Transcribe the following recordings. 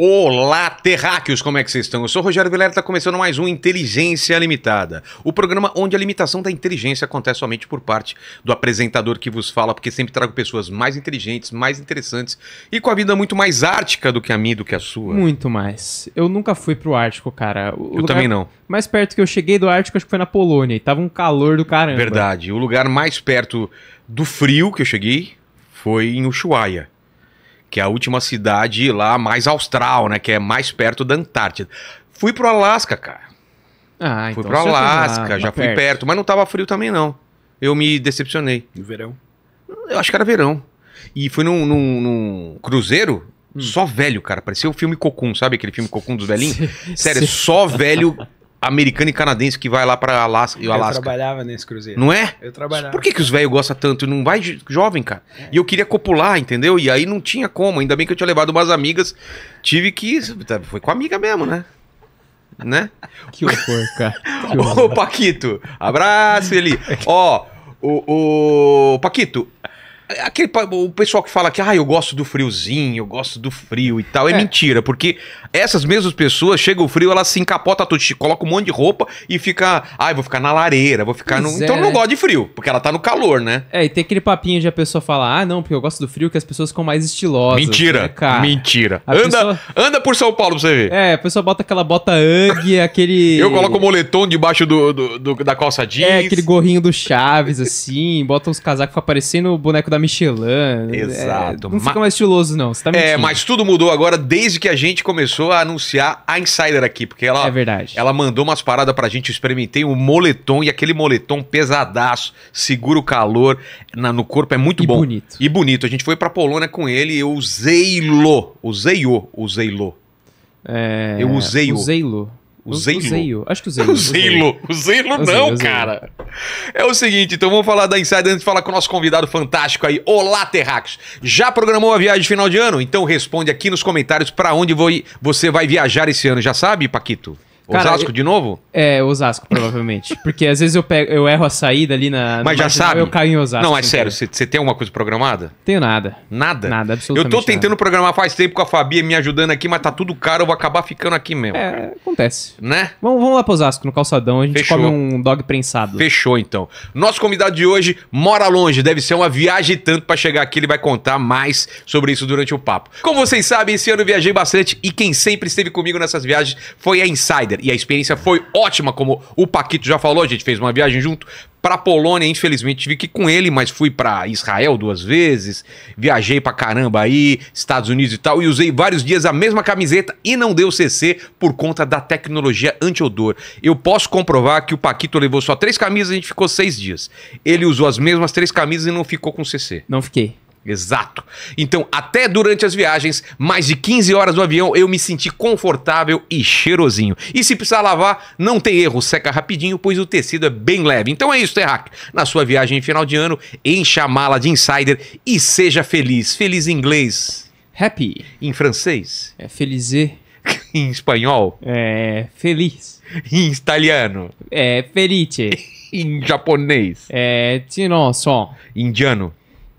Olá, terráqueos, como é que vocês estão? Eu sou o Rogério e está começando mais um Inteligência Limitada, o programa onde a limitação da inteligência acontece somente por parte do apresentador que vos fala, porque sempre trago pessoas mais inteligentes, mais interessantes e com a vida muito mais ártica do que a minha do que a sua. Muito mais. Eu nunca fui pro Ártico, cara. O eu também não. Mais perto que eu cheguei do Ártico, acho que foi na Polônia, e tava um calor do caramba. Verdade. O lugar mais perto do frio que eu cheguei foi em Ushuaia que é a última cidade lá mais austral, né? Que é mais perto da Antártida. Fui pro Alasca, cara. Ah, fui então pro Alasca, já fui perto. perto, mas não tava frio também, não. Eu me decepcionei. No verão? Eu acho que era verão. E fui num, num, num cruzeiro, hum. só velho, cara. Parecia o filme Cocum, sabe aquele filme Cocum dos velhinhos? Sério, só velho americano e canadense que vai lá para Alasca, e Alasca. Eu trabalhava nesse cruzeiro. Não é? Eu trabalhava. Por que, que os velhos gostam tanto? Não vai jovem, cara. É. E eu queria copular, entendeu? E aí não tinha como. Ainda bem que eu tinha levado umas amigas. Tive que... Foi com amiga mesmo, né? Né? Que horror, cara. Ô, Paquito. Abraço, Eli. Ó, o, o Paquito, Aquele, o pessoal que fala que ah, eu gosto do friozinho, eu gosto do frio e tal, é, é. mentira, porque essas mesmas pessoas, chega o frio, elas se encapotam tudo, coloca um monte de roupa e fica, ai, ah, vou ficar na lareira, vou ficar pois no. Então, é. Então não gosta de frio, porque ela tá no calor, né? É, e tem aquele papinho de a pessoa falar, ah, não, porque eu gosto do frio, que as pessoas ficam mais estilosas. Mentira, né, mentira. anda, pessoa... anda por São Paulo pra você ver. É, a pessoa bota aquela bota Ugg, aquele. Eu coloco o moletom debaixo do, do, do, da calça é, jeans. É, aquele gorrinho do Chaves, assim, bota os casacos, fica parecendo o boneco da da Michelin. Exato. É, não fica mais estiloso, não. Você tá é, mentindo. É, mas tudo mudou agora desde que a gente começou a anunciar a Insider aqui, porque ela. É verdade. Ela mandou umas paradas pra gente. Eu experimentei um moletom e aquele moletom pesadaço, segura o calor na, no corpo, é muito e bom. E bonito. E bonito. A gente foi pra Polônia com ele e eu usei-lo. Usei-o. Usei-lo. É... Eu usei-o. Usei-lo. O Zeilo. Acho que o Zeilo. O Zeilo. O Zeilo não, cara. É o seguinte, então vamos falar da Insider antes de falar com o nosso convidado fantástico aí. Olá, Terrax. Já programou a viagem de final de ano? Então responde aqui nos comentários para onde você vai viajar esse ano. Já sabe, Paquito? Cara, Osasco de novo? É, Osasco, provavelmente. Porque às vezes eu, pego, eu erro a saída ali na. Mas já marginal, sabe? Eu caio em Osasco. Não, é sério, você tem alguma coisa programada? Tenho nada. Nada? Nada, absolutamente. Eu tô tentando nada. programar faz tempo com a Fabi me ajudando aqui, mas tá tudo caro, eu vou acabar ficando aqui mesmo. É, cara. acontece. Né? Vamos, vamos lá pro Osasco, no calçadão, a gente Fechou. come um dog prensado. Fechou, então. Nosso convidado de hoje mora longe, deve ser uma viagem tanto para chegar aqui, ele vai contar mais sobre isso durante o papo. Como vocês sabem, esse ano eu viajei bastante e quem sempre esteve comigo nessas viagens foi a Insider e a experiência foi ótima, como o Paquito já falou, a gente fez uma viagem junto para Polônia, infelizmente tive que ir com ele, mas fui para Israel duas vezes, viajei para caramba aí, Estados Unidos e tal, e usei vários dias a mesma camiseta e não deu CC por conta da tecnologia anti-odor. Eu posso comprovar que o Paquito levou só três camisas e a gente ficou seis dias. Ele usou as mesmas três camisas e não ficou com CC. Não fiquei. Exato. Então, até durante as viagens, mais de 15 horas no avião, eu me senti confortável e cheirosinho. E se precisar lavar, não tem erro, seca rapidinho, pois o tecido é bem leve. Então é isso, Terrac. Na sua viagem em final de ano, encha a mala de insider e seja feliz. Feliz em inglês. Happy. Em francês. É felizé. em espanhol. É feliz. Em italiano. É felice. em japonês. É tino só. Indiano.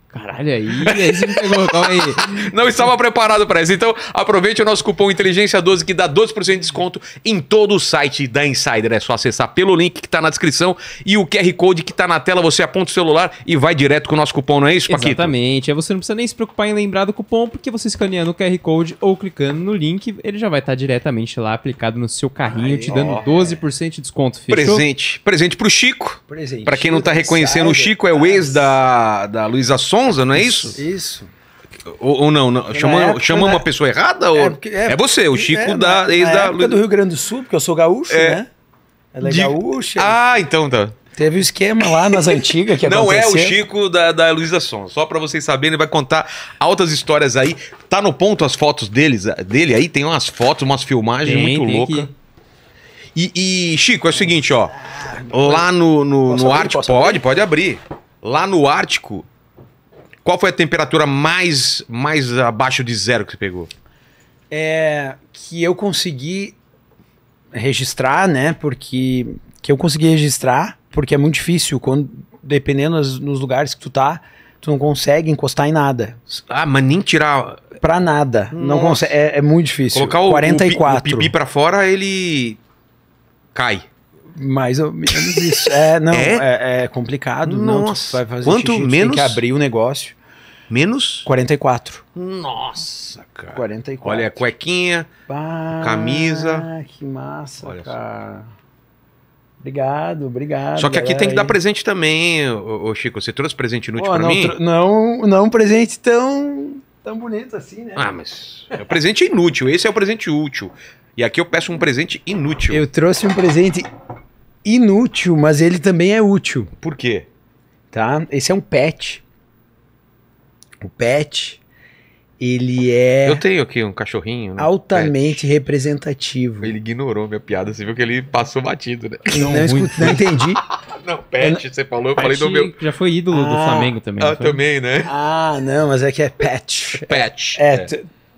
Caralho, aí, aí você me pegou, calma aí. Não estava preparado para isso. Então, aproveite o nosso cupom Inteligência12 que dá 12% de desconto em todo o site da Insider. É só acessar pelo link que está na descrição e o QR Code que está na tela. Você aponta o celular e vai direto com o nosso cupom, não é isso, Paquito? Exatamente. Aí é, você não precisa nem se preocupar em lembrar do cupom, porque você escaneando o QR Code ou clicando no link, ele já vai estar tá diretamente lá aplicado no seu carrinho, Ai, te dando ó, 12% de desconto. Fechou? Presente. Presente para o Chico. Presente. Para quem não está reconhecendo, o Chico é o ex da, da Luísa Sonza Fonza, não é isso? Isso. Ou, ou não, não. Chamamos, uma pessoa errada? É, ou... é, é você, o é, Chico é, da. Na, ex na da... época do Rio Grande do Sul, porque eu sou gaúcho, é. né? Ela é de... gaúcha. Ah, então tá. Teve um esquema lá nas antigas que Não é o Chico da, da Luísa Son. Só para vocês saberem, ele vai contar altas histórias aí. Tá no ponto as fotos deles, dele aí? Tem umas fotos, umas filmagens tem, muito loucas. E, e, Chico, é o seguinte, ó. Ah, lá no, no, no Ártico. Pode, abrir? pode abrir. Lá no Ártico qual foi a temperatura mais, mais abaixo de zero que você pegou? É que eu consegui registrar, né? Porque que eu consegui registrar, porque é muito difícil quando dependendo dos, nos lugares que tu tá, tu não consegue encostar em nada. Ah, mas nem tirar para nada, Nossa. não consegue, é, é, muito difícil. Colocar o, 44. o, o pipi para fora, ele cai. Mais ou menos isso. É, não, é, é, é complicado. Tipo, Nossa. Não, vai fazer Quanto xixi, menos... tem que abrir o negócio. Menos? 44. Nossa, cara. 44. Olha, cuequinha, bah, camisa. Que massa, Olha cara. Só. Obrigado, obrigado. Só que aqui tem que dar presente também, ô, Chico. Você trouxe presente inútil Pô, pra não, mim? Não, não um presente tão, tão bonito assim, né? Ah, mas é presente inútil. Esse é o presente útil. E aqui eu peço um presente inútil. Eu trouxe um presente inútil, mas ele também é útil. Por quê? Tá? Esse é um pet. O pet, ele é. Eu tenho aqui um cachorrinho. Né? Altamente pet. representativo. Ele ignorou minha piada, você viu que ele passou batido, né? Não, não, escuto, não entendi. não, pet, você falou, eu falei do meu. Já foi ídolo ah, do Flamengo também. Ah, também, né? Ah, não, mas é que é pet. É pet. É,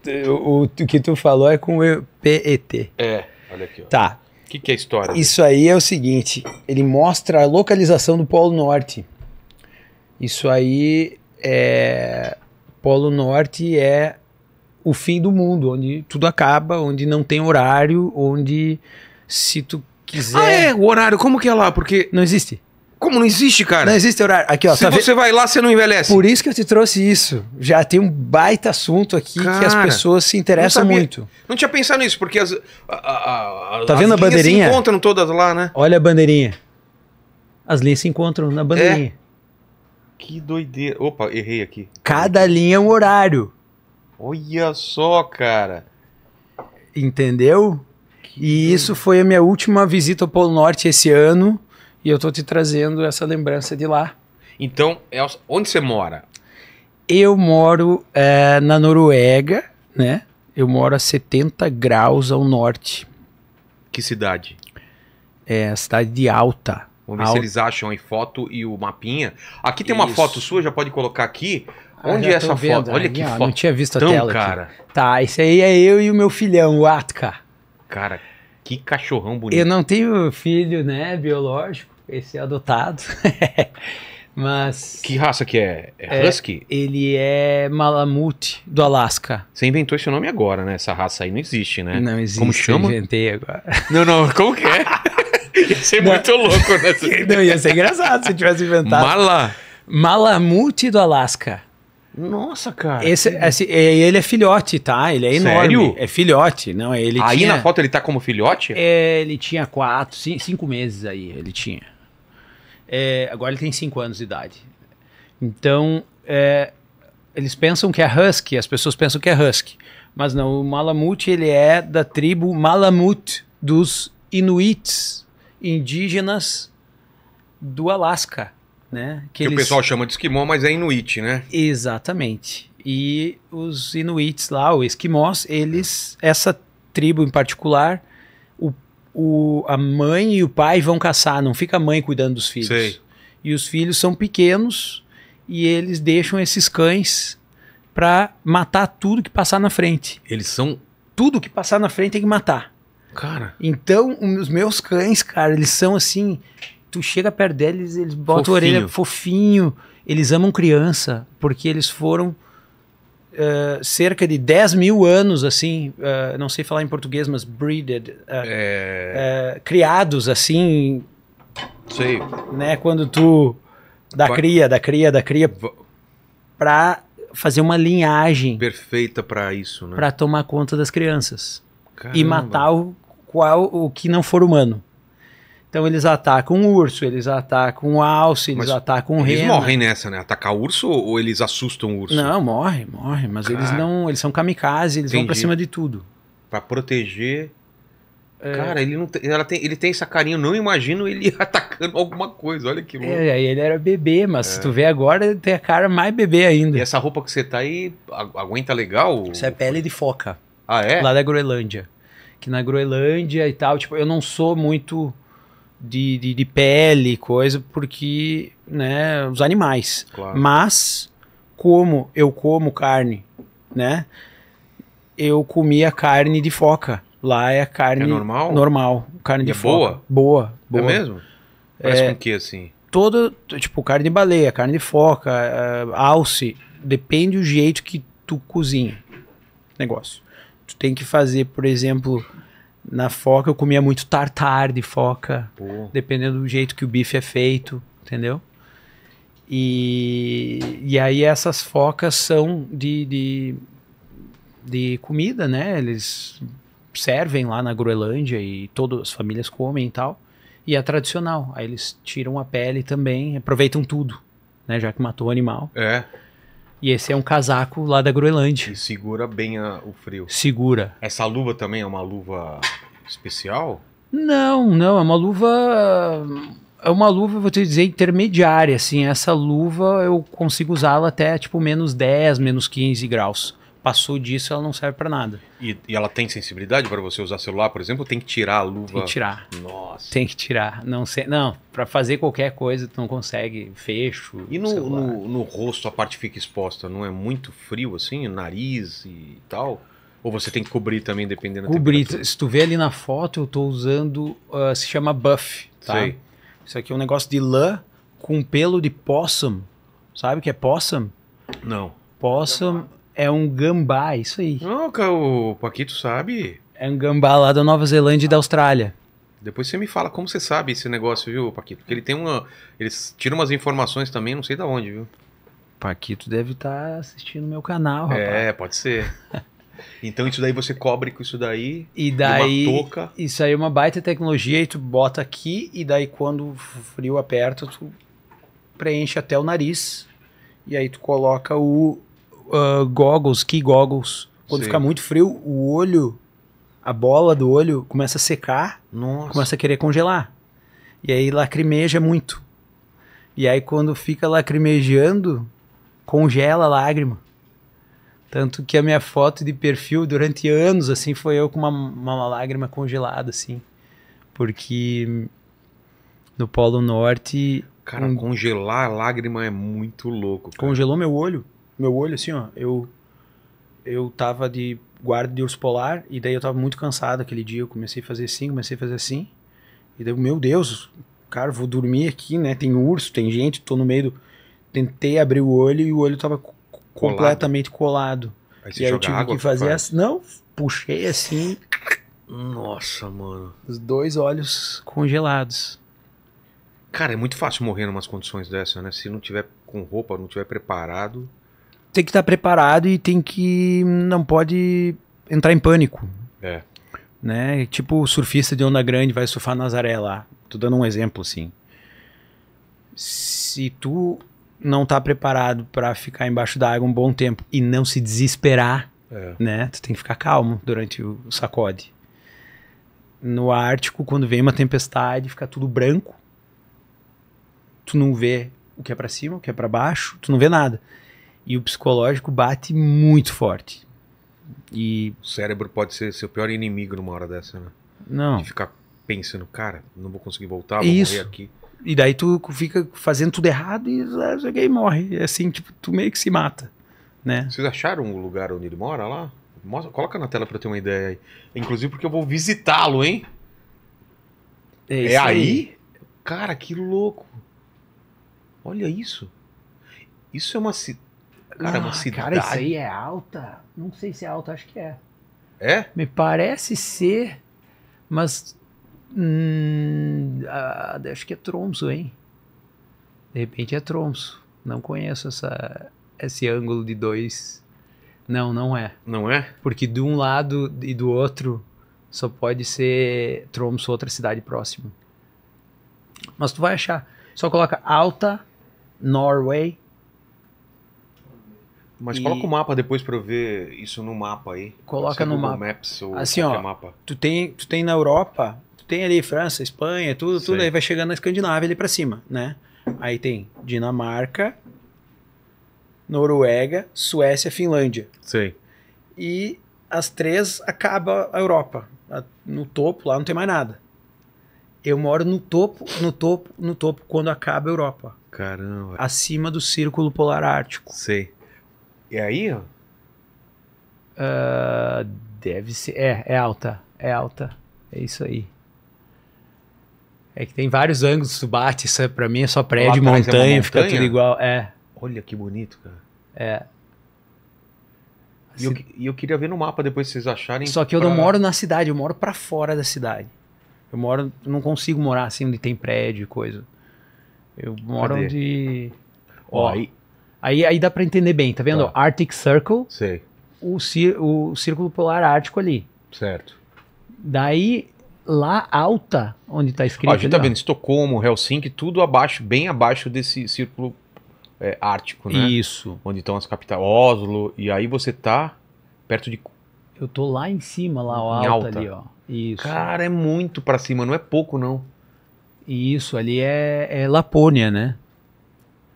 é. O, o, que tu falou é com PET. É, olha aqui. Ó. Tá, que, que é a história? Isso aí é o seguinte: ele mostra a localização do Polo Norte. Isso aí é. Polo Norte é o fim do mundo, onde tudo acaba, onde não tem horário, onde se tu quiser. Ah, é, o horário, como que é lá? Porque. Não existe. Como não existe, cara? Não existe horário. Aqui, ó. Se tá você vai lá, você não envelhece. Por isso que eu te trouxe isso. Já tem um baita assunto aqui cara, que as pessoas se interessam não muito. Não tinha pensado nisso, porque as. A, a, a, tá as vendo a bandeirinha? se encontram todas lá, né? Olha a bandeirinha. As linhas se encontram na bandeirinha. É. Que doideira. Opa, errei aqui. Cada linha é um horário. Olha só, cara. Entendeu? Que e doido. isso foi a minha última visita ao Polo Norte esse ano. E eu tô te trazendo essa lembrança de lá. Então, onde você mora? Eu moro é, na Noruega, né? Eu moro a 70 graus ao norte. Que cidade? É a cidade de Alta. Vamos ver Alta. se eles acham aí foto e o mapinha. Aqui tem Isso. uma foto sua, já pode colocar aqui. Ah, onde ah, é essa vendo, foto? Olha ah, que foto. Não tinha visto a tela cara. Aqui. Tá, esse aí é eu e o meu filhão, o Atka. Cara, que cachorrão bonito. Eu não tenho filho, né, biológico esse é adotado. Mas. Que raça que é? É, é Husky? É, ele é Malamute do Alasca. Você inventou esse nome agora, né? Essa raça aí não existe, né? Não existe. Como chama? Eu inventei agora. Não, não, como que é? ia ser não. muito louco nessa. Né? não, ia ser engraçado se tivesse inventado. Mala. Malamute do Alasca. Nossa, cara. Esse, esse, é, ele é filhote, tá? Ele é enorme. Sério? É filhote, não? Ele aí tinha, na foto ele tá como filhote? É, ele tinha quatro, cinco meses aí, ele tinha. É, agora ele tem 5 anos de idade. Então, é, eles pensam que é husky, as pessoas pensam que é husky. Mas não, o Malamute ele é da tribo Malamute dos Inuits, indígenas do Alasca. Né? Que, que eles... o pessoal chama de esquimó, mas é inuit, né? Exatamente. E os inuits lá, os esquimós, eles, essa tribo em particular, o, a mãe e o pai vão caçar, não fica a mãe cuidando dos filhos. Sei. E os filhos são pequenos e eles deixam esses cães para matar tudo que passar na frente. Eles são tudo que passar na frente tem que matar. Cara. Então, os meus cães, cara, eles são assim, tu chega perto deles, eles botam fofinho. a orelha fofinho, eles amam criança, porque eles foram eh, cerca de 10 mil anos, assim, uh, não sei falar em português, mas breeded, eh, é... criados, assim. Sei. Né, quando tu. Da Vai... cria, da cria, da cria. para Pra fazer uma linhagem. Perfeita para isso, né? Pra tomar conta das crianças. Caramba. E matar o, qual, o que não for humano. Então eles atacam o urso, eles atacam o alce, eles mas atacam o rei. Eles morrem nessa, né? Atacar o urso ou eles assustam o urso? Não, morre, morre. Mas Cara, eles não. Eles são kamikaze, eles entendi. vão pra cima de tudo. Pra proteger. É... Cara, ele, não tem, ela tem, ele tem essa carinha, eu não imagino ele atacando alguma coisa, olha que louco. É, ele era bebê, mas é. se tu vê agora, ele tem a cara mais bebê ainda. E essa roupa que você tá aí, aguenta legal? Isso é pele de foca. Ah, é? Lá da Groenlândia. Que na Groenlândia e tal, tipo, eu não sou muito de, de, de, pele, coisa, porque, né, os animais. Claro. Mas, como eu como carne, né, eu comia carne de foca. Lá é carne... É normal? Normal, carne e de é foca. boa? Boa, É mesmo? Parece é, com que, assim? Todo, tipo, carne de baleia, carne de foca, uh, alce, depende do jeito que tu cozinha negócio. Tu tem que fazer, por exemplo, na foca eu comia muito tartar de foca, Pô. dependendo do jeito que o bife é feito, entendeu? E, e aí essas focas são de, de, de comida, né? Eles servem lá na Groenlândia e todas as famílias comem e tal. E é tradicional. Aí eles tiram a pele também, aproveitam tudo, né? Já que matou o animal. É. E esse é um casaco lá da Groenlândia. E segura bem a, o frio. Segura. Essa luva também é uma luva especial? Não, não, é uma luva é uma luva, vou te dizer, intermediária, assim, essa luva eu consigo usá-la até, tipo, menos 10, menos 15 graus passou disso, ela não serve para nada. E, e, ela tem sensibilidade para você usar celular, por exemplo? Tem que tirar a luva? Tem que tirar. Nossa. Tem que tirar. Não sei, não. Para fazer qualquer coisa tu não consegue. Fecho. E no, no, no, rosto a parte fica exposta? Não é muito frio assim, nariz e tal? Ou você tem que cobrir também, dependendo cobrir, da Cobrir. Se tu vê ali na foto, eu tô usando, uh, se chama buff, tá? Sei. Isso aqui é um negócio de lã com pelo de possum. Sabe o que é possum? Não. Possum é um gambá, isso aí. Não, o Paquito sabe. É um gambá lá da Nova Zelândia e da Austrália. Depois você me fala como você sabe esse negócio, viu, Paquito? Porque ele tem uma. Eles tiram umas informações também, não sei da onde, viu? Paquito deve estar tá assistindo meu canal, é, rapaz. É, pode ser. Então isso daí você cobre com isso daí. E daí. Uma touca. Isso aí é uma baita tecnologia e tu bota aqui, e daí quando o frio aperta, tu preenche até o nariz. E aí tu coloca o, uh, goggles, key goggles. Quando Sim. fica muito frio, o olho, a bola do olho começa a secar, Nossa. começa a querer congelar. E aí lacrimeja muito. E aí quando fica lacrimejando, congela a lágrima. Tanto que a minha foto de perfil durante anos, assim, foi eu com uma, uma lágrima congelada, assim. Porque no Polo Norte. Cara, um... congelar a lágrima é muito louco. Cara. Congelou meu olho meu olho, assim, ó, eu eu tava de guarda de urso polar e daí eu tava muito cansado aquele dia, eu comecei a fazer assim, comecei a fazer assim. E daí, meu Deus, cara, vou dormir aqui, né? Tem urso, tem gente, tô no meio do tentei abrir o olho e o olho tava colado. completamente colado. Aí e aí eu tive que fazer assim, não, puxei assim. Nossa, mano. Os dois olhos congelados. Cara, é muito fácil morrer em umas condições dessas, né? Se não tiver com roupa, não tiver preparado tem que estar preparado e tem que. Não pode entrar em pânico. É. Né? Tipo, surfista de onda grande vai surfar Nazaré lá. Tô dando um exemplo assim. Se tu não tá preparado para ficar embaixo da água um bom tempo e não se desesperar, é. né? Tu tem que ficar calmo durante o sacode. No Ártico, quando vem uma tempestade, fica tudo branco. Tu não vê o que é para cima, o que é para baixo, tu não vê nada. E o psicológico bate muito forte. E... O cérebro pode ser seu pior inimigo numa hora dessa, né? Não. De ficar pensando, cara, não vou conseguir voltar, vou Isso. morrer aqui. E daí tu fica fazendo tudo errado e alguém ah, morre. É assim, tipo, tu meio que se mata, né? Vocês acharam o lugar onde ele mora lá? Mostra, coloca na tela pra eu ter uma ideia aí. Inclusive porque eu vou visitá-lo, hein? É, é aí? aí? Cara, que louco. Olha isso. Isso é uma cidade Cara, ah, é uma cidade. Cara, isso aí é alta? Não sei se é alta, acho que é. É? Me parece ser, mas. Hum, ah, acho que é Tromso, hein? De repente é Tromso. Não conheço essa, esse ângulo de dois. Não, não é. Não é? Porque de um lado e do outro só pode ser Tromso, outra cidade próxima. Mas tu vai achar. Só coloca Alta, Norway, mas e... coloca o mapa depois para eu ver isso no mapa aí. Coloca no mapa. Maps ou assim, ó, mapa. Tu tem, tu tem na Europa, tu tem ali França, Espanha, tudo, Sei. tudo aí vai chegando na Escandinávia ali para cima, né? Aí tem Dinamarca, Noruega, Suécia, Finlândia. Sei. E as três acaba a Europa. No topo lá não tem mais nada. Eu moro no topo, no topo, no topo quando acaba a Europa. Caramba. Acima do círculo polar ártico. Sei. E é aí? Uh, deve ser. É, é alta. É alta. É isso aí. É que tem vários ângulos tu bate, isso é, pra mim é só prédio, montanha, é montanha, fica tudo igual. É. Olha que bonito, cara. É. Assim, e eu, eu, queria ver no mapa depois se vocês acharem. Só que eu não moro na cidade, eu moro para fora da cidade. Eu moro, não consigo morar assim onde tem prédio e coisa. Eu moro Cadê? onde. Ó, aí, Aí, aí dá para entender bem, tá vendo? Tá. Arctic Circle. Sei. O, o círculo polar ártico ali. Certo. Daí, lá alta, onde tá escrito. Ó, a gente tá ali, tá vendo ó. Estocolmo, Helsinki, tudo abaixo, bem abaixo desse círculo é, ártico, né? Isso. Onde estão as capitais, Oslo, e aí você tá perto de. Eu tô lá em cima, lá ó, em alta, alta ali, ó. Isso. Cara, é muito para cima, não é pouco, não. Isso, ali é, é Lapônia, né?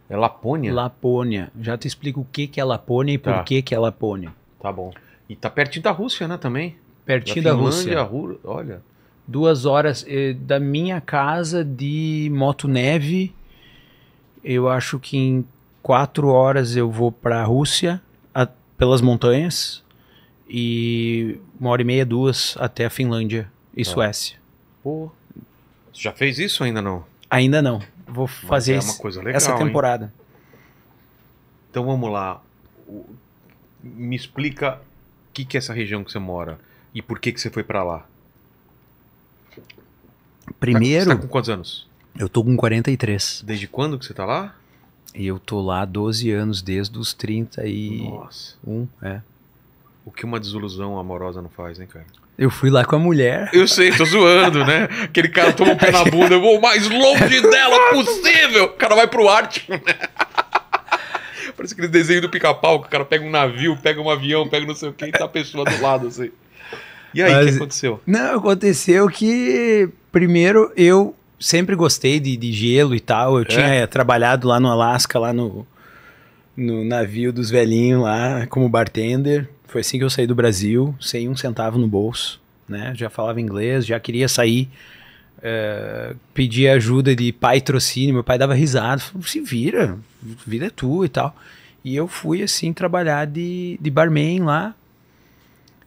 É Lapônia? Lapônia. Já te explico o que, que é Lapônia e tá. por que, que é Lapônia. Tá bom. E tá pertinho da Rússia, né, também? Pertinho da, da Rússia. Rú... Olha. Duas horas eh, da minha casa de moto neve. Eu acho que em quatro horas eu vou para a Rússia, pelas montanhas, e uma hora e meia, duas, até a Finlândia e tá. Suécia. Pô. Você já fez isso ainda não? Ainda não vou fazer é legal, essa temporada. Hein? Então vamos lá. Me explica o que, que é essa região que você mora e por que, que você foi para lá. Primeiro. Tá, você tá com quantos anos? Eu tô com 43. Desde quando que você tá lá? Eu tô lá 12 anos, desde os 31. Nossa. Um, é. O que uma desilusão amorosa não faz, hein, cara? Eu fui lá com a mulher. Eu sei, tô zoando, né? Aquele cara toma um pé na bunda, eu vou o mais longe dela possível. O cara vai pro Ártico, né? Parece aquele desenho do pica-pau, que o cara pega um navio, pega um avião, pega não sei o que e tá a pessoa do lado, assim. E aí, o que aconteceu? Não, aconteceu que, primeiro, eu sempre gostei de, de gelo e tal. Eu é? tinha trabalhado lá no Alasca, lá no, no navio dos velhinhos lá, como bartender. Foi assim que eu saí do Brasil, sem um centavo no bolso, né? Já falava inglês, já queria sair, uh, eh, pedia ajuda de pai trocínio, meu pai dava risada, falou, se vira, vida é tua e tal. E eu fui, assim, trabalhar de, de barman lá,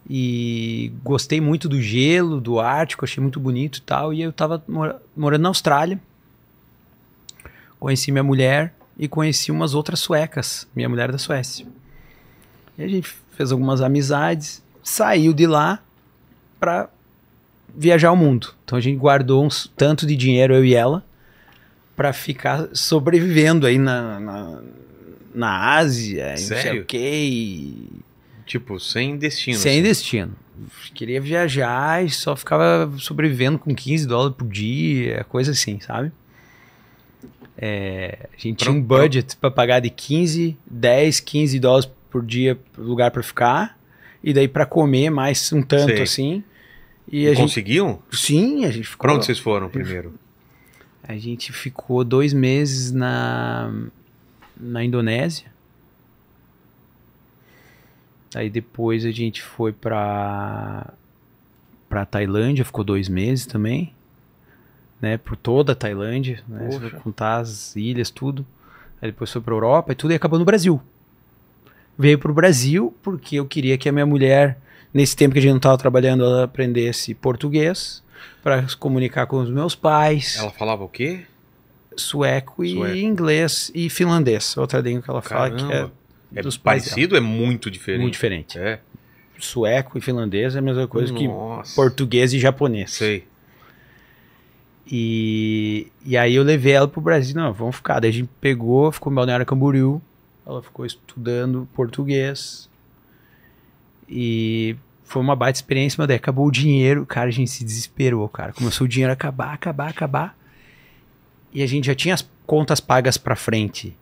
e gostei muito do gelo, do Ártico, achei muito bonito e tal, e eu tava mora morando na Austrália, conheci minha mulher, e conheci umas outras suecas, minha mulher é da Suécia. E a gente fez algumas amizades, saiu de lá para viajar o mundo. Então a gente guardou um tanto de dinheiro, eu e ela, para ficar sobrevivendo aí na, na, na Ásia, Sério? não sei o quê. E... Tipo, sem destino. Sem assim. destino. Queria viajar e só ficava sobrevivendo com 15 dólares por dia, coisa assim, sabe? É, a gente pra, tinha um budget para pagar de 15, 10, 15 dólares por dia lugar para ficar e daí para comer mais um tanto Sei. assim. E Não a conseguiram? Gente, sim, a gente ficou. Pra onde vocês foram primeiro? A gente ficou dois meses na, na Indonésia. Aí depois a gente foi pra, para Tailândia, ficou dois meses também. Né, por toda a Tailândia, né, contar as ilhas, tudo. Aí depois foi pra Europa e tudo, e acabou no Brasil veio para o Brasil porque eu queria que a minha mulher, nesse tempo que a gente não estava trabalhando, ela aprendesse português para se comunicar com os meus pais. Ela falava o quê? Sueco e inglês e finlandês, outra língua que ela Caramba. fala que é, é dos Parecido é muito diferente. Muito diferente. É. Sueco e finlandês é a mesma coisa Nossa. que português e japonês. Sei. E, e aí eu levei ela pro Brasil. Não, vamos ficar. Daí a gente pegou, ficou em Balneário Camboriú ela ficou estudando português e foi uma baita experiência, mas daí acabou o dinheiro, cara, a gente se desesperou, cara. Começou o dinheiro a acabar, acabar, acabar. E a gente já tinha as contas pagas para frente.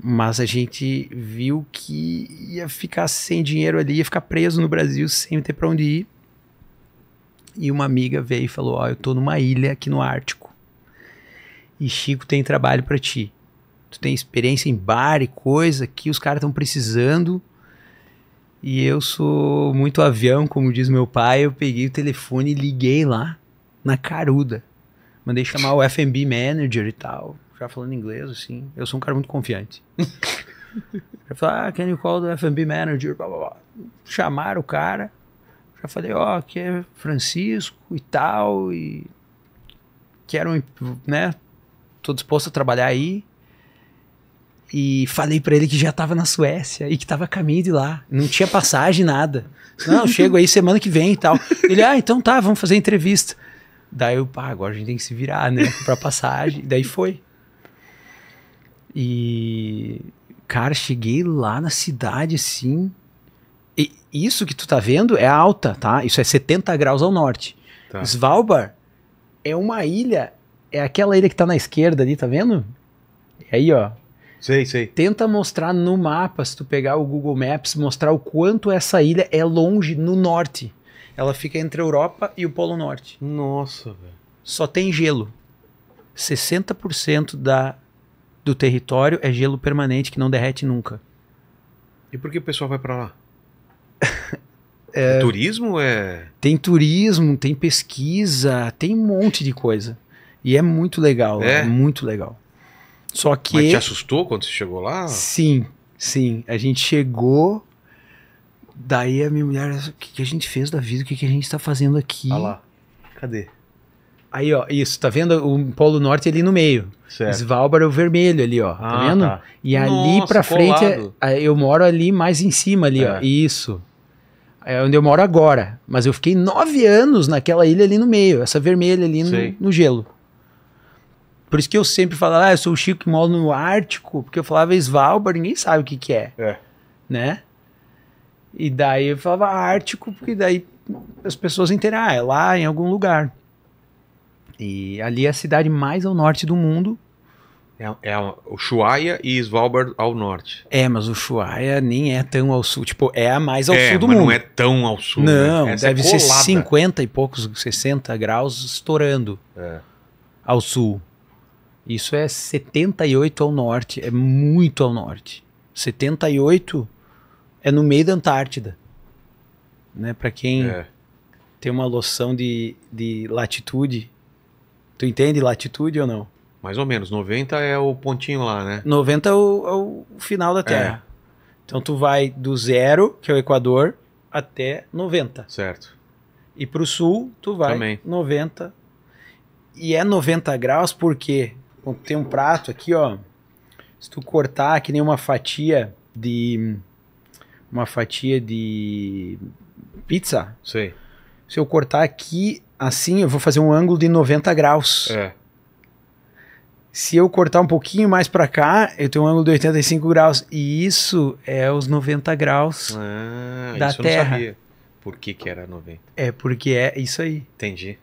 Mas a gente viu que ia ficar sem dinheiro ali, ia ficar preso no Brasil sem ter para onde ir. E uma amiga veio e falou: "Ó, oh, eu tô numa ilha aqui no Ártico. E Chico tem trabalho para ti tu tem experiência em bar e coisa que os caras estão precisando. E eu sou muito avião, como diz meu pai. Eu peguei o telefone e liguei lá, na caruda. Mandei chamar o FB manager e tal. Já falando inglês, assim. Eu sou um cara muito confiante. já falei, ah, can you call the FB manager? Blá, blá, blá. Chamaram o cara. Já falei, ó, oh, aqui é Francisco e tal. E quero, né? Tô disposto a trabalhar aí. E falei para ele que já tava na Suécia e que tava a caminho de lá. Não tinha passagem, nada. Não, chego aí semana que vem e tal. Ele, ah, então tá, vamos fazer entrevista. Daí eu, pá, ah, agora a gente tem que se virar, né? Pra passagem. Daí foi. E. Cara, cheguei lá na cidade assim. E isso que tu tá vendo é alta, tá? Isso é 70 graus ao norte. Tá. Svalbard é uma ilha. É aquela ilha que tá na esquerda ali, tá vendo? É aí, ó, Sei, sei. Tenta mostrar no mapa, se tu pegar o Google Maps, mostrar o quanto essa ilha é longe no norte. Ela fica entre a Europa e o Polo Norte. Nossa, velho. Só tem gelo. 60% da, do território é gelo permanente que não derrete nunca. E por que o pessoal vai para lá? É. é, turismo é. Tem turismo, tem pesquisa, tem um monte de coisa. E é muito legal. É, é muito legal. Só que. Mas te assustou quando você chegou lá? Sim, sim. A gente chegou. Daí a minha mulher, o que, que a gente fez da vida? O que, que a gente está fazendo aqui? Olha lá. Cadê? Aí, ó, isso, tá vendo? O Polo Norte ali no meio. Certo. Svalbard é o vermelho ali, ó. Tá ah, tá vendo? Tá. E ali para frente, é- eu moro ali mais em cima ali, é. ó. Isso. É onde eu moro agora. Mas eu fiquei nove anos naquela ilha ali no meio, essa vermelha ali no, no gelo. Por isso que eu sempre falava, ah, eu sou o Chico que moro no Ártico, porque eu falava Svalbard, ninguém sabe o que que é. É. Né? E daí eu falava Ártico, porque daí as pessoas entenderam, ah, é lá em algum lugar. E ali é a cidade mais ao norte do mundo. É, é o Chuaia e Svalbard ao norte. É, mas o Chuaia nem é tão ao sul. Tipo, é a mais ao é, sul do mas mundo. não é tão ao sul. Né? Não, né? deve é ser 50 e poucos, 60 graus estourando é. ao sul. Isso é 78 ao norte, é muito ao norte. 78 é no meio da Antártida. Né? Para quem é. tem uma noção de, de latitude, tu entende latitude ou não? Mais ou menos, 90 é o pontinho lá, né? 90 é o, é o final da é. Terra. É. Então tu vai do zero, que é o Equador, até 90. Certo. E para o sul, tu vai Também. 90. E é 90 graus porque tem um prato aqui, ó. Se tu cortar que nem uma fatia de. Uma fatia de. Pizza. Se eu cortar aqui assim, eu vou fazer um ângulo de 90 graus. É. Se eu cortar um pouquinho mais para cá, eu tenho um ângulo de 85 graus. E isso é os 90 graus ah, da isso Terra. Eu não sabia. Por que, que era 90? É porque é isso aí. Entendi.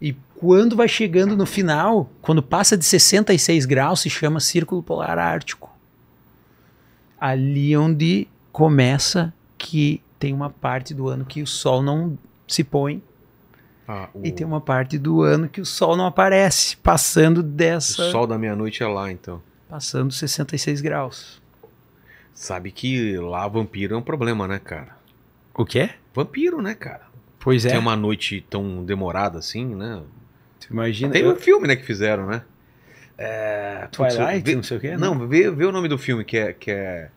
E quando vai chegando no final, quando passa de 66 graus, se chama Círculo Polar Ártico. Ali é onde começa que tem uma parte do ano que o sol não se põe ah, o... E tem uma parte do ano que o sol não aparece, passando dessa. O sol da meia-noite é lá, então. Passando 66 graus. Sabe que lá vampiro é um problema, né, cara? O quê? Vampiro, né, cara? Pois é. Tem uma noite tão demorada assim, né? Tu imagina. Tem eu... um filme, né, que fizeram, né? É, Twilight, vê, não sei o quê. Não, né? não vê, vê, o nome do filme, que é, que é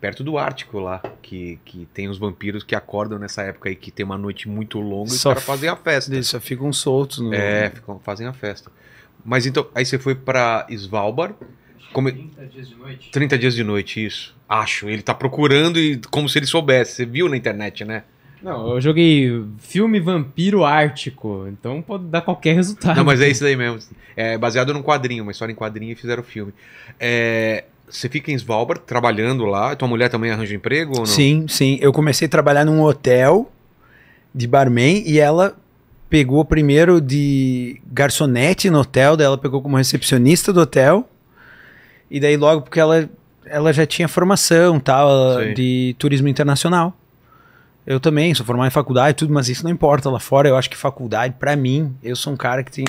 perto do Ártico lá, que, que tem os vampiros que acordam nessa época aí, que tem uma noite muito longa só e os caras fazem a festa. Eles só ficam soltos. No... É, ficam, fazem a festa. Mas então, aí você foi pra Svalbard. Come... 30 dias de noite. 30 dias de noite, isso. Acho. Ele tá procurando e como se ele soubesse. Você viu na internet, né? Não, eu joguei filme vampiro ártico, então pode dar qualquer resultado. Não, mas é isso aí mesmo. É baseado num quadrinho, uma história em quadrinho e fizeram o filme. É, você fica em Svalbard trabalhando lá, tua mulher também arranja emprego ou não? Sim, sim. Eu comecei a trabalhar num hotel de barman e ela pegou primeiro de garçonete no hotel, daí ela pegou como recepcionista do hotel. E daí logo porque ela ela já tinha formação, tal, de turismo internacional. Eu também sou formado em faculdade e tudo, mas isso não importa lá fora. Eu acho que faculdade, para mim, eu sou um cara que tem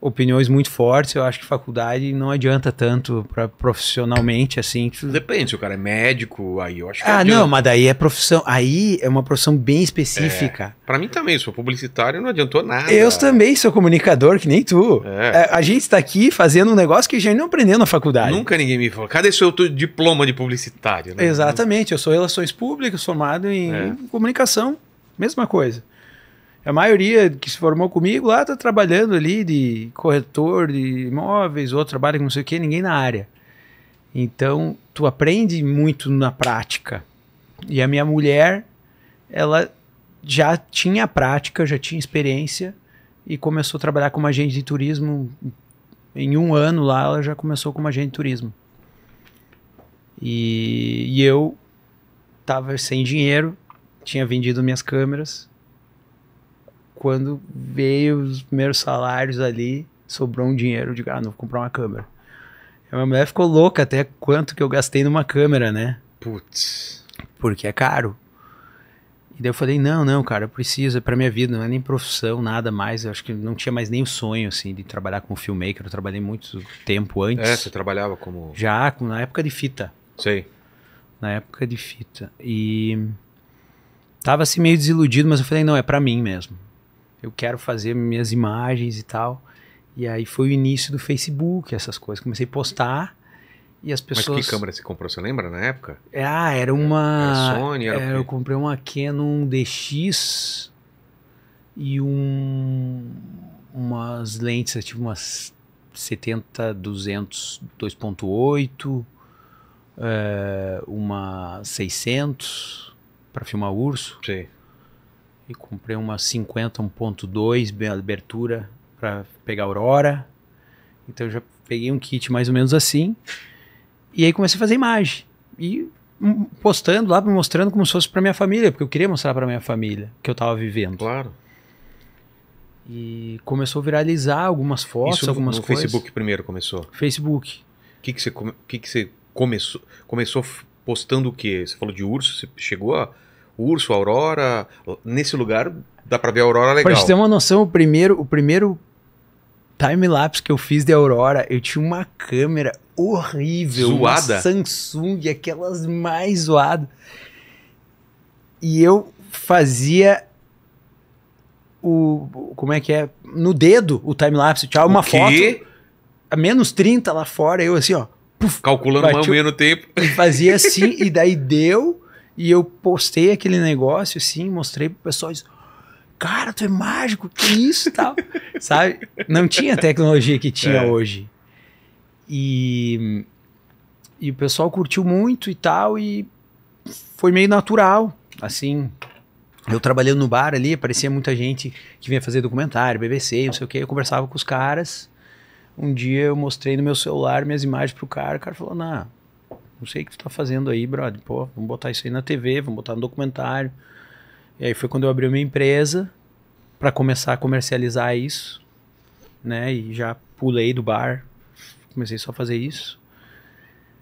opiniões muito fortes. Eu acho que faculdade não adianta tanto para profissionalmente assim. Depende, se o cara é médico, aí eu acho que Ah, adianta. não, mas daí é profissão, aí é uma profissão bem específica. É, para mim também, sou publicitário, não adiantou nada. Eu também sou comunicador, que nem tu. É. é a, gente está aqui fazendo um negócio que a gente não aprendeu na faculdade. Nunca ninguém me falou. Cadê seu diploma de publicitário, né? Exatamente, eu sou relações públicas, formado em é. comunicação, mesma coisa a maioria que se formou comigo lá tá trabalhando ali de corretor de imóveis, ou trabalha com não sei o que, ninguém na área. Então, tu aprende muito na prática. E a minha mulher, ela já tinha prática, já tinha experiência e começou a trabalhar como agente de turismo. Em um ano lá, ela já começou como agente de turismo. E, e eu estava sem dinheiro, tinha vendido minhas câmeras, quando veio os primeiros salários ali, sobrou um dinheiro de cara, ah, não vou comprar uma câmera. A minha mulher ficou louca até quanto que eu gastei numa câmera, né? Putz. Porque é caro. E daí eu falei, não, não, cara, eu preciso, é pra minha vida, não é nem profissão, nada mais. Eu acho que não tinha mais nem o sonho, assim, de trabalhar como filmmaker. Eu trabalhei muito tempo antes. É, você trabalhava como... Já, na época de fita. Sei. Na época de fita. E... Tava assim meio desiludido, mas eu falei, não, é para mim mesmo eu quero fazer minhas imagens e tal. E aí foi o início do Facebook, essas coisas. Comecei a postar e as pessoas. Mas que câmera você comprou? Você lembra na época? Ah, era uma. Era Sony? Era... É, eu comprei uma Canon DX e um umas lentes, eu tive umas 70, 200, 2.8, é, uma 600 para filmar urso. Sim e comprei uma 50 1.2 abertura para pegar aurora. Então eu já peguei um kit mais ou menos assim. E aí comecei a fazer imagem e hum, postando lá, mostrando como se fosse para minha família, porque eu queria mostrar para minha família que eu estava vivendo. Claro. E começou a viralizar algumas fotos, Isso algumas no, coisas. Facebook primeiro começou. Facebook. O que que você que que você começou começou postando o quê? Você falou de urso, você chegou a urso, aurora. Nesse lugar dá para ver a aurora legal. Pra ter uma noção, o primeiro, o primeiro time-lapse que eu fiz de aurora, eu tinha uma câmera horrível. Zoada? Samsung, aquelas mais zoadas. E eu fazia o... Como é que é? No dedo o time-lapse. Tinha uma foto a menos 30 lá fora, eu assim, ó. Puf, Calculando mais ou menos o tempo. Fazia assim, e daí deu e eu postei aquele negócio, assim, mostrei pro pessoal. Disse, Cara, tu é mágico, que isso tal. Sabe? Não tinha a tecnologia que tinha é. hoje. E, e o pessoal curtiu muito e tal, e foi meio natural, assim. Eu trabalhando no bar ali, aparecia muita gente que vinha fazer documentário, BBC, não sei o quê. Eu conversava com os caras. Um dia eu mostrei no meu celular minhas imagens pro cara, o cara falou: Não, não sei o que tu tá fazendo aí, brother. Pô, vamos botar isso aí na TV, vamos botar no documentário. E aí foi quando eu abri uma empresa para começar a comercializar isso, né? E já pulei do bar, comecei só a fazer isso.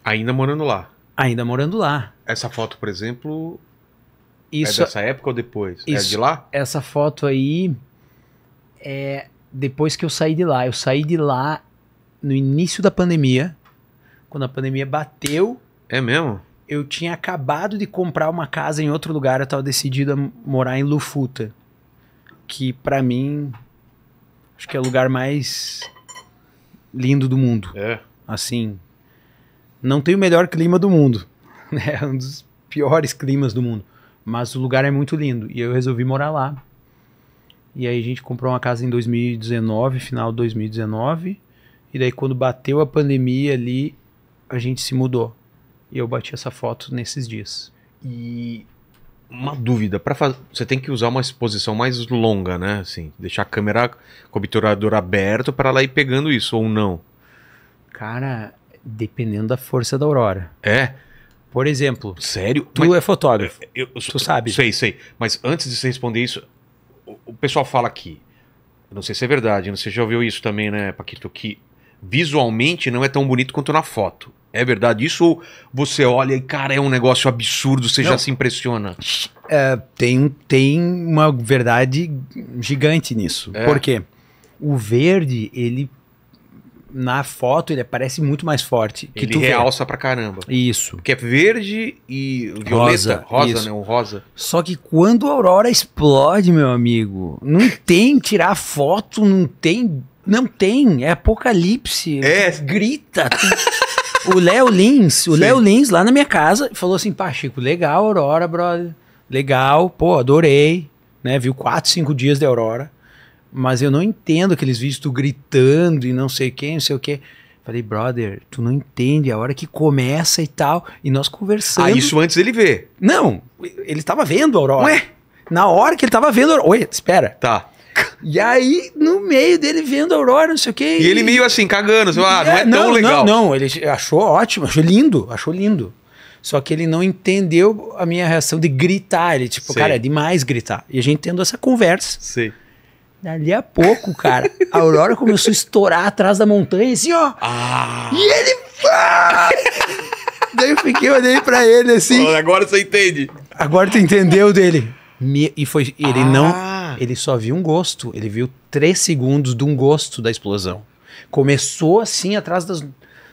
Ainda morando lá? Ainda morando lá. Essa foto, por exemplo, é isso, é dessa época ou depois? É isso, é de lá? Essa foto aí é depois que eu saí de lá. Eu saí de lá no início da pandemia, quando a pandemia bateu é mesmo? Eu tinha acabado de comprar uma casa em outro lugar, eu tava decidido a morar em Lufuta. Que para mim, acho que é o lugar mais lindo do mundo. É. Assim, não tem o melhor clima do mundo. Né? É um dos piores climas do mundo. Mas o lugar é muito lindo. E eu resolvi morar lá. E aí a gente comprou uma casa em 2019, final de 2019. E daí quando bateu a pandemia ali, a gente se mudou. E eu bati essa foto nesses dias. E uma dúvida, para faz... você tem que usar uma exposição mais longa, né? Assim, deixar a câmera com o obturador aberto para lá ir pegando isso ou não? Cara, dependendo da força da aurora. É. Por exemplo. Sério? Tu Mas, é fotógrafo. É, eu, eu, tu sabe. Sei, sei. Mas antes de você responder isso, o, o pessoal fala aqui. Não sei se é verdade, não sei se já ouviu isso também, né, Paquito? Que visualmente não é tão bonito quanto na foto. É verdade isso ou você olha e, cara, é um negócio absurdo, você Não. já se impressiona? É, tem, tem uma verdade gigante nisso. É. Por quê? O verde, ele na foto ele parece muito mais forte. Que ele realça vê. pra caramba. Isso. Que é verde e violeta. Rosa, rosa né? O rosa. Só que quando a aurora explode, meu amigo, não tem tirar foto, não tem... Não tem, é apocalipse. É. Grita. Tu o Léo Lins, o Léo Lins lá na minha casa, falou assim, pá, Chico, legal Aurora, brother. Legal, pô, adorei. Né? Viu quatro, cinco dias da Aurora. Mas eu não entendo aqueles vídeos tu gritando e não sei quem, não sei o quê. Falei, brother, tu não entende a hora que começa e tal. E nós conversamos. Ah, isso antes dele ver. Não, ele estava vendo a Aurora. Ué? Na hora que ele estava vendo a Aurora. Oi, espera. Tá. E aí, no meio dele vendo a Aurora, não sei o quê. E, e... ele meio assim, cagando, assim, ah, é, não é, é não, tão legal. Não, não, ele achou ótimo, achou lindo, achou lindo. Só que ele não entendeu a minha reação de gritar. Ele, tipo, cara, é demais gritar. E a gente tendo essa conversa. Sim. Dali a pouco, cara, a Aurora começou a estourar atrás da montanha, assim, ó. Ah. E ele. Ah! Daí eu fiquei, olhando pra ele assim. Agora você entende. Agora tu entendeu dele. Me, e foi ele ah. não ele só viu um gosto ele viu três segundos de um gosto da explosão começou assim atrás das,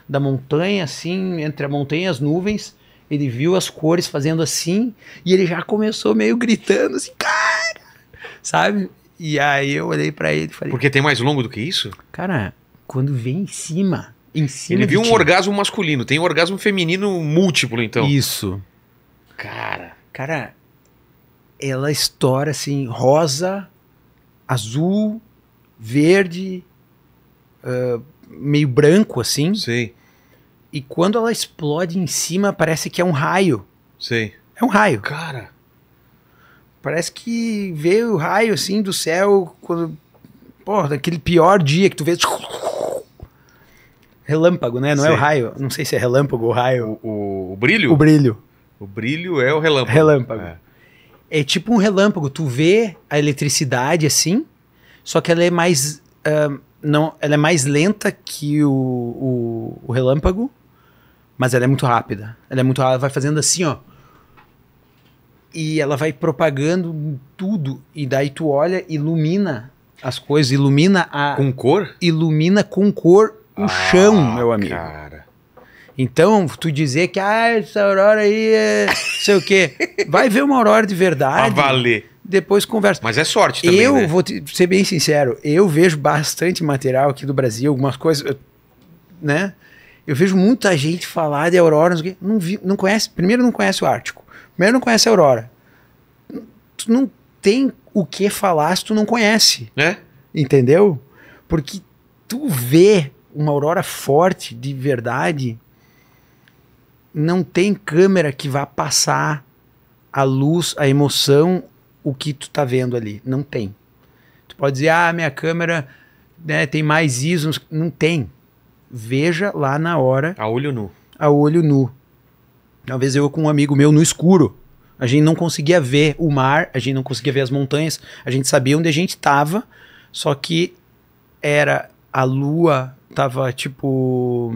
da montanha assim entre a montanha e as nuvens ele viu as cores fazendo assim e ele já começou meio gritando assim cara sabe e aí eu olhei para ele e falei porque tem mais longo do que isso cara quando vem em cima em cima ele viu um orgasmo masculino tem um orgasmo feminino múltiplo então isso cara cara ela estoura assim, rosa, azul, verde, uh, meio branco assim. Sim. E quando ela explode em cima, parece que é um raio. Sim. É um raio. Cara. Parece que veio o raio assim do céu quando Porra, daquele pior dia que tu vê relâmpago, né? Não Sim. é o raio. Não sei se é relâmpago ou raio. O, o, o, brilho? O brilho. O brilho é o relâmpago. Relâmpago. É. É tipo um relâmpago. Tu vê a eletricidade assim, só que ela é mais. Uh, não, ela é mais lenta que o, o, o, relâmpago, mas ela é muito rápida. Ela é muito rápida, ela vai fazendo assim, ó. E ela vai propagando tudo. E daí tu olha, ilumina as coisas, ilumina a. Com cor? Ilumina com cor o ah, chão, meu amigo. Cara. Então, tu dizer que ah, essa aurora aí é sei o quê. Vai ver uma aurora de verdade. A ah, valer. Depois conversa. Mas é sorte também, Eu né? vou te, ser bem sincero, eu vejo bastante material aqui do Brasil, algumas coisas, né? Eu vejo muita gente falar de aurora, não, vi, não conhece, primeiro não conhece o Ártico, primeiro não conhece a aurora. Tu não tem o que falar se tu não conhece. Né? Entendeu? Porque tu vê uma aurora forte de verdade, não tem câmera que vá passar a luz, a emoção, o que tu tá vendo ali. Não tem. Tu pode dizer, ah, minha câmera né, tem mais ISOs. Não tem. Veja lá na hora. A olho nu. A olho nu. Uma vez eu com um amigo meu no escuro. A gente não conseguia ver o mar, a gente não conseguia ver as montanhas, a gente sabia onde a gente estava, só que era a lua, tava tipo.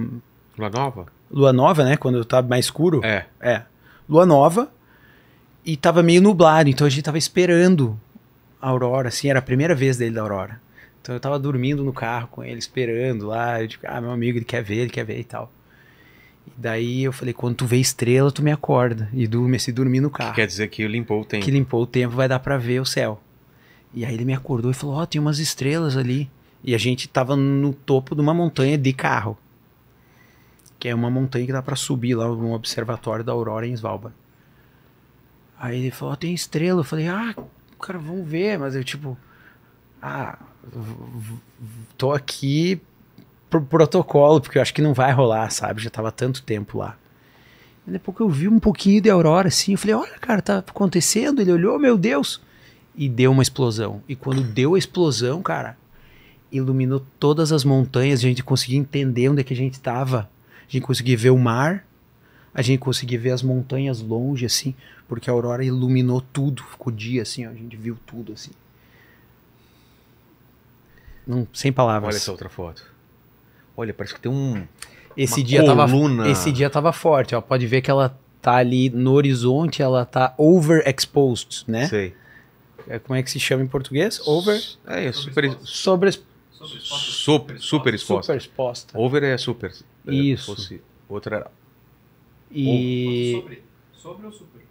Lua nova? Lua nova, né? Quando tá mais escuro. É. É. Lua nova. E tava meio nublado, então a gente tava esperando a aurora, assim, era a primeira vez dele da aurora. Então eu tava dormindo no carro com ele, esperando lá. Eu digo, ah, meu amigo, ele quer ver, ele quer ver e tal. E daí eu falei, quando tu vê estrela, tu me acorda. E dorme, se dormir no carro. Que quer dizer que limpou o tempo. Que limpou o tempo, vai dar para ver o céu. E aí ele me acordou e falou, ó, oh, tem umas estrelas ali. E a gente tava no topo de uma montanha de carro que é uma montanha que dá para subir lá no observatório da Aurora em Svalbard. Aí ele falou, tem estrela. Eu falei, ah, cara, vamos ver. Mas eu, tipo, ah, tô aqui por protocolo, porque eu acho que não vai rolar, sabe? Já tava tanto tempo lá. E depois que eu vi um pouquinho de aurora, assim, eu falei, olha, cara, tá acontecendo. Ele olhou, meu Deus. E deu uma explosão. E quando deu a explosão, cara, iluminou todas as montanhas, a gente conseguia entender onde é que a gente tava a gente conseguir ver o mar, a gente conseguir ver as montanhas longe, assim, porque a aurora iluminou tudo, ficou dia, assim, ó, a gente viu tudo, assim. Não, sem palavras. Olha essa outra foto. Olha, parece que tem um. Esse dia tava. Esse dia tava forte, ó. Pode ver que ela tá ali no horizonte, ela tá overexposed, né? Sei. É, como é que se chama em português? Over. É, é super. Sobre. Sobre, exposta. super, super exposta. Super exposta. Over é super. É, Isso. Fosse outra. E. Ou sobre. Sobre ou super?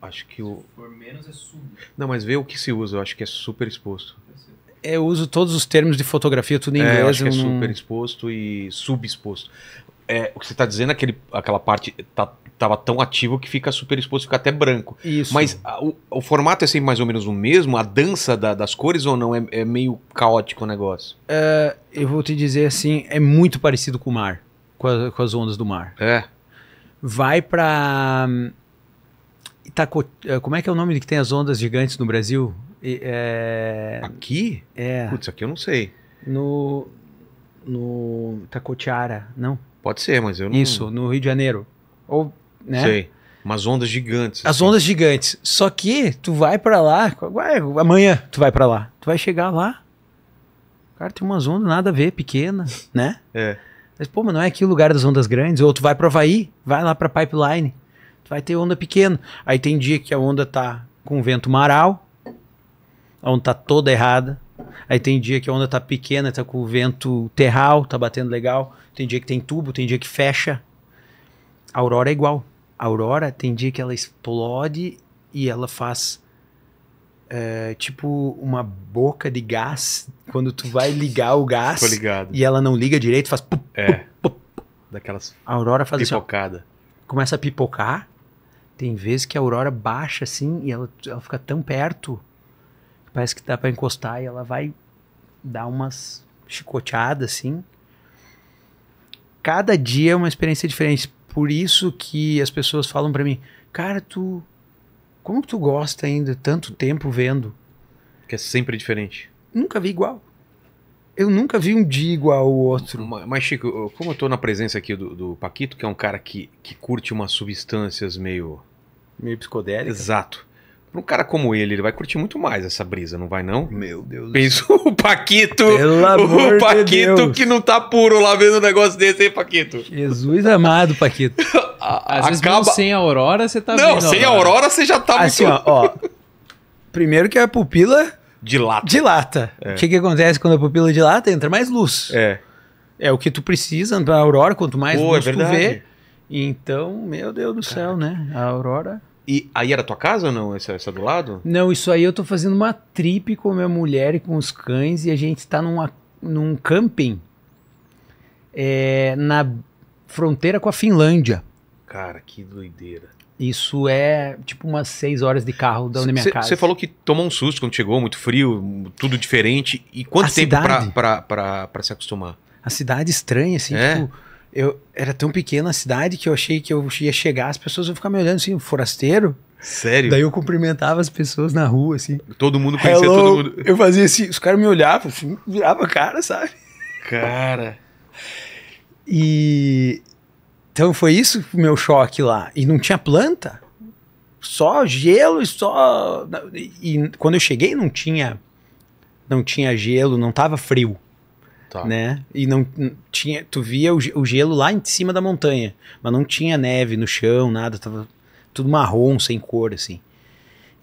Acho que o. Se for menos é sub. Não, mas vê o que se usa, eu acho que é super exposto. É, eu uso todos os termos de fotografia, tudo em inglês. É, eu acho que é super exposto e subexposto. É, o que você está dizendo, é aquele, aquela parte tá, tava tão ativo que fica super exposto, fica até branco. Isso. Mas a, o, o, formato é sempre mais ou menos o mesmo? A dança da, das cores ou não? É, é meio caótico o negócio? É, eu vou te dizer assim, é muito parecido com o mar com, a, com as ondas do mar. É. Vai para hum, Itaco... Eh, como é que é o nome que tem as ondas gigantes no Brasil? É... Aqui? É. Putz, aqui eu não sei. No. No Itacotiara, não? Pode ser, mas eu não. Isso, no Rio de Janeiro. Ou. Né? Sei. Umas ondas gigantes. As assim. ondas gigantes. Só que tu vai para lá, amanhã tu vai para lá. Tu vai chegar lá. Cara, tem umas ondas nada a ver, pequena, né? É. Mas, pô, mas não é aqui o lugar das ondas grandes? Ou tu vai para Havaí, vai lá para Pipeline, tu vai ter onda pequena. Aí tem dia que a onda tá com vento maral, a onda tá toda errada. Aí tem dia que a onda tá pequena, tá com vento terral, tá batendo legal. Tem dia que tem tubo, tem dia que fecha. A aurora é igual. A aurora tem dia que ela explode e ela faz é, tipo uma boca de gás quando tu vai ligar o gás e ela não liga direito, faz. pop é. Daquelas. A Aurora faz pipocada. Assim, ó, começa a pipocar. Tem vezes que a Aurora baixa assim e ela, ela fica tão perto que parece que dá para encostar e ela vai dar umas chicoteadas assim. Cada dia é uma experiência diferente. Por isso que as pessoas falam para mim, cara, tu como tu gosta ainda tanto tempo vendo? Que é sempre diferente. Nunca vi igual. Eu nunca vi um dia igual ao outro. Mas, Chico, como eu tô na presença aqui do, do Paquito, que é um cara que, que curte umas substâncias meio. Meio psicodélicas. Exato. Para um cara como ele, ele vai curtir muito mais essa brisa, não vai não? Meu Deus. Pensa o Paquito, o Paquito de que não tá puro lá vendo um negócio desse, hein, Paquito? Jesus amado, Paquito. a, Às acaba... vezes sem a aurora você tá Não, sem a aurora. aurora você já tá assim, muito... ó, ó. Primeiro que a pupila dilata. Dilata. É. O que que acontece quando a pupila dilata? Entra mais luz. É. É o que tu precisa pra aurora, quanto mais Pô, é luz é tu vê. Então, meu Deus do céu, né? A aurora e aí era tua casa ou não? Essa, essa do lado? Não, isso aí eu tô fazendo uma trip com minha mulher e com os cães e a gente tá numa, num camping é, na fronteira com a Finlândia. Cara, que doideira. Isso é tipo umas seis horas de carro da minha casa. Você falou que tomou um susto quando chegou, muito frio, tudo diferente. E quanto a tempo para se acostumar? A cidade estranha, assim, é? tipo, eu era tão pequena a cidade que eu achei que eu ia chegar, as pessoas vão ficar me olhando assim, forasteiro. Sério? Daí eu cumprimentava as pessoas na rua, assim. Todo mundo conhecia Hello. todo mundo. Eu fazia assim, os caras me olhavam, assim, virava a cara, sabe? Cara. E então foi isso o meu choque lá. E não tinha planta. Só gelo e só. E quando eu cheguei não tinha. Não tinha gelo, não tava frio. Tá. Né? E não tinha. Tu via o, gelo lá em cima da montanha. Mas não tinha neve no chão, nada. Tava tudo marrom, sem cor, assim.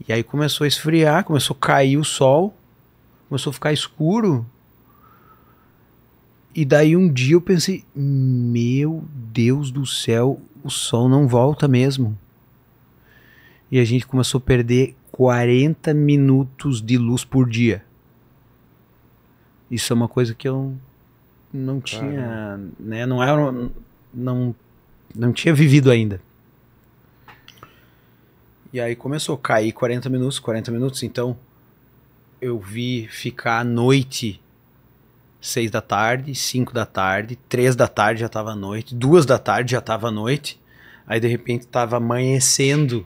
E aí começou a esfriar, começou a cair o sol, começou a ficar escuro. E daí um dia eu pensei, meu Deus do céu, o sol não volta mesmo. E a gente começou a perder 40 minutos de luz por dia. Isso é uma coisa que eu não tinha, né, não era não não tinha vivido ainda. E aí começou a cair 40 minutos, 40 minutos, então eu vi ficar a noite seis da tarde, cinco da tarde, três da tarde já tava à noite, duas da tarde já tava à noite. Aí de repente tava amanhecendo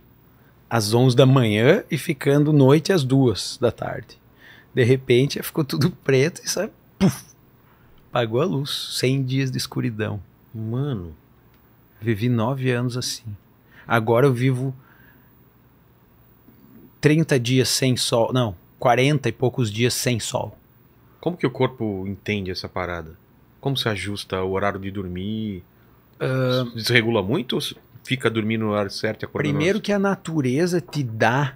às onze da manhã e ficando noite às duas da tarde. De repente ficou tudo preto e sabe, puf, apagou a luz. Cem dias de escuridão. Mano, vivi nove anos assim. Agora eu vivo 30 dias sem sol, não, 40 e poucos dias sem sol. Como que o corpo entende essa parada? Como se ajusta o horário de dormir? Uh... Desregula muito? Fica dormindo no horário certo e acordando? Primeiro que a natureza te dá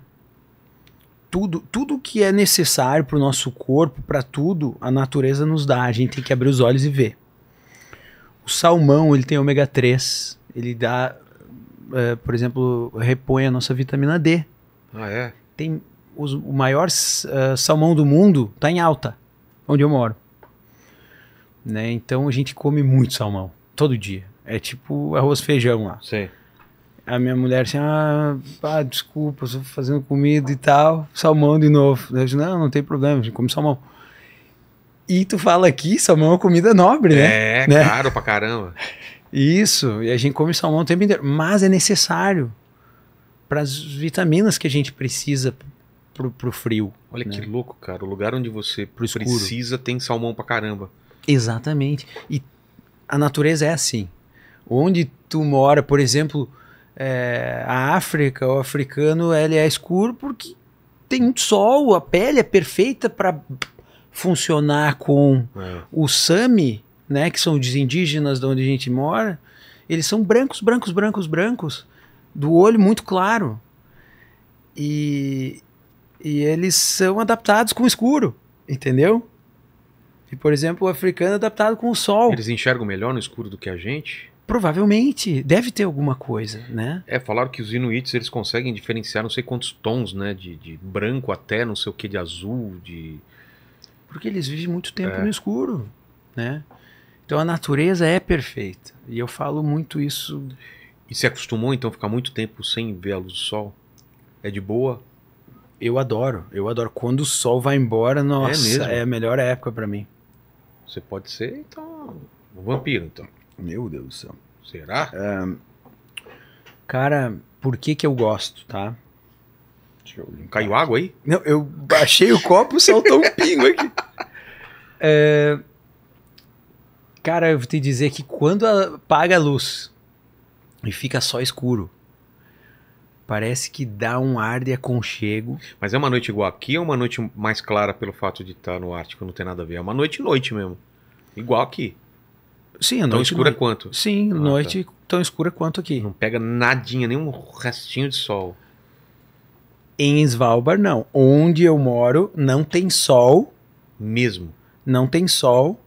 tudo, tudo que é necessário para o nosso corpo, para tudo, a natureza nos dá. A gente tem que abrir os olhos e ver. O salmão, ele tem ômega 3, ele dá, é, por exemplo, repõe a nossa vitamina D. Ah, é? Tem os, o maior uh, salmão do mundo está em alta onde eu moro. Né? Então a gente come muito salmão, todo dia. É tipo arroz feijão lá. Sei. A minha mulher assim, ah, pá, desculpa, estou fazendo comida e tal, salmão de novo. Eu disse, não, não tem problema, a gente come salmão. E tu fala aqui, salmão é uma comida nobre, né? É, né? caro pra caramba. Isso, e a gente come salmão o tempo inteiro. Mas é necessário para as vitaminas que a gente precisa pro, pro frio. Olha né? que louco, cara. O lugar onde você precisa tem salmão pra caramba. Exatamente. E a natureza é assim. Onde tu mora, por exemplo, é, a África, o africano, ele é escuro porque tem muito sol, a pele é perfeita para funcionar com é. o Sami, né, que são os indígenas de onde a gente mora, eles são brancos, brancos, brancos, brancos, do olho muito claro. E, e eles são adaptados com o escuro, entendeu? E, por exemplo, o africano é adaptado com o sol. Eles enxergam melhor no escuro do que a gente? Provavelmente, deve ter alguma coisa, né? É, falaram que os inuits eles conseguem diferenciar não sei quantos tons, né? De, de branco até não sei o que, de azul, de... Porque eles vivem muito tempo é. no escuro, né? Então a natureza é perfeita. E eu falo muito isso. E se acostumou então a ficar muito tempo sem ver a luz do sol? É de boa? Eu adoro, eu adoro. Quando o sol vai embora, nossa, é, é a melhor época para mim. Você pode ser, então, um vampiro, então. Meu Deus do céu. Será? É, cara, por que que eu gosto, tá? Eu... Caiu água aí? Não, eu baixei o copo e saltou um pingo aqui. É... Cara, eu vou te dizer que quando apaga a luz e fica só escuro, Parece que dá um ar de aconchego. Mas é uma noite igual aqui ou uma noite mais clara pelo fato de estar tá no Ártico? Não tem nada a ver. É uma noite noite mesmo. Igual aqui. Sim, a noite. Tão escura noite. quanto? Sim, ah, tá. noite tá. tão escura quanto aqui. Não pega nadinha, nenhum restinho de sol. Em Svalbard, não. Onde eu moro, não tem sol. Mesmo. Não tem sol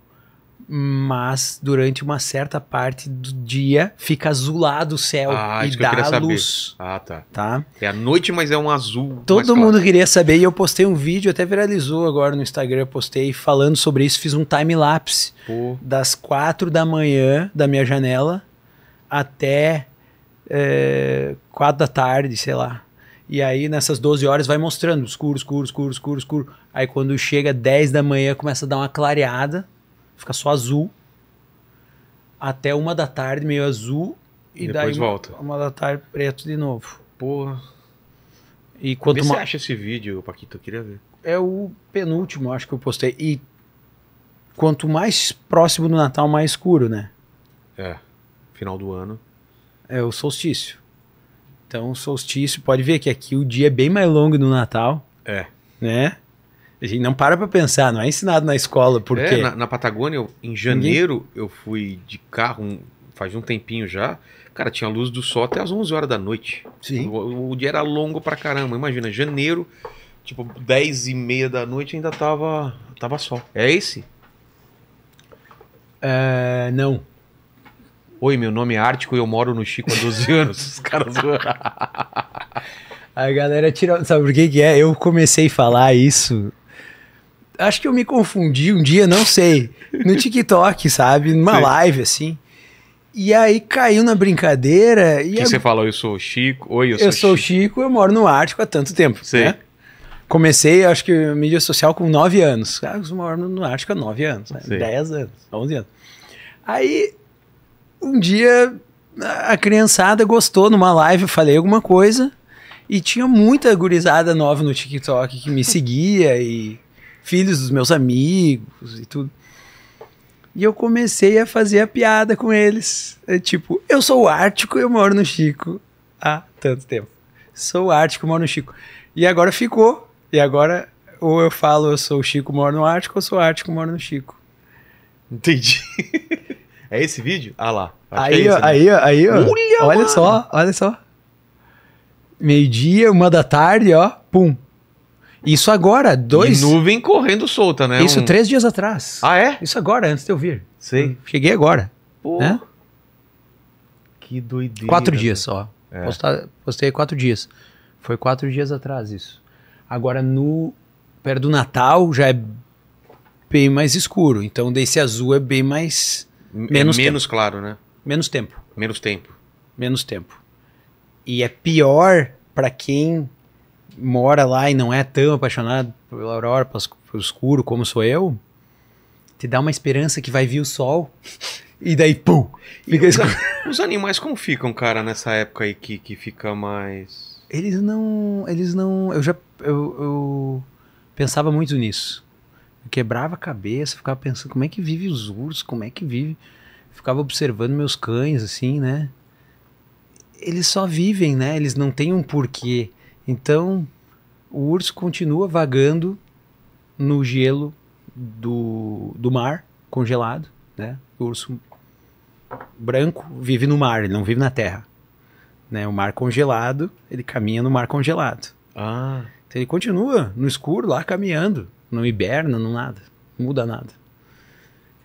mas durante uma certa parte do dia fica azulado o céu ah, e dá que luz. Saber. Ah, tá. tá. É a noite, mas é um azul. Todo mundo claro. queria saber e eu postei um vídeo, até viralizou agora no Instagram, eu postei falando sobre isso, fiz um time lapse Pô. das quatro da manhã da minha janela até é, quatro da tarde, sei lá. E aí, nessas 12 horas, vai mostrando escuro, escuro, escuro, escuro, escuro. Aí, quando chega 10 da manhã, começa a dar uma clareada fica só azul até uma da tarde, meio azul, e, e daí volta. Uma, da tarde preto de novo. Porra. E quanto Vê uma... você acha esse vídeo, Paquito? Eu queria ver. É o penúltimo, acho que eu postei. E quanto mais próximo do Natal, mais escuro, né? É. Final do ano. É o solstício. Então, solstício, pode ver que aqui o dia é bem mais longo do Natal. É. Né? A gente não para pra pensar, não é ensinado na escola, porque... É, na, na Patagônia, eu, em janeiro, Ninguém... eu fui de carro, um, faz um tempinho já, cara, tinha luz do sol até às 11 horas da noite. Sim. O, o dia era longo pra caramba, imagina, janeiro, tipo 10 e meia da noite ainda tava, tava sol. É esse? É, não. Oi, meu nome é Ártico e eu moro no Chico há 12 anos. Os caras. a galera tirou. Sabe por que, que é? Eu comecei a falar isso acho que eu me confundi um dia, não sei, no TikTok, sabe? Numa Sim. live, assim. E aí caiu na brincadeira. E que a... você falou, eu sou o Chico. Oi, eu sou Eu sou o Chico. eu moro no Ártico há tanto tempo. Sim. Né? Comecei, acho que, mídia social com 9 anos. Cara, ah, eu moro no Ártico há 9 anos, né? 10 anos, 11 anos. Aí, um dia, a criançada gostou numa live, eu falei alguma coisa. E tinha muita gurizada nova no TikTok que me seguia e filhos dos meus amigos e tudo. E eu comecei a fazer a piada com eles. É, tipo, eu sou ártico e eu moro no Chico há tanto tempo. Sou ártico, moro no Chico. E agora ficou. E agora, ou eu falo eu sou Chico, moro no Ártico, ou sou Ártico, moro no Chico. Entendi. é esse vídeo? Ah lá. É aí, é esse, ó, né? aí, ó, aí, ó. Olha, olha só, olha só. Meio-dia, uma da tarde, ó. Pum. Isso agora, dois. E nuvem correndo solta, né? Isso um... três dias atrás. Ah, é? Isso agora, antes de eu vir. Sei. Cheguei agora. Pô. Né? Que doideira. Quatro dias só. É. Postei, postei quatro dias. Foi quatro dias atrás isso. Agora, no perto do Natal, já é bem mais escuro. Então, desse azul é bem mais. É menos, é menos claro, né? Menos tempo. Menos tempo. Menos tempo. E é pior para quem mora lá e não é tão apaixonado pela aurora, pelo escuro como sou eu, te dá uma esperança que vai vir o sol. E daí, pum! Fica... Os, os, animais como ficam, cara, nessa época aí que, que fica mais. Eles não. Eles não. Eu já. Eu, eu pensava muito nisso. Eu quebrava a cabeça, ficava pensando como é que vive os ursos, como é que vive. ficava observando meus cães, assim, né? Eles só vivem, né? Eles não têm um porquê. Então, o urso continua vagando no gelo do, do mar, congelado, né? O urso branco vive no mar, ele não vive na terra. Né? O mar congelado, ele caminha no mar congelado. Ah. Então ele continua no escuro lá caminhando, não hiberna, não nada, não muda nada.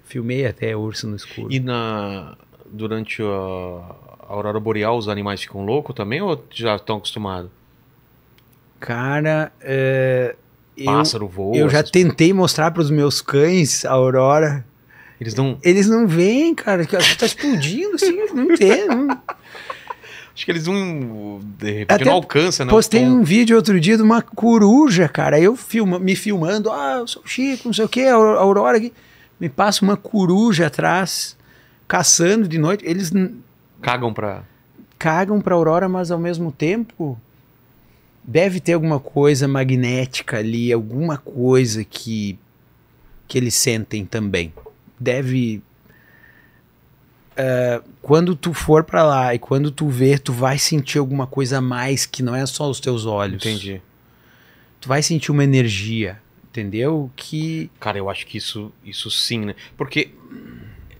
Filmei até urso no escuro. E na durante a, a aurora boreal os animais ficam loucos também ou já estão acostumados? Cara, é, pássaro eu, voa. Eu já tentei mostrar para os meus cães a aurora. Eles não. Eles não vêm cara. Acho que tá explodindo, assim, não tem. Não... Acho que eles não. De repente Até não alcança, né? Postei um vídeo outro dia de uma coruja, cara. Eu filma, me filmando, ah, eu sou o Chico, não sei o quê, a Aurora aqui. Me passa uma coruja atrás, caçando de noite. Eles. Cagam pra. Cagam pra Aurora, mas ao mesmo tempo deve ter alguma coisa magnética ali, alguma coisa que, que eles sentem também. Deve. Uh, quando tu for para lá e quando tu ver, tu vai sentir alguma coisa a mais que não é só os teus olhos. Entendi. Tu vai sentir uma energia, entendeu? Que. Cara, eu acho que isso, isso sim, né? Porque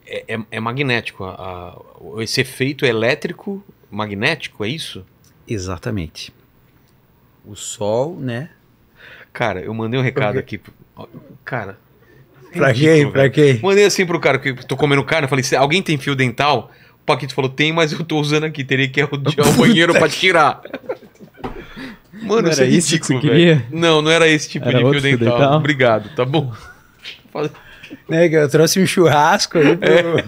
é, é, é magnético. A, a, esse efeito elétrico magnético, é isso? Exatamente o sol, né? Cara, eu mandei um recado aqui. Cara. Pra quem? Velho. Pra quem? Mandei assim pro cara que tô comendo carne. Eu falei: alguém tem fio dental? O Paquito falou: tem, mas eu tô usando aqui. Teria que ir ao banheiro pra tirar. Mano, não isso é era é isso que você queria? Velho. Não, não era esse tipo era de fio dental. fio dental. Obrigado, tá bom. né, eu trouxe um churrasco aí pro... É.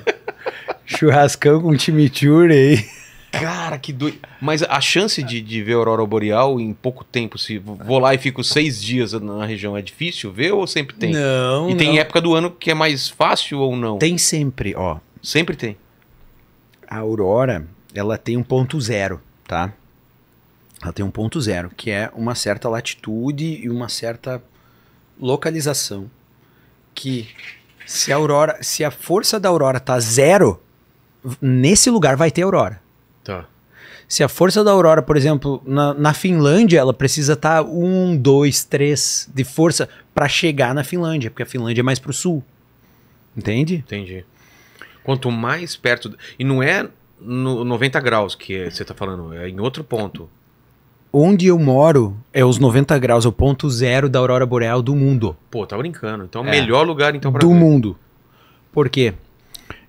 Churrascão com chimichurri aí. Cara, que doido. Mas a chance de, de ver a aurora boreal em pouco tempo, se vou lá e fico seis dias na região, é difícil ver ou sempre tem? Não. E tem não. época do ano que é mais fácil ou não? Tem sempre, ó. Sempre tem. A aurora, ela tem um ponto zero, tá? Ela tem um ponto zero, que é uma certa latitude e uma certa localização. Que se a aurora, se a força da aurora tá zero, nesse lugar vai ter aurora. Tá. Se a força da aurora, por exemplo, na, na Finlândia, ela precisa estar tá um, dois, três de força para chegar na Finlândia, porque a Finlândia é mais para o sul. Entende? Entendi. Quanto mais perto. E não é no 90 graus que você está falando, é em outro ponto. Onde eu moro é os 90 graus, é o ponto zero da aurora boreal do mundo. Pô, tá brincando. Então, é o é. melhor lugar então para Do ver. mundo. Por quê?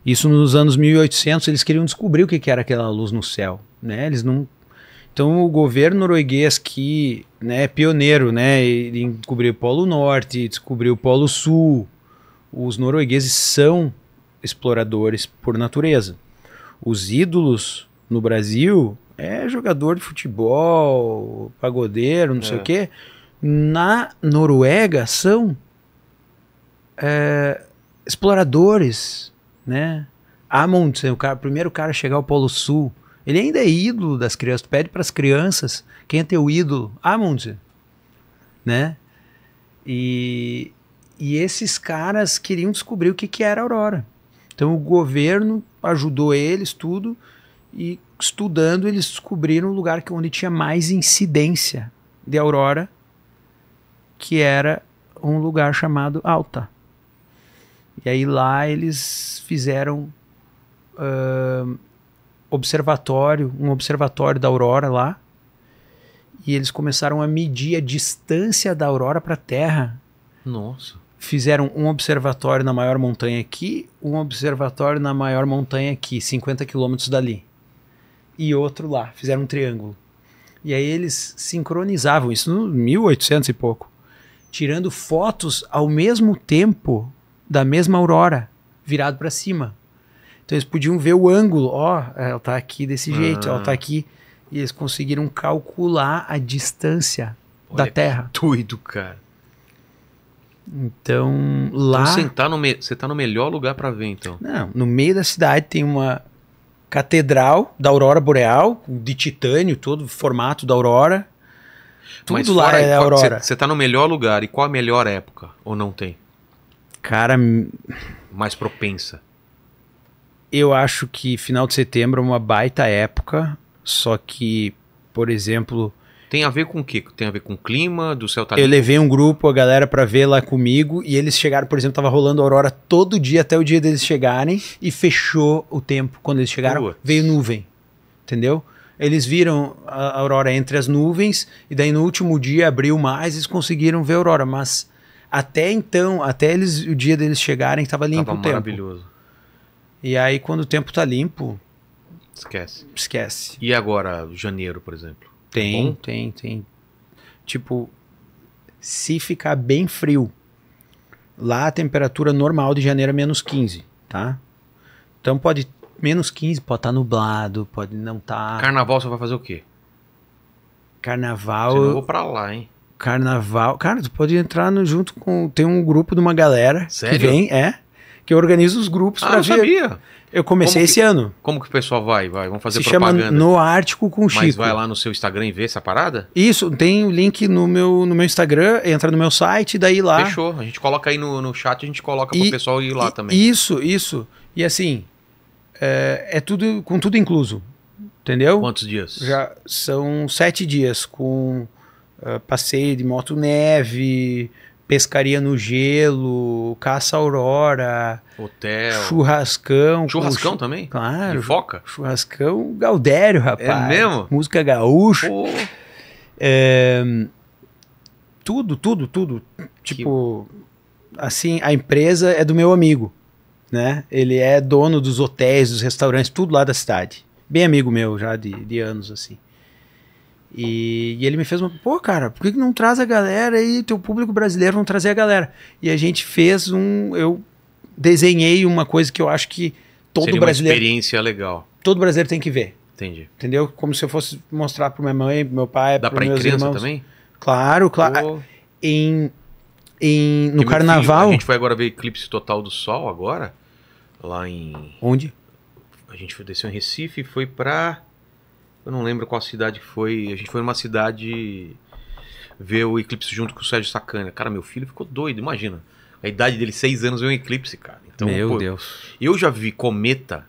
Isso nos anos 1800, eles queriam descobrir o que, era aquela luz no céu, né? Eles não então o governo norueguês que né, é pioneiro, né, em descobrir o Polo Norte, descobriu o Polo Sul. Os noruegueses são exploradores por natureza. Os ídolos no Brasil é jogador de futebol, pagodeiro, não é. sei o é. quê. Na Noruega são é, exploradores, né? Amundsen, o, cara, o primeiro cara a chegar ao Polo Sul, ele ainda é ídolo das crianças. Tu pede para as crianças quem é teu ídolo. Amundsen, né? E, e esses caras queriam descobrir o que, que era a Aurora. Então o governo ajudou eles, tudo, e estudando eles descobriram o lugar que, onde tinha mais incidência de aurora, que era um lugar chamado Alta. E aí lá eles fizeram uh, observatório, um observatório da aurora lá. E eles começaram a medir a distância da aurora para a Terra. Nossa. Fizeram um observatório na maior montanha aqui, um observatório na maior montanha aqui, 50 quilômetros dali. E outro lá, fizeram um triângulo. E aí eles sincronizavam isso no 1800 e pouco, tirando fotos ao mesmo tempo da mesma aurora, virado para cima. Então eles podiam ver o ângulo, ó, oh, ela tá aqui desse hum. jeito, ah. ela tá aqui. E eles conseguiram calcular a distância da Terra. Que doido, cara. Então, então lá. Então, você, tá no me... você tá no melhor lugar para ver, então. Não, no meio da cidade tem uma catedral da Aurora Boreal, de titânio, todo o formato da Aurora. Tudo Mas lá é a Aurora. Você tá no melhor lugar. E qual a melhor época? Ou não tem? Cara. Mais propensa. Eu acho que final de setembro é uma baita época, só que, por exemplo. Tem a ver com o quê? Tem a ver com o clima do céu tá Eu levei um grupo, a galera, para ver lá comigo, e eles chegaram, por exemplo, tava rolando aurora todo dia até o dia deles chegarem, e fechou o tempo. Quando eles chegaram, veio nuvem. Entendeu? eles viram a aurora entre as nuvens e daí no último dia abriu mais e eles conseguiram ver a aurora, mas até então, até eles o dia deles chegarem, estava limpo tava o tempo. maravilhoso. E aí, quando o tempo tá limpo. Esquece. Esquece. E agora, janeiro, por exemplo? Tá tem, tá tem, tem. Tipo, se ficar bem frio, lá a temperatura normal de janeiro é menos 15, tá? Então pode. Menos 15, pode estar tá nublado, pode não estar. Tá... Carnaval você vai fazer o quê? Carnaval. Você eu vou pra lá, hein? carnaval. Cara, tu pode entrar no, junto com. Tem um grupo de uma galera Sério? que vem, é. Que organiza os grupos ah, pra eu vir. Sabia. Eu comecei que, esse ano. Como que o pessoal vai? vai vamos fazer Se propaganda. Chama no Ártico com Chico. Mas vai lá no seu Instagram e vê essa parada? Isso, tem o link no meu, no meu Instagram, entra no meu site, daí lá. Fechou. A gente coloca aí no, no chat, a gente coloca e, pro pessoal ir lá e, também. Isso, isso. E assim, é, é, tudo com tudo incluso. Entendeu? Quantos dias? Já são sete dias com ah, passeio de moto neve, pescaria no gelo, caça aurora, hotel, churrascão, churrascão com, também, claro, foca, churrascão, Gaudério, rapaz, é mesmo, música gaúcha, oh. é, tudo, tudo, tudo, tipo, que... assim, a empresa é do meu amigo, né? Ele é dono dos hotéis, dos restaurantes, tudo lá da cidade, bem amigo meu já de, de anos assim. E, e, ele me fez uma. Pô, cara, por que, que não traz a galera aí? Teu público brasileiro não trazer a galera. E a gente fez um. Eu desenhei uma coisa que eu acho que todo Seria brasileiro. Uma experiência legal. Todo brasileiro tem que ver. Entendi. Entendeu? Como se eu fosse mostrar para minha mãe, pro meu pai, Dá para meus criança irmãos. também? Claro, claro. Em, em, no carnaval. Filho, a gente foi agora ver Eclipse Total do Sol agora. Lá em. Onde? A gente foi desceu em Recife e foi para eu não lembro qual cidade foi. A gente foi numa cidade ver o eclipse junto com o Sérgio Sacana. Cara, meu filho ficou doido, imagina. A idade dele, seis anos, veio um eclipse, cara. Então, meu pô, Deus. Eu já vi cometa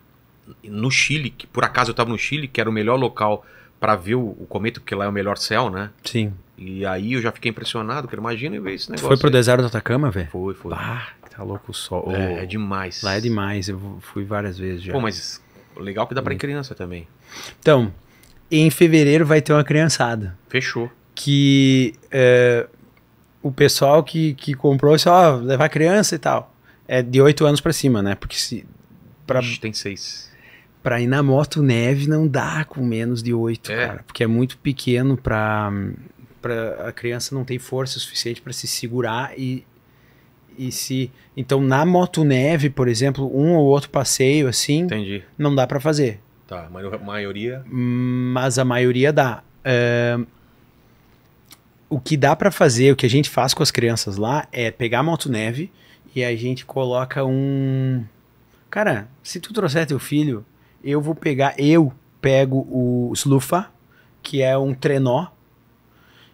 no Chile, que por acaso eu estava no Chile, que era o melhor local para ver o, o, cometa, porque lá é o melhor céu, né? Sim. E aí eu já fiquei impressionado, cara. Imagina ver esse negócio. Foi pro aí. deserto do Atacama, velho? Foi, foi. Ah, tá louco o sol. É, é, demais. Lá é demais, eu fui várias vezes já. Pô, mas legal que dá para hum. criança também. Então, em fevereiro vai ter uma criançada. Fechou. Que é, o pessoal que, que comprou só assim, ó, oh, levar criança e tal. É de 8 anos para cima, né? Porque se. Pra, Ixi, tem 6. Pra ir na moto neve não dá com menos de 8, é. cara. Porque é muito pequeno pra, pra. A criança não tem força suficiente para se segurar e, e se então na moto neve por exemplo um ou outro passeio assim Entendi. não dá para fazer Tá, mas a maioria. Mas a maioria dá. É, o que dá para fazer, o que a gente faz com as crianças lá é pegar a moto neve e a gente coloca um. Cara, se tu trouxer teu filho, eu vou pegar, eu pego o slufa, que é um trenó.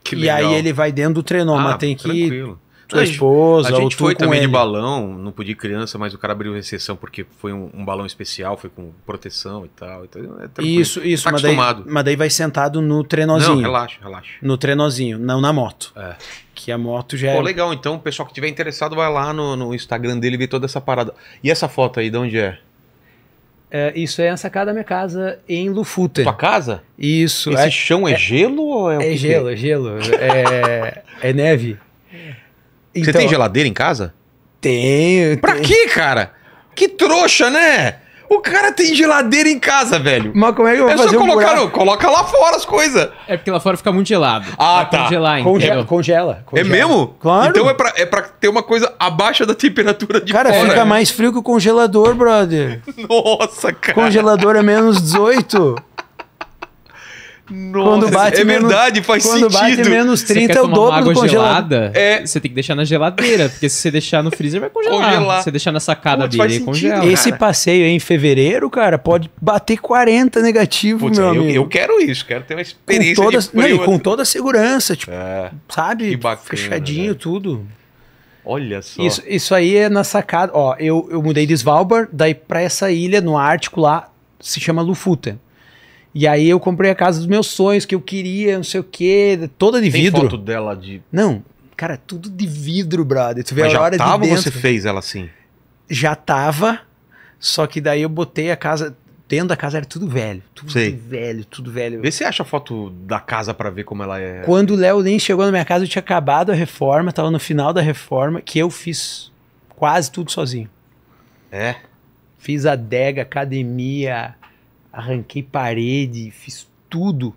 Que e legal. aí ele vai dentro do trenó, ah, mas tem que tranquilo a esposa, a gente foi também de balão, não podia criança, mas o cara abriu exceção porque foi um, um balão especial, foi com proteção e tal. Então é isso, isso, tá mas, daí, mas daí vai sentado no trenozinho. Não, relaxa, relaxa. No trenozinho, não na moto. É. Que a moto já Pô, é... legal, então o pessoal que tiver interessado vai lá no, no Instagram dele ver toda essa parada. E essa foto aí, de onde é? É, isso é a sacada da minha casa em Lufuter. Tua casa? Isso. Esse é, chão é, é, gelo ou é, é, é? é gelo, é gelo. É, neve. Então, Você tem geladeira em casa? Tenho. Pra tenho. quê, cara? Que trouxa, né? O cara tem geladeira em casa, velho. Mas como é que eu vou é fazer só um colocar, coloca lá fora as coisas. É porque lá fora fica muito gelado. Ah, tá. Congelar, congela, congela. É mesmo? Claro. Então é pra, é pra ter uma coisa abaixo da temperatura de cara, fora. Cara, fica mais frio que o congelador, brother. Nossa, cara. Congelador é menos 18. Nossa, quando é bate é menos, verdade, faz quando sentido. Quando bate menos 30, é o dobro do congelada. É... Você tem que deixar na geladeira, porque se você deixar no freezer vai congelar. congelar. Se você deixar na sacada Pô, dele, congela. Esse passeio aí em fevereiro, cara, pode bater 40 negativo, Putz, meu eu, amigo. Eu quero isso, quero ter uma experiência. Com toda, não, e com toda a segurança, tipo, é. sabe? Bacana, fechadinho, né? tudo. Olha só. Isso, isso aí é na sacada. Ó, eu, eu mudei de Svalbard, daí pra essa ilha no Ártico lá, se chama Lufuta. E aí eu comprei a casa dos meus sonhos, que eu queria, não sei o quê, toda de Tem vidro. foto dela de... Não, cara, tudo de vidro, brother. Tu vê Mas a hora de dentro. já tava você fez ela assim? Já tava, só que daí eu botei a casa dentro da casa era tudo velho. Tudo Sei. velho, tudo velho. Vê se acha a foto da casa para ver como ela é. Quando o Léo Lins chegou na minha casa, eu tinha acabado a reforma, tava no final da reforma, que eu fiz quase tudo sozinho. É? Fiz adega, academia, arranquei parede, fiz tudo.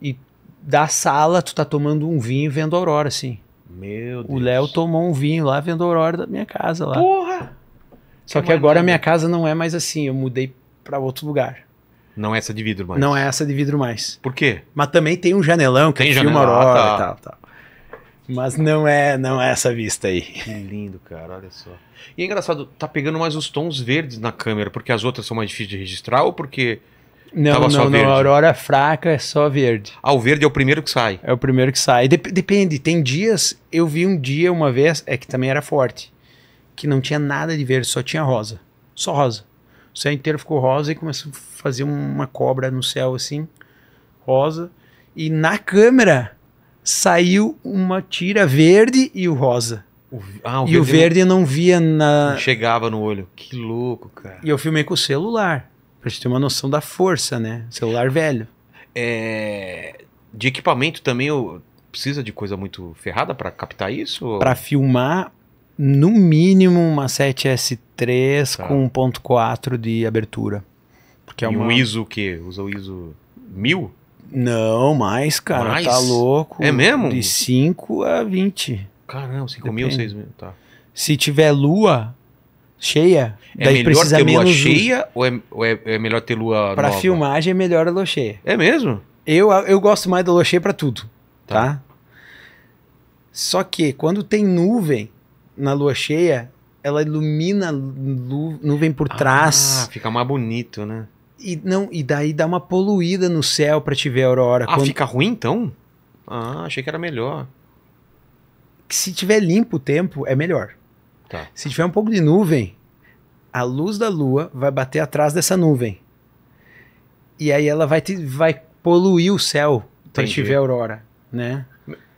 E da sala, tu tá tomando um vinho vendo a Aurora, assim. Meu Deus. O Léo tomou um vinho lá vendo a Aurora da minha casa lá. Porra! Só é que, que agora a minha casa não é mais assim, eu mudei para outro lugar. Não é essa de vidro mais. Não é essa de vidro mais. Por quê? Mas também tem um janelão que tem filma janelão, Aurora ah, tá. e tal, tal. Tá. Mas não é, não é essa vista aí. Que lindo, cara, olha só. E é engraçado, tá pegando mais os tons verdes na câmera, porque as outras são mais difíceis de registrar ou porque não, não, não. A aurora é fraca é só verde. Ah, o verde é o primeiro que sai. É o primeiro que sai. Dep depende, tem dias. Eu vi um dia uma vez, é que também era forte, que não tinha nada de verde, só tinha rosa. Só rosa. O céu inteiro ficou rosa e começou a fazer uma cobra no céu assim, rosa. E na câmera saiu uma tira verde e o rosa. O, ah, o e verde o verde não, não via na. Não chegava no olho. Que louco, cara. E eu filmei com o celular. Pra gente ter uma noção da força, né? Celular velho. É, de equipamento também eu, precisa de coisa muito ferrada para captar isso? Para filmar, no mínimo uma 7S3 tá. com 1.4 de abertura. Porque é uma... um ISO o quê? Usa o ISO 1000? Não, mais, cara. Tá mais? Tá louco. É mesmo? De 5 a 20. Caramba, 5 mil, 6 mil, tá. Se tiver lua, cheia. É daí melhor precisa ter lua cheia ou, é, ou é, é, melhor ter lua Para filmagem é melhor a lua cheia. É mesmo? Eu, eu gosto mais da lua cheia para tudo, tá. tá? Só que quando tem nuvem na lua cheia, ela ilumina a lu, nuvem por trás. Ah, fica mais bonito, né? E não, e daí dá uma poluída no céu para te ver a aurora. Ah, quando... fica ruim então? Ah, achei que era melhor. se tiver limpo o tempo, é melhor. Tá. Se tiver um pouco de nuvem, a luz da lua vai bater atrás dessa nuvem. E aí ela vai, te, vai poluir o céu se tiver aurora, né?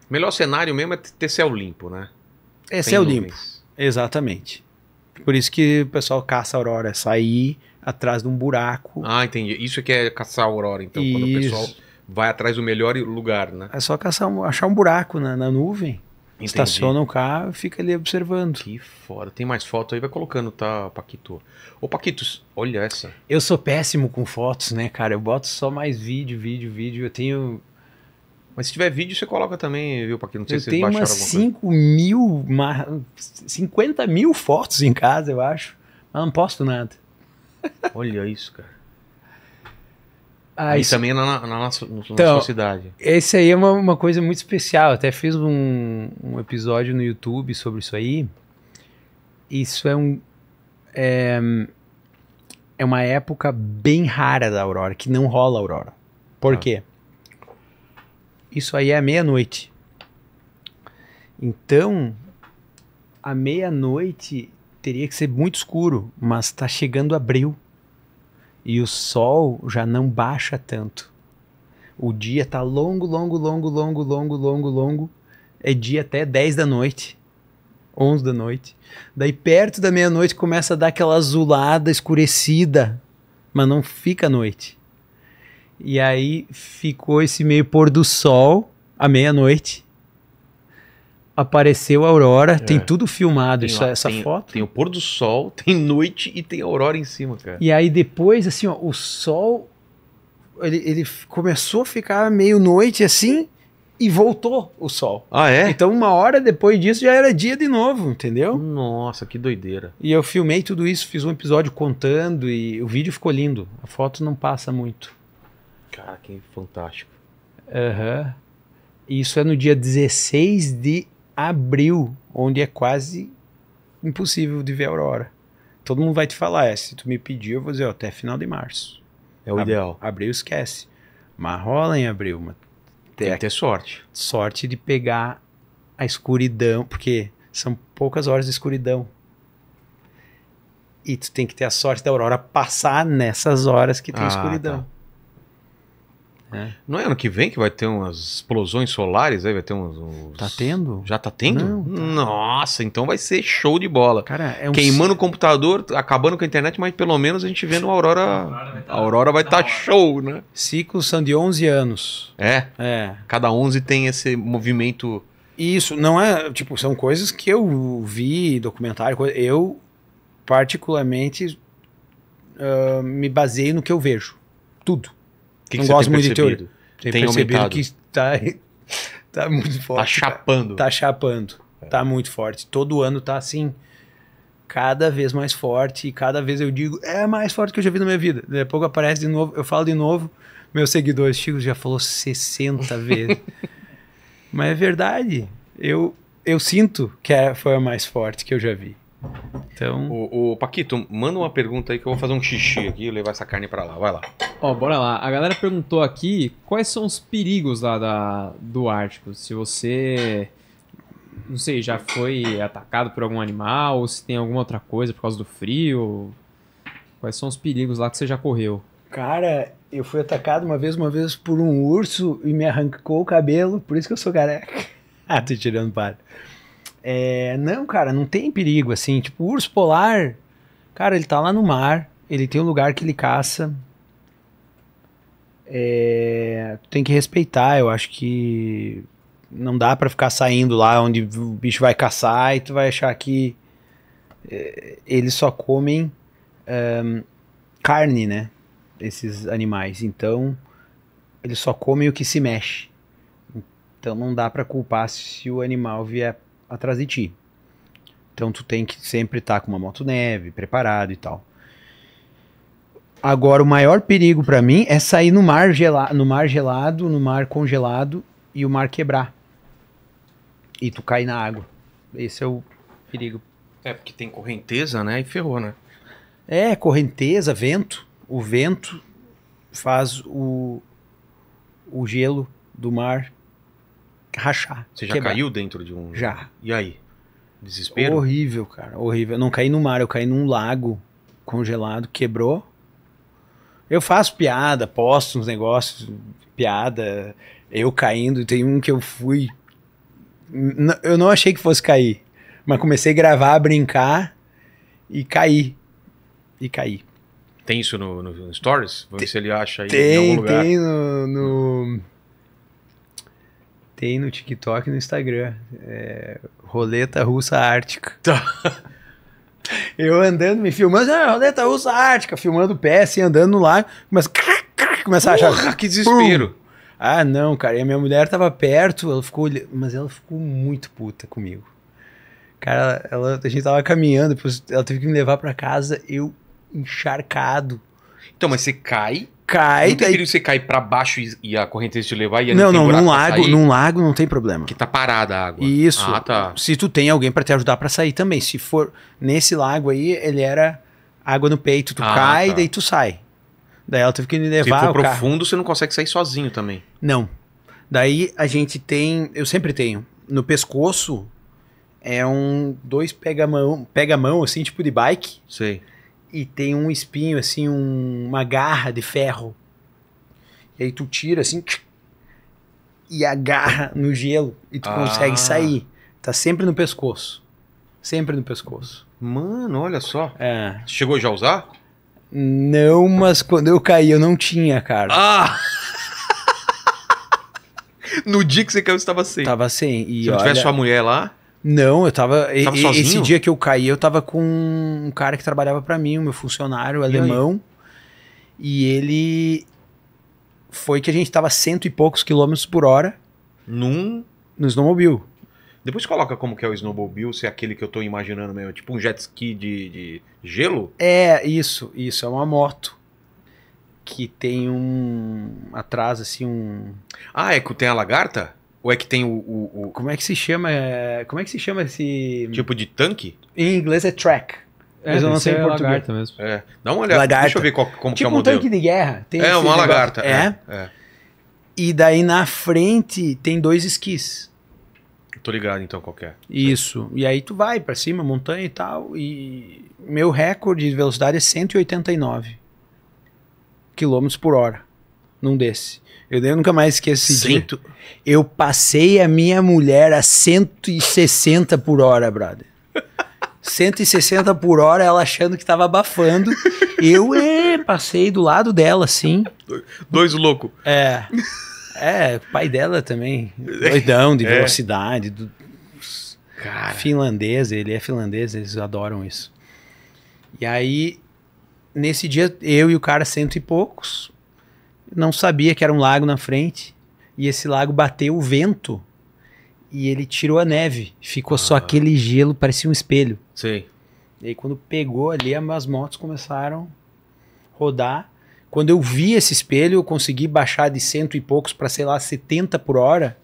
Melhor cenário mesmo é ter céu limpo, né? É céu nuvens. limpo, exatamente. Por isso que o pessoal caça a aurora, sair atrás de um buraco. Ah, entendi. Isso é que é caçar a aurora, então, isso. quando o pessoal vai atrás do melhor lugar, né? É só caçar achar um buraco na, na nuvem Entendi. Estacionam carro, fica ali observando. Que foda. Tem mais foto aí, vai colocando, tá, Paquito? Ô, Paquitos, olha essa. Eu sou péssimo com fotos, né, cara? Eu boto só mais vídeo, vídeo, vídeo. Eu tenho. Mas se tiver vídeo, você coloca também, viu, Paquito? Não sei eu se vocês baixaram umas 5 mil, uma, 50 mil fotos em casa, eu acho. Mas não posto nada. Olha isso, cara. Ah, aí isso... também na, na, nossa, na então, cidade. Esse aí é uma, uma coisa muito especial. até fiz um, um episódio no YouTube sobre isso aí. Isso é um. É, é uma época bem rara da aurora, que não rola aurora. Por ah. quê? Isso aí é meia-noite. Então, a meia-noite teria que ser muito escuro, mas tá chegando abril e o sol já não baixa tanto. O dia tá longo, longo, longo, longo, longo, longo, longo. É dia até 10 da noite, 11 da noite. Daí perto da meia-noite começa a dar aquela azulada, escurecida, mas não fica noite. E aí ficou esse meio pôr do sol à meia-noite apareceu a aurora. É. Tem tudo filmado, tem, isso, é essa tem, foto. Tem o pôr do sol, tem noite e tem a aurora em cima, cara. E aí depois, assim, ó, o sol ele, ele começou a ficar meio noite assim e voltou o sol. Ah, é? Então, uma hora depois disso já era dia de novo, entendeu? Nossa, que doideira. E eu filmei tudo isso, fiz um episódio contando e o vídeo ficou lindo. A foto não passa muito. Cara, que fantástico. Aham. Uhum. Isso é no dia 16 de abril, onde é quase impossível de ver a aurora. Todo mundo vai te falar, é, se tu me pedir, eu vou dizer, ó, até final de março. É o Ab ideal. Abril esquece. Mas rola em abril, mas tem é que ter sorte. Sorte de pegar a escuridão, porque são poucas horas de escuridão. E tu tem que ter a sorte da aurora passar nessas horas que tem ah, escuridão. Tá. É. Não é ano que vem que vai ter umas explosões solares aí, vai ter uns. uns... Tá tendo? Já tá tendo? Não, tá. Nossa, então vai ser show de bola. Cara, é um Queimando o computador, acabando com a internet, mas pelo menos a gente vendo uma aurora. A aurora vai estar tá, tá, tá show, né? Ciclos são de 11 anos. É? É. Cada 11 tem esse movimento. Isso, não é. Tipo, são coisas que eu vi, documentário, eu particularmente uh, me baseio no que eu vejo. Tudo que não que gosto muito percebido? de teoria. Tem, tem percebido aumentado. que está tá muito forte. Tá chapando. Tá, tá chapando. É. Tá muito forte. Todo ano tá assim, cada vez mais forte. E cada vez eu digo, é mais forte que eu já vi na minha vida. Daqui a pouco aparece de novo, eu falo de novo. Meus seguidores, Chico já falou 60 vezes. Mas é verdade. Eu, eu sinto que é, foi a mais forte que eu já vi. Então... O, o, Paquito, manda uma pergunta aí que eu vou fazer um xixi aqui e levar essa carne para lá. Vai lá. Ó, bora lá. A galera perguntou aqui quais são os perigos lá da, do Ártico. Se você, não sei, já foi atacado por algum animal ou se tem alguma outra coisa por causa do frio. Quais são os perigos lá que você já correu? Cara, eu fui atacado uma vez, uma vez por um urso e me arrancou o cabelo, por isso que eu sou careca. ah, tô tirando para. É, não, cara, não tem perigo, assim. Tipo, o urso polar, cara, ele tá lá no mar, ele tem um lugar que ele caça. É, tem que respeitar, eu acho que não dá para ficar saindo lá onde o bicho vai caçar e tu vai achar que é, eles só comem carne, né? Esses animais. Então, eles só comem o que se mexe. Então não dá para culpar se o animal vier atrás de ti. Então tu tem que sempre estar tá com uma moto neve, preparado e tal. Agora o maior perigo para mim é sair no mar, gelado, no mar gelado, no mar congelado e o mar quebrar. E tu cair na água. Esse é o perigo. É porque tem correnteza, né? E ferrou, né? É, correnteza, vento. O vento faz o, o gelo do mar rachar. Você já quebrar. caiu dentro de um. Já. E aí? Desespero? Horrível, cara. Horrível. Eu não caí no mar, eu caí num lago congelado, quebrou. Eu faço piada, posto uns negócios, piada, eu caindo. Tem um que eu fui. Eu não achei que fosse cair, mas comecei a gravar, a brincar e caí. E caí. Tem isso no, no, Stories? Vamos ver se ele acha aí tem, em algum lugar. Tem no, no tem no TikTok e no Instagram. É, roleta russa ártica. Tá. Eu andando, me filmando, ah, roleta russa ártica, filmando o pé, assim, andando no lago, começa, começa a achar. Porra, que desespero! Pum. Ah, não, cara, e a minha mulher tava perto, ela ficou, mas ela ficou muito puta comigo. Cara, ela, a gente tava caminhando, ela teve que me levar para casa, eu encharcado. Então, mas você cai cai. Não tem daí... você cair para baixo e, e, a correnteza te levar e Não, não, não num lago, sair, num lago não tem problema. Que tá parada a água. Isso. Ah, tá. Se tu tem alguém para te ajudar para sair também. Se for nesse lago aí, ele era água no peito, tu ah, cai tá. daí tu sai. Daí ela teve que me levar. Se for profundo, carro. você não consegue sair sozinho também. Não. Daí a gente tem, eu sempre tenho, no pescoço é um dois pega mão, pega mão assim, tipo de bike. Sei e tem um espinho, assim, um, uma garra de ferro. E aí tu tira, assim, e agarra no gelo e tu ah. consegue sair. Tá sempre no pescoço. Sempre no pescoço. Mano, olha só. É. Chegou já a usar? Não, mas quando eu caí eu não tinha, cara. Ah! no dia que você caiu, você tava sem. Tava sem. E Se não olha... tivesse sua mulher lá. Não, eu tava. tava e, esse dia que eu caí, eu tava com um cara que trabalhava para mim, o um meu funcionário alemão. E, e ele. Foi que a gente tava cento e poucos quilômetros por hora. Num. No snowmobile. Depois coloca como que é o snowmobile, se é aquele que eu tô imaginando mesmo. Tipo um jet ski de, de gelo? É, isso, isso. É uma moto que tem um atrás assim um ah é que tem a lagarta ou é que tem o, o, o, Como é que se chama? É, como é que se chama esse. Tipo de tanque? Em inglês é track. É, mas eu não sei em português. mesmo. É. Dá uma olhada. Lagarta. Deixa eu ver qual, como tipo que é o tipo um modelo. um tanque de guerra. Tem é, uma lagarta. É, é. é. E daí na frente tem dois esquis. tô ligado então qualquer. É. Isso. E aí tu vai para cima, montanha e tal. E meu recorde de velocidade é 189 km por hora num desse. Eu nunca mais esqueci esse disso. Eu passei a minha mulher a 160 por hora, brother. 160 por hora, ela achando que tava abafando. Eu é, passei do lado dela, sim. Dois louco. É. É, o pai dela também. Doidão, de é. velocidade. É. Do... Cara. Finlandês, ele é finlandês, eles adoram isso. E aí, nesse dia, eu e o cara, cento e poucos não sabia que era um lago na frente. E esse lago bateu o vento e ele tirou a neve. Ficou ah. só aquele gelo, parecia um espelho. Sim. E aí quando pegou ali, as motos começaram a rodar. Quando eu vi esse espelho, eu consegui baixar de cento e poucos para sei lá 70 por hora.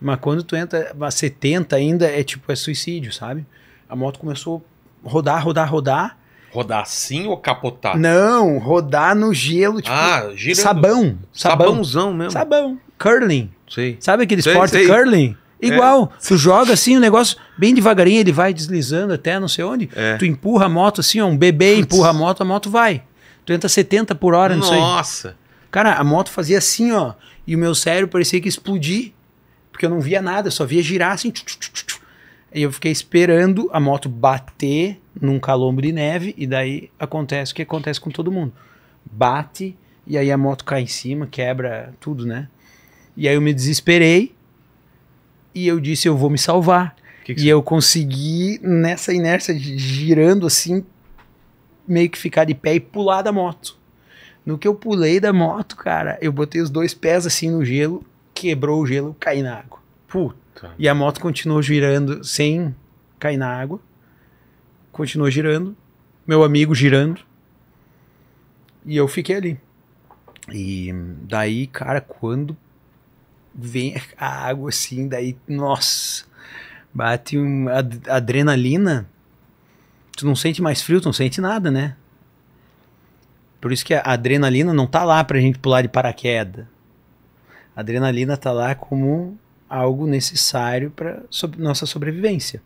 Mas quando tu entra a 70 ainda é tipo é suicídio, sabe? A moto começou a rodar, rodar, rodar. Rodar assim ou capotar? Não, rodar no gelo, tipo. Ah, Sabão. sabão. Sabãozão mesmo. Sabão. Curling. Sei. Sabe aquele sei, esporte sei. curling? É. Igual. É. Tu joga assim o negócio bem devagarinho, ele vai deslizando até não sei onde. É. Tu empurra a moto assim, ó, um bebê Putz. empurra a moto, a moto vai. Tu entra 70 por hora, não sei. Nossa. Cara, a moto fazia assim, ó. E o meu cérebro parecia que explodir. Porque eu não via nada, eu só via girar assim. Tch, tch, tch, e eu fiquei esperando a moto bater num calombo de neve e daí acontece o que acontece com todo mundo. Bate e aí a moto cai em cima, quebra tudo, né? E aí eu me desesperei e eu disse, eu vou me salvar. Que que e eu consegui, nessa inércia, girando assim, meio que ficar de pé e pular da moto. No que eu pulei da moto, cara, eu botei os dois pés assim no gelo, quebrou o gelo, caí na água. Puta. E a moto continuou girando sem cair na água continuou girando, meu amigo girando, e eu fiquei ali. E daí, cara, quando vem a água assim, daí, nossa, bate uma ad adrenalina, tu não sente mais frio, tu não sente nada, né? Por isso que a adrenalina não tá lá pra gente pular de paraquedas. A adrenalina tá lá como algo necessário para nossa sobrevivência.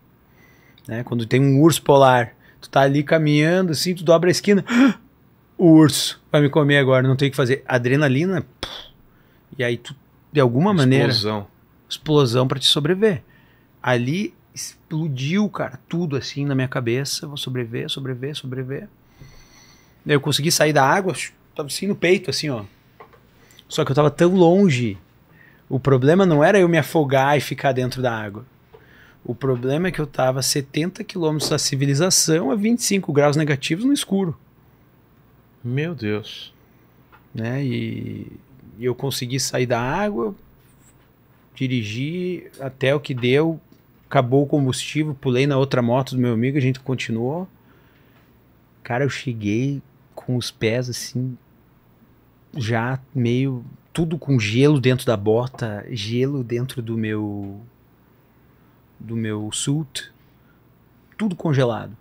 Né? Quando tem um urso polar, tu tá ali caminhando, assim, tu dobra a esquina, o urso vai me comer agora, não tem o que fazer. Adrenalina, e aí tu, de alguma explosão. maneira... Explosão. Explosão para te sobreviver. Ali explodiu, cara, tudo assim na minha cabeça, vou sobreviver, sobreviver, sobreviver. eu consegui sair da água, tava assim no peito, assim, ó. Só que eu tava tão longe. O problema não era eu me afogar e ficar dentro da água. O problema é que eu estava a 70 quilômetros da civilização a 25 graus negativos no escuro. Meu Deus. Né? E, e eu consegui sair da água, dirigi até o que deu, acabou o combustível, pulei na outra moto do meu amigo, a gente continuou. Cara, eu cheguei com os pés assim, já meio tudo com gelo dentro da bota, gelo dentro do meu do meu suit, tudo congelado.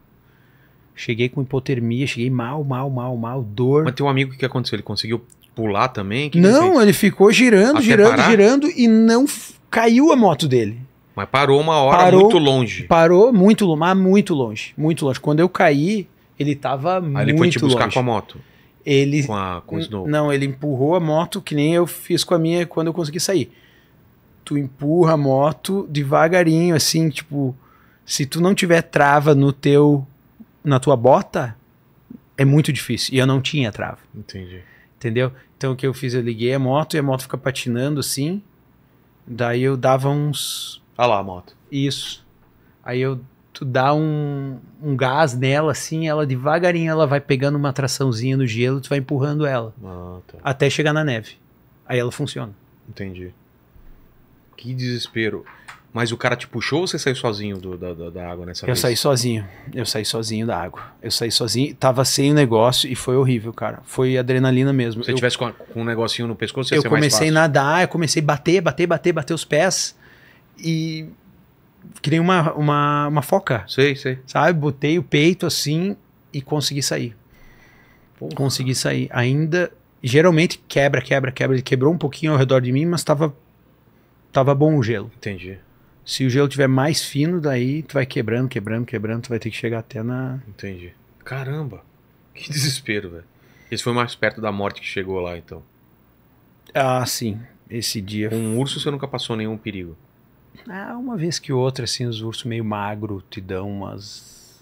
Cheguei com hipotermia, cheguei mal, mal, mal, mal, dor. Mas tem um amigo que aconteceu, ele conseguiu pular também? Que não, que ele ficou girando, Até girando, parar? girando e não caiu a moto dele. Mas parou uma hora parou, muito longe. Parou muito longe, mas muito longe, muito longe. Quando eu caí, ele tava Aí muito longe. Ele foi te buscar longe. com a moto. Ele com a com o Snow. Não, ele empurrou a moto que nem eu fiz com a minha quando eu consegui sair tu empurra a moto devagarinho, assim, tipo, se tu não tiver trava no teu, na tua bota, é muito difícil. E eu não tinha trava. Entendi. Entendeu? Então o que eu fiz? Eu liguei a moto e a moto fica patinando assim. Daí eu dava uns. Ah lá a moto. Isso. Aí eu tu dá um, um gás nela, assim, ela devagarinho ela vai pegando uma traçãozinha no gelo, tu vai empurrando ela. Ah, tá. Até chegar na neve. Aí ela funciona. Entendi. Que desespero. Mas o cara te puxou ou você saiu sozinho do, da, da, água nessa eu vez? Eu saí sozinho. Eu saí sozinho da água. Eu saí sozinho. Tava sem o negócio e foi horrível, cara. Foi adrenalina mesmo. Se eu, tivesse com, com um negocinho no pescoço, você ia Eu comecei a nadar, eu comecei a bater, bater, bater, bater os pés. E criei uma, uma, uma foca. Sei, sei. Sabe? Botei o peito assim e consegui sair. Porra. Consegui sair. Ainda, geralmente quebra, quebra, quebra. Ele quebrou um pouquinho ao redor de mim, mas estava tava bom o gelo. Entendi. Se o gelo tiver mais fino, daí tu vai quebrando, quebrando, quebrando, tu vai ter que chegar até na. Entendi. Caramba! Que desespero, velho. Esse foi mais perto da morte que chegou lá, então. Ah, sim. Esse dia. Com um urso você nunca passou nenhum perigo. Ah, uma vez que outra, assim, os ursos meio magro te dão umas.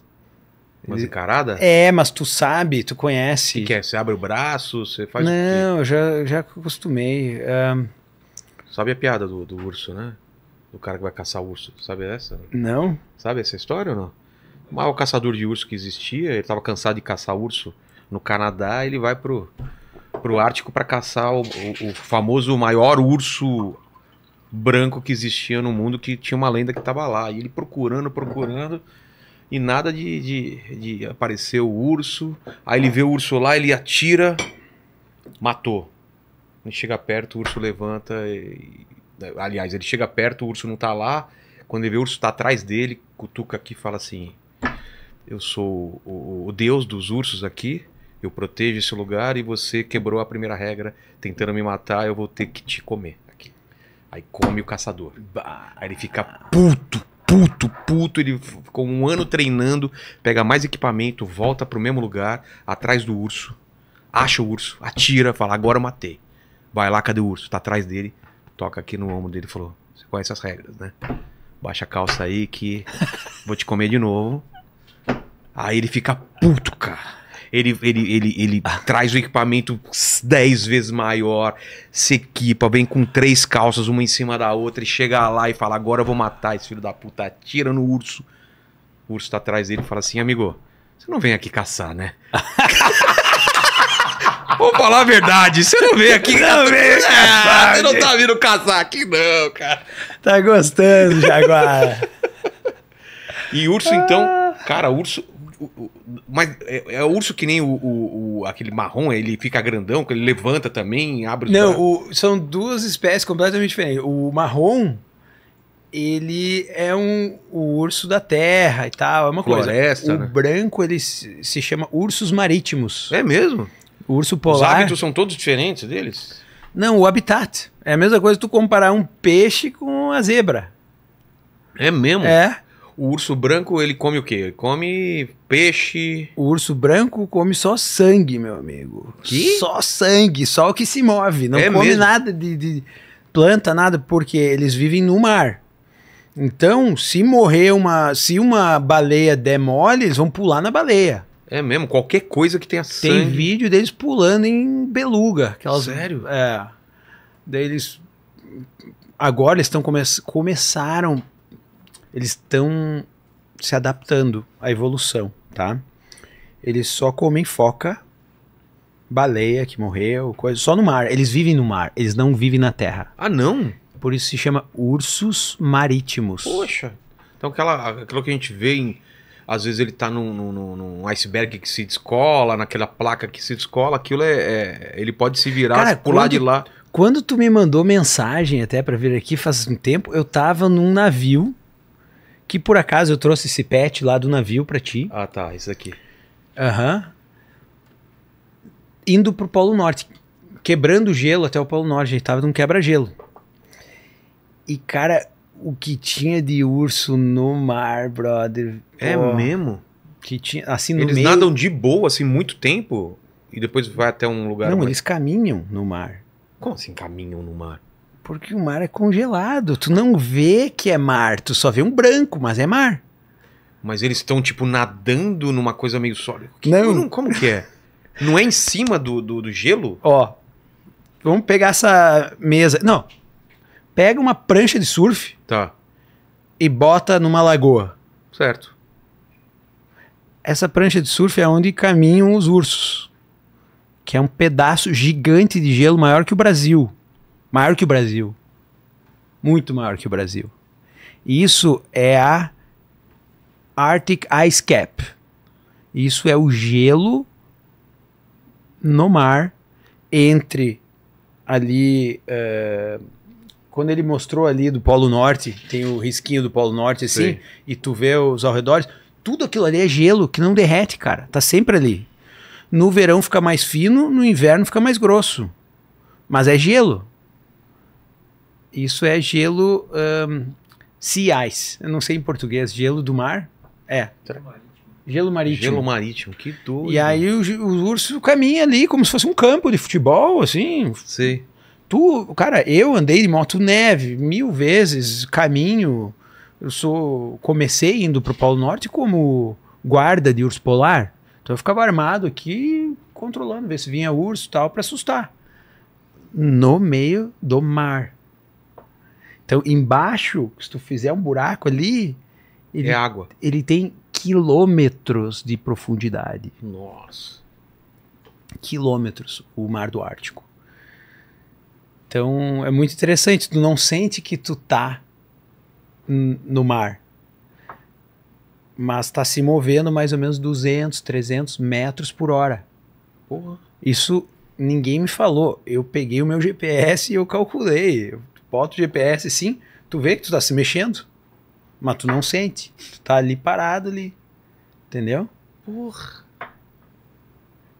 Umas encarada? É, mas tu sabe, tu conhece. O que, que é? Você abre o braço, você faz. Não, eu já, já acostumei. Sabe a piada do, do urso, né? Do cara que vai caçar urso. Sabe essa? Não. Sabe essa história ou não? O maior caçador de urso que existia, ele estava cansado de caçar urso no Canadá, ele vai pro, pro Ártico para caçar o, o, o, famoso maior urso branco que existia no mundo, que tinha uma lenda que estava lá. E ele procurando, procurando, e nada de, de, de aparecer o urso. Aí ele vê o urso lá, ele atira, matou. Ele chega perto, o urso levanta. E... Aliás, ele chega perto, o urso não tá lá. Quando ele vê o urso tá atrás dele, cutuca aqui e fala assim: Eu sou o, o deus dos ursos aqui. Eu protejo esse lugar e você quebrou a primeira regra tentando me matar. Eu vou ter que te comer aqui. Aí come o caçador. Aí ele fica puto, puto, puto. Ele ficou um ano treinando, pega mais equipamento, volta pro mesmo lugar, atrás do urso, acha o urso, atira, fala: Agora eu matei. Vai lá, cadê o urso? Tá atrás dele, toca aqui no ombro dele e falou: Você conhece as regras, né? Baixa a calça aí que vou te comer de novo. Aí ele fica puto, cara. Ele, ele, ele, ele traz o equipamento 10 vezes maior, se equipa, vem com três calças, uma em cima da outra, e chega lá e fala: Agora eu vou matar esse filho da puta. Atira no urso. O urso tá atrás dele e fala assim: Amigo, você não vem aqui caçar, né? Vou falar a verdade. Você não veio aqui. Não veio Você não tá vindo casar aqui, não, cara. Tá gostando, Jaguar. e urso, então. Ah. Cara, urso. Mas é, é urso que nem o, o, o, aquele marrom, ele fica grandão, ele levanta também, abre Não, o, são duas espécies completamente diferentes. O marrom, ele é um o urso da terra e tal, é uma Floresta, coisa. O né? branco ele se, se chama ursos marítimos. É mesmo? O urso polar. Os hábitos são todos diferentes deles? Não, o habitat. É a mesma coisa tu comparar um peixe com a zebra. É mesmo? É. O urso branco, ele come o quê? Ele come peixe. O urso branco come só sangue, meu amigo. Que? Só sangue, só o que se move. Não é come mesmo? nada de, de planta, nada, porque eles vivem no mar. Então, se morrer uma. Se uma baleia der mole, eles vão pular na baleia. É mesmo, qualquer coisa que tenha sangue. Tem vídeo deles pulando em beluga. Aquelas, Sério? É. Daí eles. Agora eles estão come... começaram. Eles estão se adaptando à evolução, tá? Eles só comem foca, baleia que morreu, coisa. Só no mar. Eles vivem no mar, eles não vivem na terra. Ah, não? Por isso se chama ursos marítimos. Poxa. Então aquela, aquilo que a gente vê em às vezes ele está num, num, num, iceberg que se descola, naquela placa que se descola, aquilo é. é ele pode se virar, Cara, pular quando, de lá. Quando tu me mandou mensagem até para vir aqui faz um tempo, eu tava num navio que por acaso eu trouxe esse pet lá do navio para ti. Ah, tá, isso aqui. Aham. Uhum. Indo pro Polo Norte, quebrando gelo até o Polo Norte, a gente tava num quebra-gelo. E cara, o que tinha de urso no mar, brother. É mesmo? Que tinha, assim, no eles meio... nadam de boa, assim, muito tempo e depois vai até um lugar... Não, mais... eles caminham no mar. Como assim caminham no mar? Porque o mar é congelado. Tu não vê que é mar, tu só vê um branco, mas é mar. Mas eles estão, tipo, nadando numa coisa meio sólida. Que, não. Como que é? não é em cima do, do, do gelo? Ó, vamos pegar essa mesa. Não, Pega uma prancha de surf tá. e bota numa lagoa. Certo. Essa prancha de surf é onde caminham os ursos. Que é um pedaço gigante de gelo maior que o Brasil. Maior que o Brasil. Muito maior que o Brasil. isso é a Arctic Ice Cap. Isso é o gelo no mar entre ali. Uh, quando ele mostrou ali do Polo Norte, tem o risquinho do Polo Norte assim, Sim. e tu vê os arredores, tudo aquilo ali é gelo que não derrete, cara. Tá sempre ali. No verão fica mais fino, no inverno fica mais grosso. Mas é gelo. Isso é gelo um, sea ice. Eu não sei em português, gelo do mar? É. Gelo marítimo. Gelo marítimo, que doido. E aí o, o urso caminha ali como se fosse um campo de futebol, assim. Sim. Tu, cara, eu andei de moto neve mil vezes, caminho. Eu sou. Comecei indo pro Polo Norte como guarda de urso polar. Então eu ficava armado aqui, controlando, ver se vinha urso e tal, para assustar. No meio do mar. Então, embaixo, se tu fizer um buraco ali. Ele, é água. Ele tem quilômetros de profundidade. Nossa. Quilômetros, o mar do Ártico. Então é muito interessante, tu não sente que tu tá no mar, mas tá se movendo mais ou menos 200, 300 metros por hora. Porra. Isso ninguém me falou. Eu peguei o meu GPS e eu calculei. Eu boto o GPS sim, tu vê que tu tá se mexendo, mas tu não sente. Tu tá ali parado ali. Entendeu? Porra.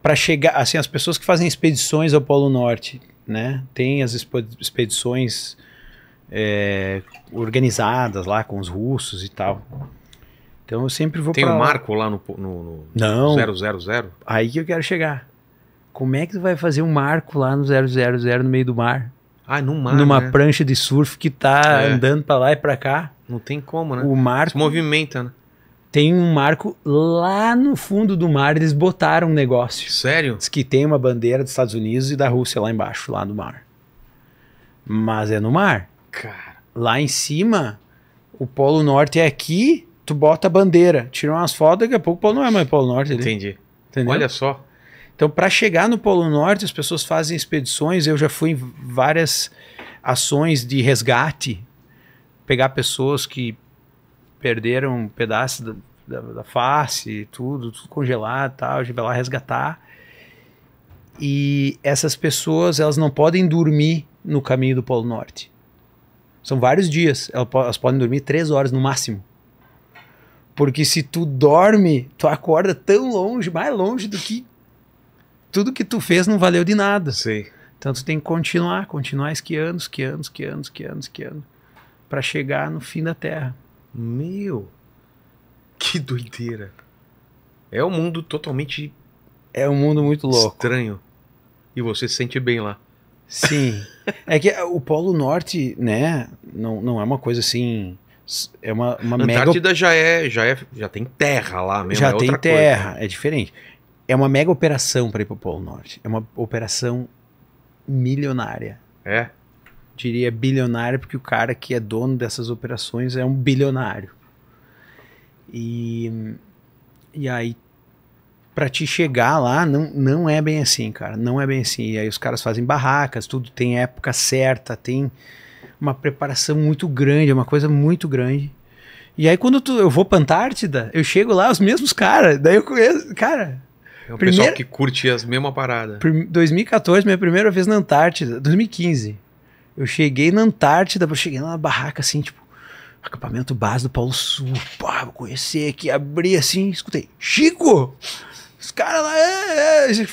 Para chegar, assim, as pessoas que fazem expedições ao Polo Norte, né? Tem as expedições é, organizadas lá com os russos e tal. Então eu sempre vou Tem um marco lá no, no, no Não. 000? Aí que eu quero chegar. Como é que tu vai fazer um marco lá no 000 no meio do mar? Ah, no mar, Numa né? prancha de surf que tá é. andando para lá e para cá. Não tem como, né? O marco... Se movimenta, né? tem um marco lá no fundo do mar, eles botaram um negócio. Sério? Diz que tem uma bandeira dos Estados Unidos e da Rússia lá embaixo, lá no mar. Mas é no mar. Cara. Lá em cima, o Polo Norte é aqui, tu bota a bandeira, tira umas fotos, daqui a pouco o Polo não é mais Polo Norte. Ali. Entendi. Entendeu? Olha só. Então, para chegar no Polo Norte, as pessoas fazem expedições. Eu já fui em várias ações de resgate, pegar pessoas que perderam um pedaço da, da, da, face, tudo, tudo congelado e tal. A gente vai lá resgatar. E essas pessoas, elas não podem dormir no caminho do Polo Norte. São vários dias. Elas podem dormir três horas no máximo. Porque se tu dorme, tu acorda tão longe, mais longe do que tudo que tu fez não valeu de nada. Sim. Então tu tem que continuar, continuar esquiando, esquiando, esquiando, esquiando, esquiando, para chegar no fim da Terra. Meu, que doideira. É um mundo totalmente. É um mundo muito louco. Estranho. E você se sente bem lá. Sim. é que o Polo Norte, né, não, não é uma coisa assim. É uma, uma Antártida mega... já é, já é. Já tem terra lá mesmo. Já é tem terra, coisa. é diferente. É uma mega operação para ir para o Polo Norte. É uma operação milionária. É? diria é bilionário, porque o cara que é dono dessas operações é um bilionário. E, e aí, para te chegar lá, não, não é bem assim, cara. Não é bem assim. E aí os caras fazem barracas, tudo tem época certa, tem uma preparação muito grande, é uma coisa muito grande. E aí quando tu, eu vou pra Antártida, eu chego lá, os mesmos caras, daí eu conheço, cara... É o primeira, pessoal que curte as mesmas paradas. 2014, minha primeira vez na Antártida, 2015. Eu cheguei na Antártida, eu cheguei numa barraca assim, tipo, acampamento base do Paulo Sul. Pá, vou conhecer aqui, abri assim, escutei. Chico! Os caras lá. É, é. é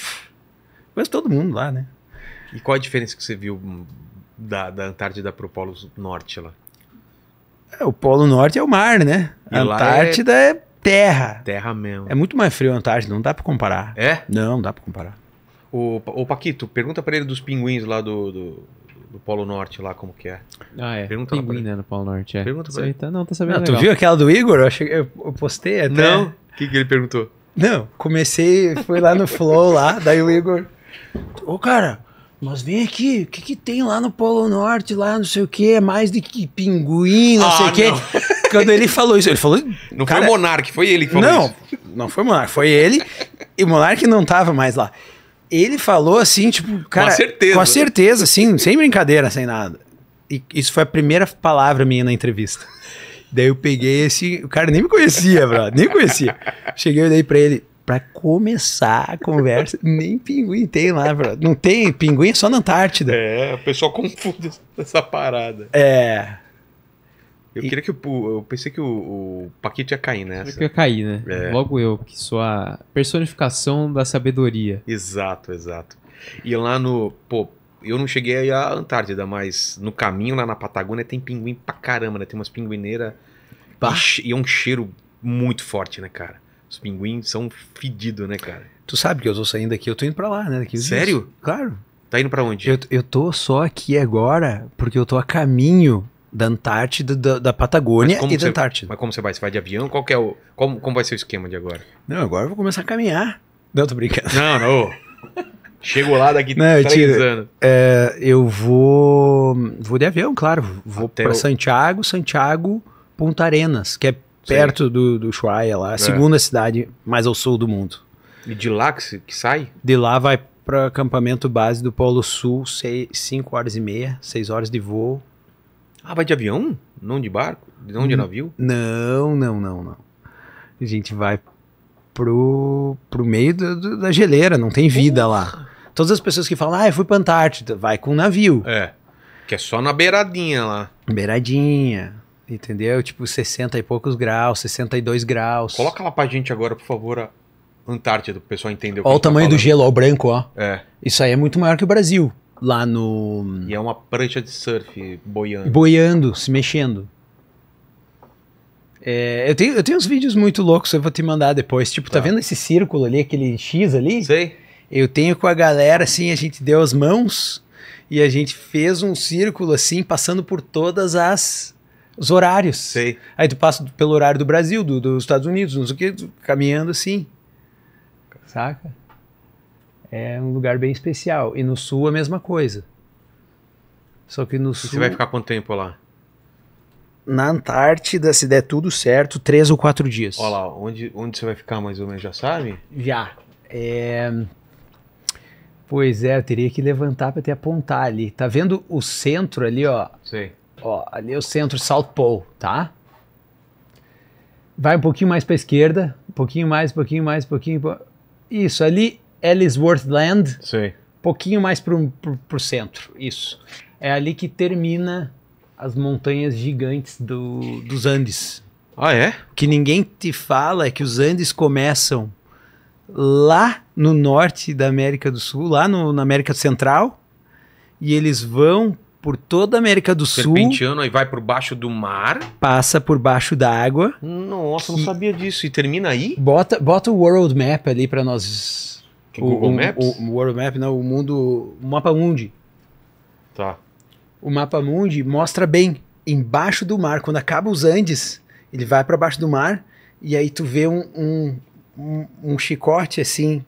Conheço todo mundo lá, né? E qual a diferença que você viu da, da Antártida pro Polo Norte lá? É, o Polo Norte é o mar, né? E a é Antártida é... é... terra. Terra mesmo. É muito mais frio a Antártida, não dá pra comparar. É? Não, não dá pra comparar. O, o Paquito, pergunta pra ele dos pinguins lá do, do do Polo Norte lá, como que é. Ah, é. Pergunta Pinguim, né, no Polo Norte, é. Pergunta pra ele. Tá, não, tá sabendo não, Tu viu aquela do Igor? Eu, achei, eu postei até. Não, o que, que ele perguntou? Não, comecei, fui lá no Flow lá, daí o Igor... Ô, oh, cara, mas vem aqui, o que, que tem lá no Polo Norte, lá não sei o que, é mais de que pinguim, não ah, sei o ah, que. Quando ele falou isso, ele falou. Não cara, foi o Monark, foi ele que falou não, isso. Não, não foi o Monark, foi ele. E o Monark não tava mais lá. Ele falou assim, tipo, cara. Com certeza. Com né? certeza, assim, sem brincadeira, sem nada. E isso foi a primeira palavra minha na entrevista. Daí eu peguei esse. O cara nem me conhecia, bro, nem me conhecia. Cheguei e pra ele. Pra começar a conversa, nem pinguim tem lá, bro. Não tem pinguim, é só na Antártida. É, o pessoal confunde essa parada. É. Eu e... queria que o. Eu pensei que o, o Paquito ia cair nessa. Eu que ia cair, né? É. Logo eu, que sou a personificação da sabedoria. Exato, exato. E lá no. Pô, eu não cheguei à Antártida, mas no caminho lá na Patagônia tem pinguim pra caramba, né? Tem umas pinguineiras. E é um cheiro muito forte, né, cara? Os pinguins são fedidos, né, cara? Tu sabe que eu tô saindo daqui, eu tô indo pra lá, né? Daqui Sério? Dias. Claro. Tá indo pra onde? Eu, eu tô só aqui agora porque eu tô a caminho da Antártida, da, da Patagônia e da você, Antártida. Mas como você vai? Você vai de avião? Qual é o, como, como vai ser o esquema de agora? Não, agora eu vou começar a caminhar. Não, tô brincando. Não, não. Chego lá daqui não, três tiro, anos. É, eu vou. Vou de avião, claro. Vou para o... Santiago, Santiago, Ponta Arenas, que é perto Sim. do, do lá, a é. segunda cidade mais ao sul do mundo. E de lá que, que sai? De lá vai para acampamento base do Polo Sul, 5 horas e meia, 6 horas de voo. Ah, vai de avião? Não de barco? Não de navio? Não, não, não, não. A gente vai pro, pro meio do, do, da geleira, não tem vida lá. Todas as pessoas que falam, ah, eu fui pra Antártida, vai com um navio. É. Que é só na beiradinha lá. Beiradinha. Entendeu? Tipo 60 e poucos graus, 62 graus. Coloca lá pra gente agora, por favor, a Antártida, pro pessoal entender. Olha o, o tá tamanho tá do gelo, ó, o branco, ó. É. Isso aí é muito maior que o Brasil lá no. E é uma prancha de surf boiando. Boiando, se mexendo. É, eu, tenho, eu tenho uns vídeos muito loucos, eu vou te mandar depois. Tipo, tá, tá vendo esse círculo ali, aquele X ali? Sei. Eu tenho com a galera, assim, a gente deu as mãos e a gente fez um círculo, assim, passando por todas as os horários. Sei. Aí tu passa pelo horário do Brasil, do, dos Estados Unidos, não sei o que, caminhando assim. Saca? é um lugar bem especial. E no sul a mesma coisa. Só que no e sul. Você vai ficar quanto tempo lá? Na Antártida, se der tudo certo, três ou quatro dias. Olha lá, onde, onde você vai ficar mais ou menos, já sabe? Já. É... Pois é, eu teria que levantar para até apontar ali. Tá vendo o centro ali, ó? Sei. Ó, ali é o centro South Pole, tá? Vai um pouquinho mais para esquerda, um pouquinho mais, um pouquinho mais, um pouquinho. Isso, ali Ellsworth Land, Sim. pouquinho mais para o centro, isso. É ali que termina as montanhas gigantes do, dos Andes. Ah, é? O que ninguém te fala é que os Andes começam lá no norte da América do Sul, lá no, na América Central, e eles vão por toda a América do Sul. Serpenteando e vai por baixo do mar. Passa por baixo da água. Nossa, não sabia disso. E termina aí? Bota, bota o World Map ali para nós é o, Google Maps? O, o World Map, não, o mundo. O mapa mundi. Tá. O mapa mundi mostra bem embaixo do mar. Quando acaba os Andes, ele vai para baixo do mar e aí tu vê um, um, um, um, chicote assim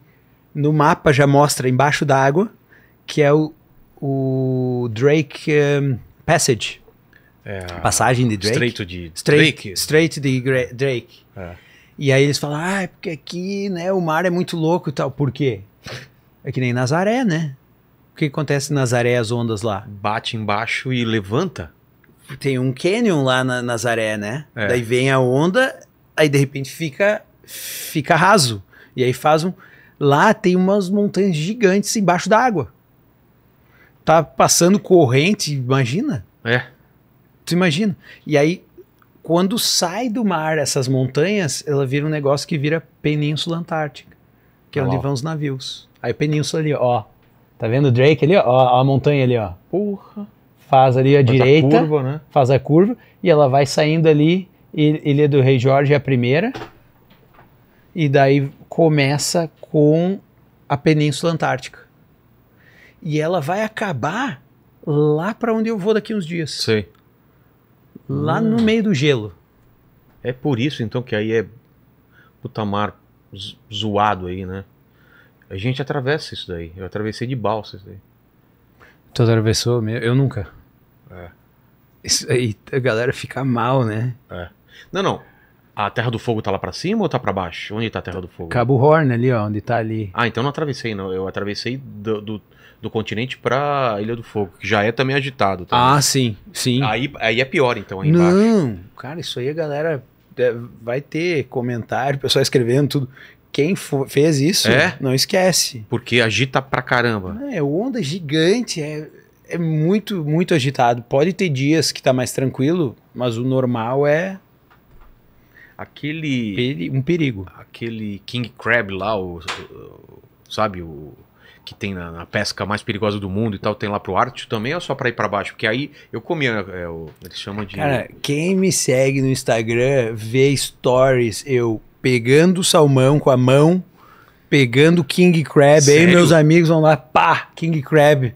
no mapa já mostra embaixo da água que é o, o Drake um, Passage. É, passagem de Drake. Estreito de Drake. Estreito de Drake. É. E aí eles falam, ah, é porque aqui, né, o mar é muito louco e tal. Por quê? É que nem Nazaré, né? O que acontece em Nazaré, as ondas lá? Bate embaixo e levanta? Tem um canyon lá na Nazaré, né? É. Daí vem a onda, aí de repente fica, fica raso. E aí faz um... Lá tem umas montanhas gigantes embaixo d'água. Tá passando corrente, imagina? É. Tu imagina? E aí quando sai do mar essas montanhas, ela vira um negócio que vira Península Antártica, que é onde vão os navios. Aí península ali, ó. Tá vendo o Drake ali, ó? ó a montanha ali, ó. Porra. Faz ali a faz direita. A curva, né? Faz a curva. E ela vai saindo ali. Ilha do Rei Jorge é a primeira. E daí começa com a Península Antártica. E ela vai acabar lá para onde eu vou daqui uns dias. Sim lá no hum. meio do gelo. É por isso então que aí é puta mar zoado aí, né? A gente atravessa isso daí. Eu atravessei de balsa isso daí. Tu atravessou mesmo? Eu nunca. É. Isso aí, a galera fica mal, né? É. Não, não. A Terra do Fogo tá lá pra cima ou tá pra baixo? Onde tá a Terra do Fogo? Cabo Horn ali, ó, onde tá ali. Ah, então não atravessei, não. Eu atravessei do, do do continente para Ilha do Fogo, que já é também agitado. Também. Tá? Ah, sim, sim. Aí, aí é pior, então, aí Não, embaixo. cara, isso aí a galera é, vai ter comentário, pessoal escrevendo tudo. Quem fez isso, é? não esquece. Porque agita pra caramba. É, onda gigante, é, é muito, muito agitado. Pode ter dias que tá mais tranquilo, mas o normal é aquele um perigo aquele king crab lá o, o, sabe o que tem na, na, pesca mais perigosa do mundo e tal, tem lá pro Ártico também ou só para ir para baixo? Porque aí eu comia, é, o, eles chamam de. Cara, quem me segue no Instagram vê stories eu pegando salmão com a mão, pegando King Crab. Sério? Aí meus amigos vão lá, pá, King Crab.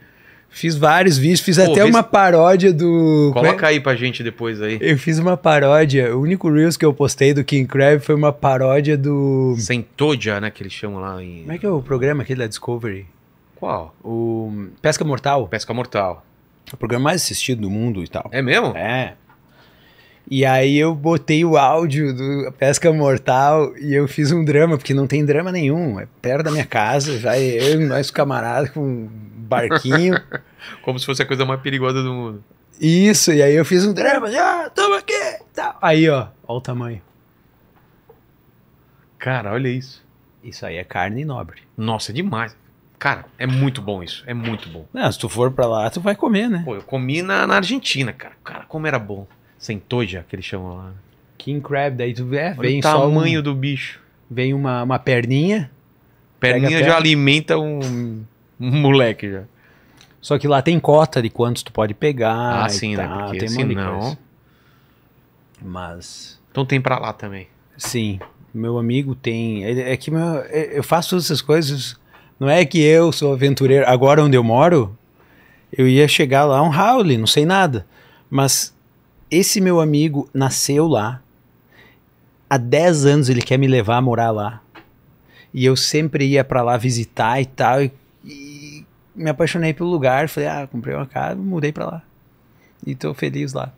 Fiz vários vídeos, fiz Pô, até uma paródia do. É? Coloca aí pra gente depois aí. Eu fiz uma paródia. O único Reels que eu postei do King Crab foi uma paródia do. Sentodia, né? Que eles chamam lá em. Como é que é o programa aquele da Discovery? Qual? O Pesca Mortal. Pesca Mortal. É o programa mais assistido do mundo e tal. É mesmo? É. E aí eu botei o áudio do Pesca Mortal e eu fiz um drama, porque não tem drama nenhum. É perto da minha casa, já eu e nós camaradas com um barquinho. Como se fosse a coisa mais perigosa do mundo. Isso, e aí eu fiz um drama, ah, toma aqui! Tá. Aí, ó, olha o tamanho. Cara, olha isso. Isso aí é carne nobre. Nossa, é demais. Cara, é muito bom isso. É muito bom. Não, se tu for pra lá, tu vai comer, né? Pô, eu comi na, na Argentina, cara. Cara, como era bom. já que eles chamam lá. King Crab, daí tu vê, Olha o tamanho um, do bicho. Vem uma, uma perninha. Perninha já alimenta um, um, moleque já. Só que lá tem cota de quantos tu pode pegar. Ah, sim, tá, né? Porque tem assim, não. Mas. Então tem pra lá também. Sim. Meu amigo tem. É que meu, é, eu faço essas coisas não é que eu sou aventureiro. Agora onde eu moro, eu ia chegar lá um Howley, não sei nada. Mas esse meu amigo nasceu lá. Há 10 anos ele quer me levar a morar lá. E eu sempre ia para lá visitar e tal. E, e, me apaixonei pelo lugar. Falei, ah, comprei uma casa, mudei para lá. E tô feliz lá.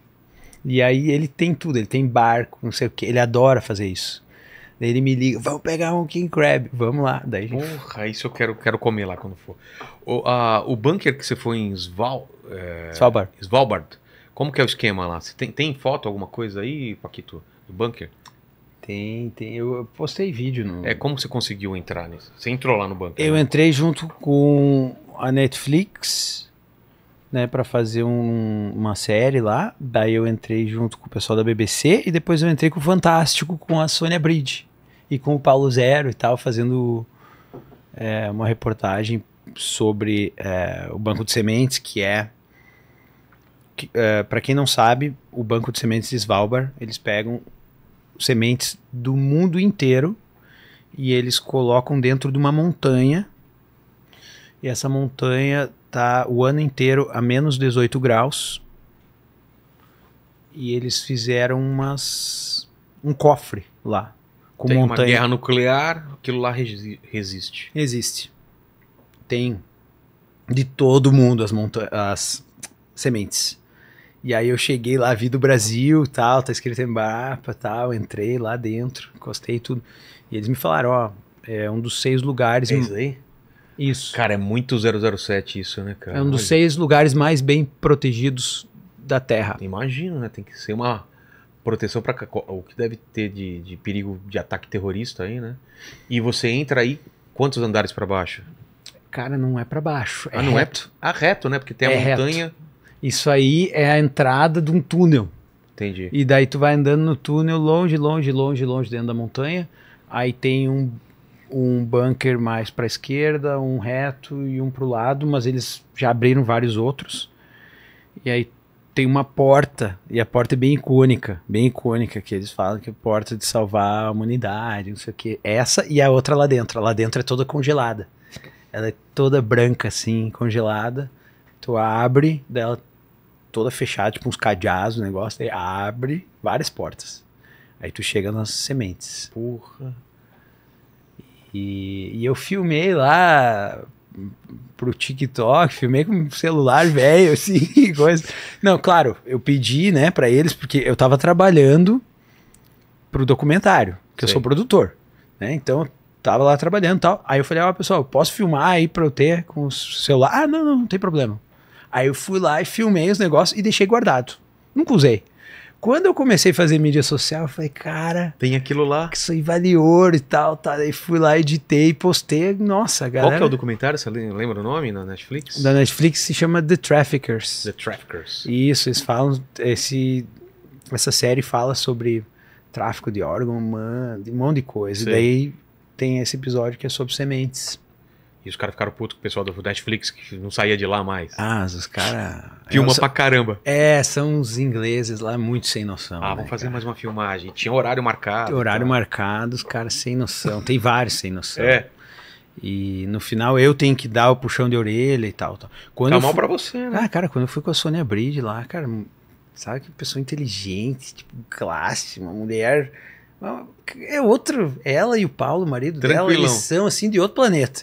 E aí ele tem tudo, ele tem barco, não sei o que, ele adora fazer isso. Daí ele me liga, vamos pegar um King Crab, vamos lá. Daí Porra, isso eu quero, quero comer lá quando for. O, o bunker que você foi em Sval, é... Svalbard. Svalbard, como que é o esquema lá? Você tem, tem foto, alguma coisa aí, Paquito, do bunker? Tem, tem. Eu postei vídeo no. É, como você conseguiu entrar nisso? Você entrou lá no bunker? Eu né? entrei junto com a Netflix né, para fazer um, uma série lá. Daí eu entrei junto com o pessoal da BBC e depois eu entrei com o Fantástico com a Sônia Bridge e com o Paulo Zero e tal, fazendo é, uma reportagem sobre é, o Banco de Sementes, que é que, é, para quem não sabe, o Banco de Sementes de Svalbard, eles pegam sementes do mundo inteiro e eles colocam dentro de uma montanha. E essa montanha tá o ano inteiro a menos 18 graus. E eles fizeram umas um cofre lá. Com Tem montanha. uma guerra nuclear, aquilo lá resi resiste. Existe. Tem de todo mundo as, as sementes. E aí eu cheguei lá, vi do Brasil, tal, tá escrito em Embrapa, tal, entrei lá dentro, encostei tudo. E eles me falaram, ó, é um dos seis lugares. É isso aí? Isso. Cara, é muito 007 isso, né, cara? É um dos Imagina. seis lugares mais bem protegidos da Terra. Imagino, né? Tem que ser uma proteção para o que deve ter de, de, perigo de ataque terrorista aí, né? E você entra aí quantos andares para baixo? Cara, não é para baixo. É ah, não é? reto. é? Ah, reto, né? Porque tem a é montanha. Reto. Isso aí é a entrada de um túnel. Entendi. E daí tu vai andando no túnel longe, longe, longe, longe dentro da montanha. Aí tem um um bunker mais para a esquerda, um reto e um para o lado, mas eles já abriram vários outros. E aí tem uma porta, e a porta é bem icônica, bem icônica, que eles falam que é a porta de salvar a humanidade, não sei o que. Essa e a outra lá dentro. Lá dentro é toda congelada. Ela é toda branca, assim, congelada. Tu abre, dela toda fechada, tipo uns cadeados, o um negócio, aí abre várias portas. Aí tu chega nas sementes. Porra. E, e eu filmei lá pro TikTok, filmei com um celular velho, assim, coisa. Não, claro, eu pedi, né, para eles, porque eu tava trabalhando pro documentário, que eu sou produtor, né? Então, tava lá trabalhando e tal. Aí eu falei, ó, oh, ah, pessoal, posso filmar aí pra eu ter com o celular? Ah, não, não, não tem problema. Aí eu fui lá e filmei os negócios e deixei guardado. Nunca usei. Quando eu comecei a fazer mídia social, eu falei, cara. Tem aquilo lá. Isso aí vale ouro e tal, tá? Daí fui lá, editei, postei. Nossa, galera. Qual que é o documentário? Você lembra o nome na Netflix? Da Netflix se chama The Traffickers. The Traffickers. Isso, eles falam. Esse, essa série fala sobre tráfico de órgão humano, de um monte de coisa. Sim. Daí tem esse episódio que é sobre sementes. E os caras ficaram putos com o pessoal do Netflix, que não saía de lá mais. Ah, os caras. Filma Nossa... pra caramba. É, são os ingleses lá muito sem noção. Ah, né, vamos fazer cara? mais uma filmagem. Tinha horário marcado. Tem horário tá? marcado, os caras sem noção. Tem vários sem noção. É. E no final eu tenho que dar o puxão de orelha e tal. tal. Quando tá mal fui... pra você, né? Ah, cara, quando eu fui com a Sônia Bride lá, cara, sabe que pessoa inteligente, tipo, classe, uma mulher. É outro. Ela e o Paulo, o marido Tranquilão. dela, eles são assim de outro planeta.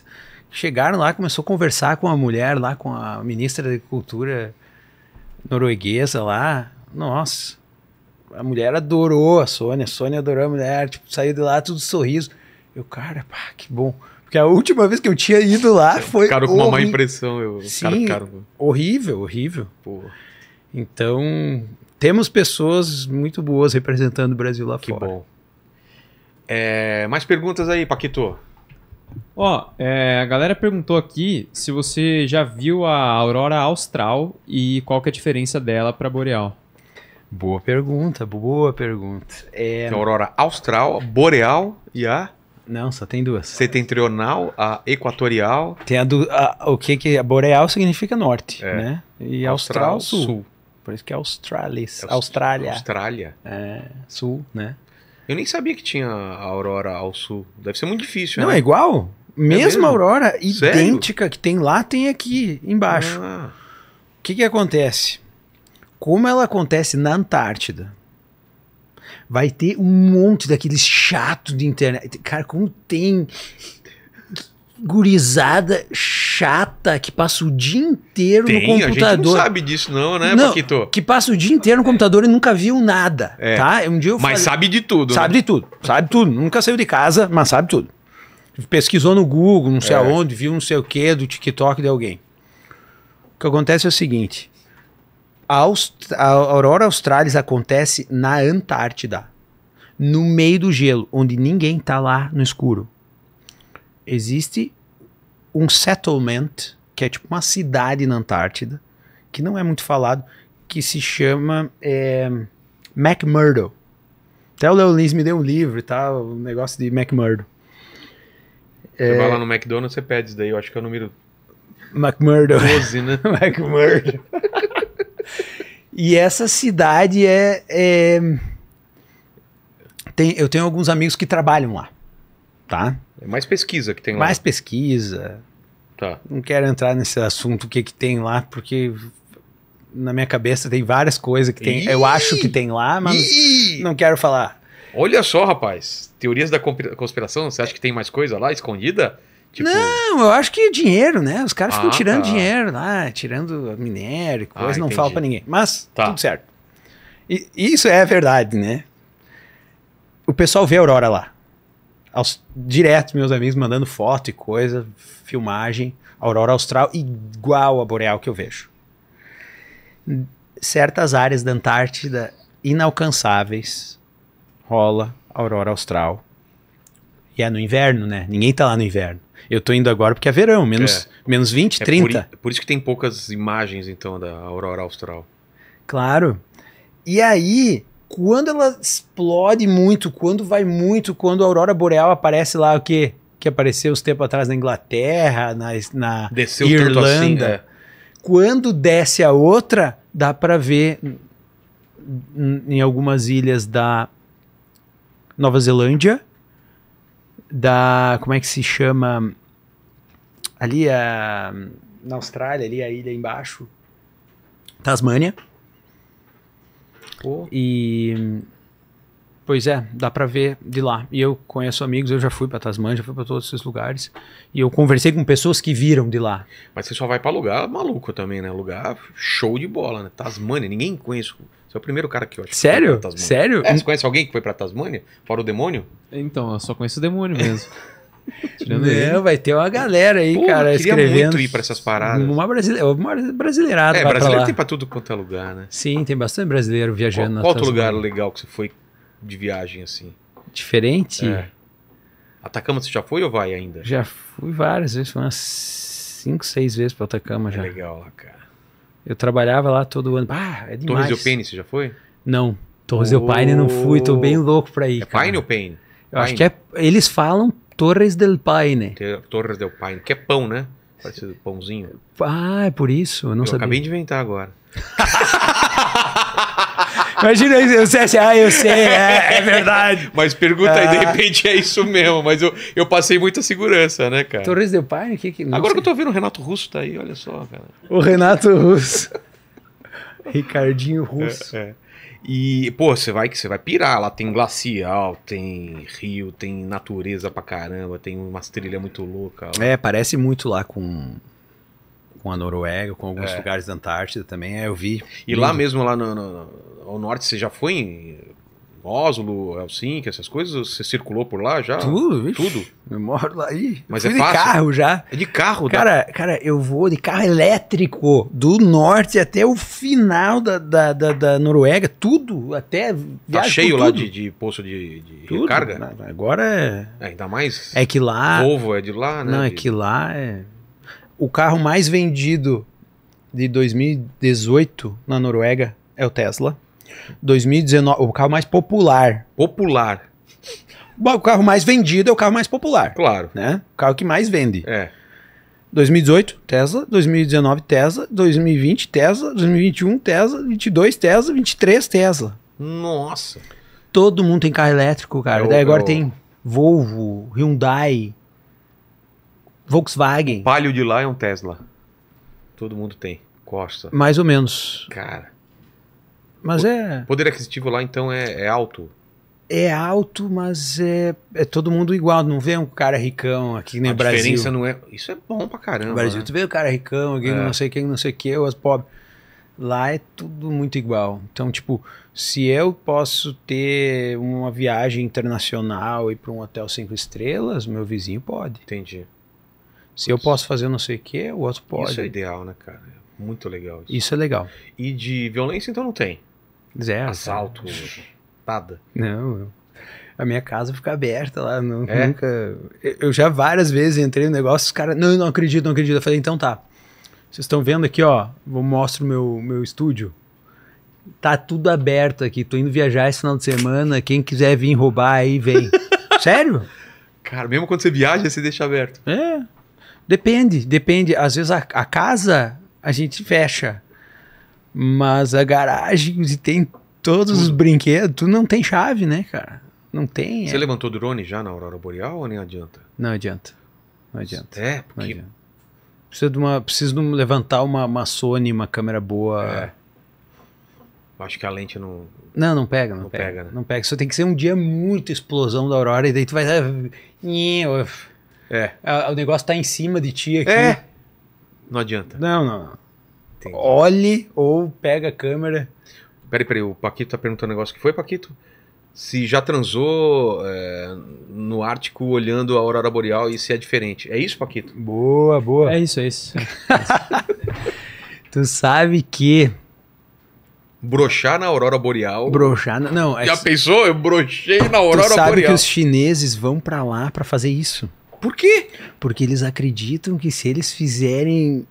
Chegaram lá, começou a conversar com a mulher lá, com a ministra da Agricultura norueguesa lá. Nossa, a mulher adorou a Sônia, a Sônia adorou a mulher, tipo, saiu de lá tudo sorriso. Eu, cara, pá, que bom. Porque a última vez que eu tinha ido lá é, foi. Ficaram com uma má impressão, eu. Sim, cara, cara. horrível, horrível. Porra. Então, temos pessoas muito boas representando o Brasil lá que fora. Que bom. É, mais perguntas aí, Paquito? Ó, oh, é, a galera perguntou aqui se você já viu a aurora austral e qual que é a diferença dela para boreal. Boa pergunta, boa pergunta. É... aurora austral, boreal e a não, só tem duas. Setentrional, a equatorial. Tem a do. A, o que que. A boreal significa norte, é. né? E austral, austral sul. sul. Por isso que é Australis. É Austrália. Austrália. É, sul, né? Eu nem sabia que tinha a Aurora ao sul. Deve ser muito difícil, Não, né? é igual? É Mesma é mesmo? Aurora, idêntica Sério? que tem lá, tem aqui embaixo. Ah. O ah. que, que acontece? Como ela acontece na Antártida, vai ter um monte daqueles chato de internet. Cara, como tem gurizada chata que passa o dia inteiro Tem, no computador. A gente não sabe disso não, né, não, Paquito? Que passa o dia inteiro no computador e nunca viu nada, é. tá? Um dia eu mas falei, sabe de tudo. Sabe né? de tudo, sabe tudo. Nunca saiu de casa, mas sabe tudo. Pesquisou no Google, não sei é. aonde, viu não sei o que do TikTok de alguém. O que acontece é o seguinte. A, Aust a aurora australis acontece na Antártida, no meio do gelo, onde ninguém tá lá no escuro existe um settlement, que é tipo uma cidade na Antártida, que não é muito falado, que se chama é, McMurdo. Até o Léo Lins me deu um livro e tá, tal, um negócio de McMurdo. Você é... vai lá no McDonald's, você pede isso daí, eu acho que é o número... McMurdo. 12, né? McMurdo. e essa cidade é... é... Tem, eu tenho alguns amigos que trabalham lá, tá? É mais pesquisa que tem lá. Mais pesquisa. Tá. Não quero entrar nesse assunto, o que, que tem lá, porque na minha cabeça tem várias coisas que tem. eu acho que tem lá, mas não quero falar. Olha só, rapaz. Teorias da conspiração, você acha que tem mais coisa lá escondida? Tipo... Não, eu acho que é dinheiro, né? Os caras ah, ficam tirando tá. dinheiro lá, tirando minério, ah, coisa, ah, não fala para ninguém. Mas, tá. tudo certo. E isso é verdade, né? O pessoal vê a aurora lá aos, direto meus amigos mandando foto e coisa, filmagem, aurora austral igual a boreal que eu vejo. Certas áreas da Antártida inalcançáveis rola aurora austral. E é no inverno, né? Ninguém tá lá no inverno. Eu tô indo agora porque é verão, menos, é. menos 20, é 30. Por, por isso que tem poucas imagens, então, da aurora austral. Claro. E aí, quando ela explode muito, quando vai muito, quando a aurora boreal aparece lá, o quê? Que apareceu uns tempos atrás na Inglaterra, na, na Desceu assim, Irlanda. Assim, é. Quando desce a outra, dá para ver em algumas ilhas da Nova Zelândia, da como é que se chama ali a na Austrália ali a ilha embaixo, Tasmânia Pô. E. Pois é, dá para ver de lá. E eu conheço amigos, eu já fui para Tasmania, já fui para todos esses lugares. E eu conversei com pessoas que viram de lá. Mas você só vai para lugar maluco também, né? Lugar show de bola, né? Tasmania, ninguém conhece. Você é o primeiro cara que eu acho. Sério? Que Sério? É, você conhece alguém que foi para Tasmania? Fora o demônio? Então, eu só conheço o demônio mesmo. Tirando é, vai ter uma galera aí, Pô, cara, eu queria escrevendo. muito ir pra essas paradas. Uma, brasile... É, uma brasileirada. É, brasileiro tem pra tudo quanto é lugar, né? Sim, tem bastante brasileiro viajando. Qual, qual outro lugar legal que você foi de viagem, assim? Diferente? É. Atacama, você já foi ou vai ainda? Já fui várias vezes, umas 5, 6 vezes pra Atacama é já. legal lá, cara. Eu trabalhava lá todo ano. Ah, é demais. Torres del Paine, você já foi? Não, Torres del Paine não fui, tô bem oh. louco pra ir. É cara. Paine ou Paine? Eu Paine. acho que é. Eles falam Torres del Paine. Torres del Paine, que é pão, né? Parecido pãozinho. Ah, é por isso? Eu não eu sabia. acabei de inventar agora. Imagina isso, eu acha, ah, eu sei, é, é verdade. Mas pergunta ah. aí, de ah. repente é isso mesmo, mas eu, eu passei muita segurança, né, cara? Torres del Paine, que que... agora sei. que eu tô vendo o Renato Russo tá aí, olha só, cara. O Renato Russo. Ricardinho Russo. É, é. E, pô, você vai que você vai pirar. Lá tem glacial, tem rio, tem natureza pra caramba, tem umas trilhas muito loucas. É, parece muito lá com com a Noruega, com alguns é. lugares da Antártida também, é, eu vi. E Lindo. lá mesmo, lá no, no, no, ao norte, você já foi em Oslo, Helsinki, essas coisas? Você circulou por lá já? Tudo, vixe. Tudo. Eu moro lá aí. Mas eu fui é de carro já. É de carro, cara. Cara, eu vou de carro elétrico do norte até o final da, da, da, da Noruega, tudo, até. Tá cheio lá de, de, de, de tudo. recarga? Agora é... é. Ainda mais. É que lá. povo é de lá, né? Não, é que lá é. O carro mais vendido de 2018 na Noruega é o Tesla. 2019, o carro mais popular. Popular. Bom, o carro mais vendido é o carro mais popular. Claro. Né? O carro que mais vende. É. 2018, Tesla. 2019, Tesla. 2020, Tesla. 2021, Tesla. 22, Tesla. 23, Tesla. Nossa. Todo mundo tem carro elétrico, cara. Daí agora tem Volvo, Hyundai, Volkswagen. Palio de lá é um Tesla. Todo mundo tem. Costa. Mais ou menos. Cara. Mas o é. Poder aquisitivo lá então é, é, alto? É alto, mas é, é todo mundo igual. Não vê um cara ricão aqui no Brasil. A diferença não é. Isso é bom pra caramba. No Brasil, né? tu vê o cara ricão, alguém é. não sei quem, não sei o que, ou as pobres. Lá é tudo muito igual. Então, tipo, se eu posso ter uma viagem internacional e ir para um hotel cinco estrelas, meu vizinho pode. Entendi. Se eu posso fazer não sei o que, o outro pode. Isso é ideal, né, cara? Muito legal isso. Isso é legal. E de violência, então, não tem? É, assalto, nada. Não, a minha casa fica aberta lá, não, é? nunca... Eu já várias vezes entrei no negócio, os caras, não, não acredito, não acredito. Eu falei, então tá, vocês estão vendo aqui, ó, vou mostrar o meu, meu estúdio. Tá tudo aberto aqui, tô indo viajar esse final de semana, quem quiser vir roubar aí, vem. Sério? Cara, mesmo quando você viaja, você deixa aberto. É, depende, depende. Às vezes a, a casa a gente fecha, mas a garagem tem todos os brinquedos, tu não tem chave, né, cara? Não tem. Você é. levantou drone já na Aurora Boreal ou nem adianta? Não adianta. Não adianta. É, porque. Precisa de uma. Preciso de um, levantar uma, uma Sony, uma câmera boa. É. Acho que a lente não. Não, não pega, não, não pega. pega né? Não pega. Só tem que ser um dia muito explosão da aurora e daí tu vai. É. O negócio tá em cima de ti aqui. É. Não adianta. Não, não, não. Entendi. Olhe ou pega a câmera. Peraí, peraí, o Paquito tá perguntando um negócio que foi, Paquito? Se já transou é, no Ártico olhando a aurora boreal e se é diferente. É isso, Paquito? Boa, boa. É isso, é isso. tu sabe que brochar na aurora boreal. Brochar, na... não. É... Já pensou? Eu brochei na aurora boreal. tu sabe boreal. que os chineses vão para lá para fazer isso. Por quê? Porque eles acreditam que se eles fizerem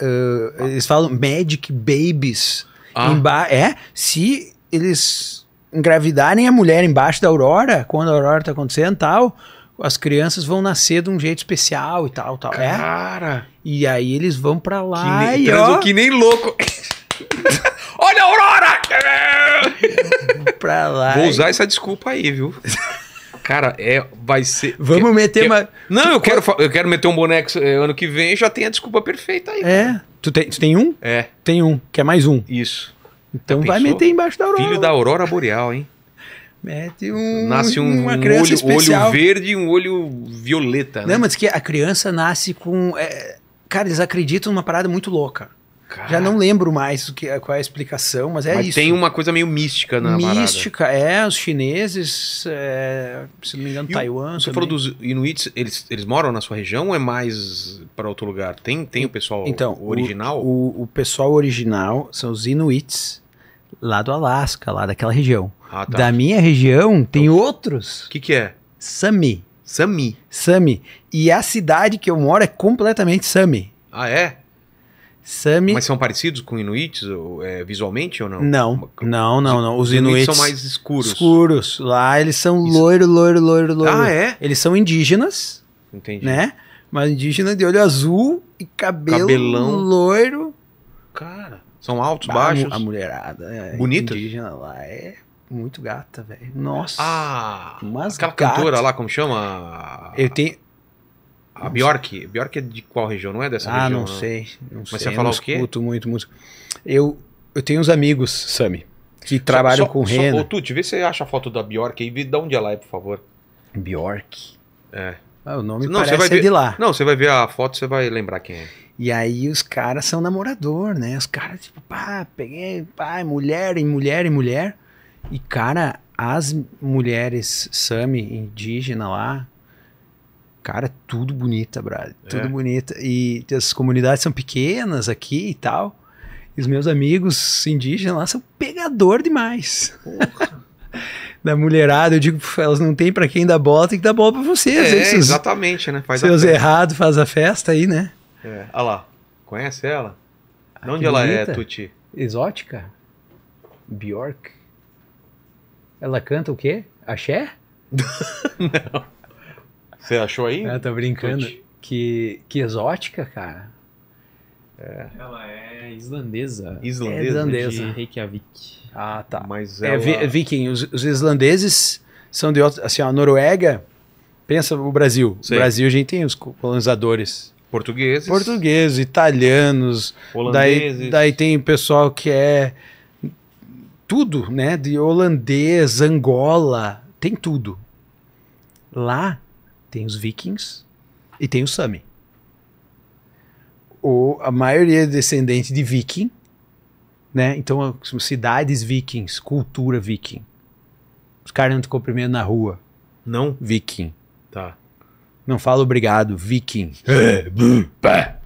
Uh, eles falam Magic Babies. Ah. É, se eles engravidarem a mulher embaixo da aurora, quando a aurora tá acontecendo tal, as crianças vão nascer de um jeito especial e tal, tal. É. Cara! É? E aí eles vão pra lá que nem, e ó... que nem louco. Olha a aurora! pra lá. Vou usar essa desculpa aí, viu? Cara, é, vai ser. Vamos que, meter que, uma. Não, eu quero, eu quero meter um boneco eh, ano que vem já tem a desculpa perfeita aí. É. Tu tem, tu tem um? É. Tem um, que é mais um. Isso. Então vai meter embaixo da aurora. Filho da aurora boreal, hein? Mete um. Nasce um, uma criança um olho, especial. olho verde e um olho violeta. Né? Não, mas que a criança nasce com. É... Cara, eles acreditam numa parada muito louca. Cara. Já não lembro mais o que, é, qual é a explicação, mas é mas isso. Tem uma coisa meio mística na Mística, parada. é. Os chineses, é, se não me engano, e Taiwan. O, você falou dos Inuits, eles, eles moram na sua região ou é mais para outro lugar? Tem, tem e, o pessoal então, original? O, o, o, pessoal original são os Inuits lá do Alasca, lá daquela região. Ah, tá. Da minha região tem então, outros. O que, que é? Sami. Sami. Sami. E a cidade que eu moro é completamente Sami. Ah, é? Sami. Mas são parecidos com inuits é, visualmente ou não? Não, não, não, não. Os, Os inuits, inuits, são mais escuros. Escuros. Lá eles são Isso. loiro, loiro, loiro, loiro. Ah, é? Eles são indígenas. Entendi. Né? Mas indígena de olho azul e cabelo Cabelão. loiro. Cara, são altos, baixos. A mulherada. É, Bonita? Indígena lá é muito gata, velho. Nossa. Ah, aquela gata. cantora lá, como chama? Eu tenho a Bjork, Bjork é de qual região? Não é dessa ah, região? Ah, não, não, sei. Não Mas sei. você fala o quê? Eu escuto muito música. Eu, eu tenho uns amigos, Sami, que só, trabalham só, com renda. Ô, Tuti, vê se você acha a foto da Bjork aí. dá onde ela é, por favor. Bjork? É. Ah, o nome não, parece vai ver, de lá. Não, você vai ver a foto, você vai lembrar quem é. E aí os caras são namorador, né? Os caras, tipo, pá, peguei, pá, mulher e mulher e mulher. E, cara, as mulheres Sami, indígena lá, Cara, tudo bonita, brother. É. Tudo bonita. E as comunidades são pequenas aqui e tal. E os meus amigos indígenas lá são pegador demais. Porra. da mulherada, eu digo, elas não tem para quem dar bola, tem que dar bola para vocês. É, exatamente, né? Faz seus errados faz a festa aí, né? É. Olha lá, conhece ela? De onde ela é, Tuti? Exótica? Bjork? Ela canta o quê? Axé? não. Você achou aí? É, tô brincando. Que, que exótica, cara. É. Ela é islandesa. Islandesa. É islandesa. De Reykjavik. Ah, tá. Mas é, ela... É viking. Os, os, islandeses são de assim, a Noruega. Pensa o Brasil. Sei. O Brasil a gente tem os colonizadores. Portugueses. Portugueses, italianos. Holandeses. Daí, daí tem pessoal que é tudo, né? De holandês, Angola, tem tudo. Lá tem os vikings e tem os Sami. O, a maioria é descendente de viking, né? Então, cidades vikings, cultura viking. Os caras não te cumprimentam na rua. Não? Viking. Tá. Não fala obrigado, viking. É,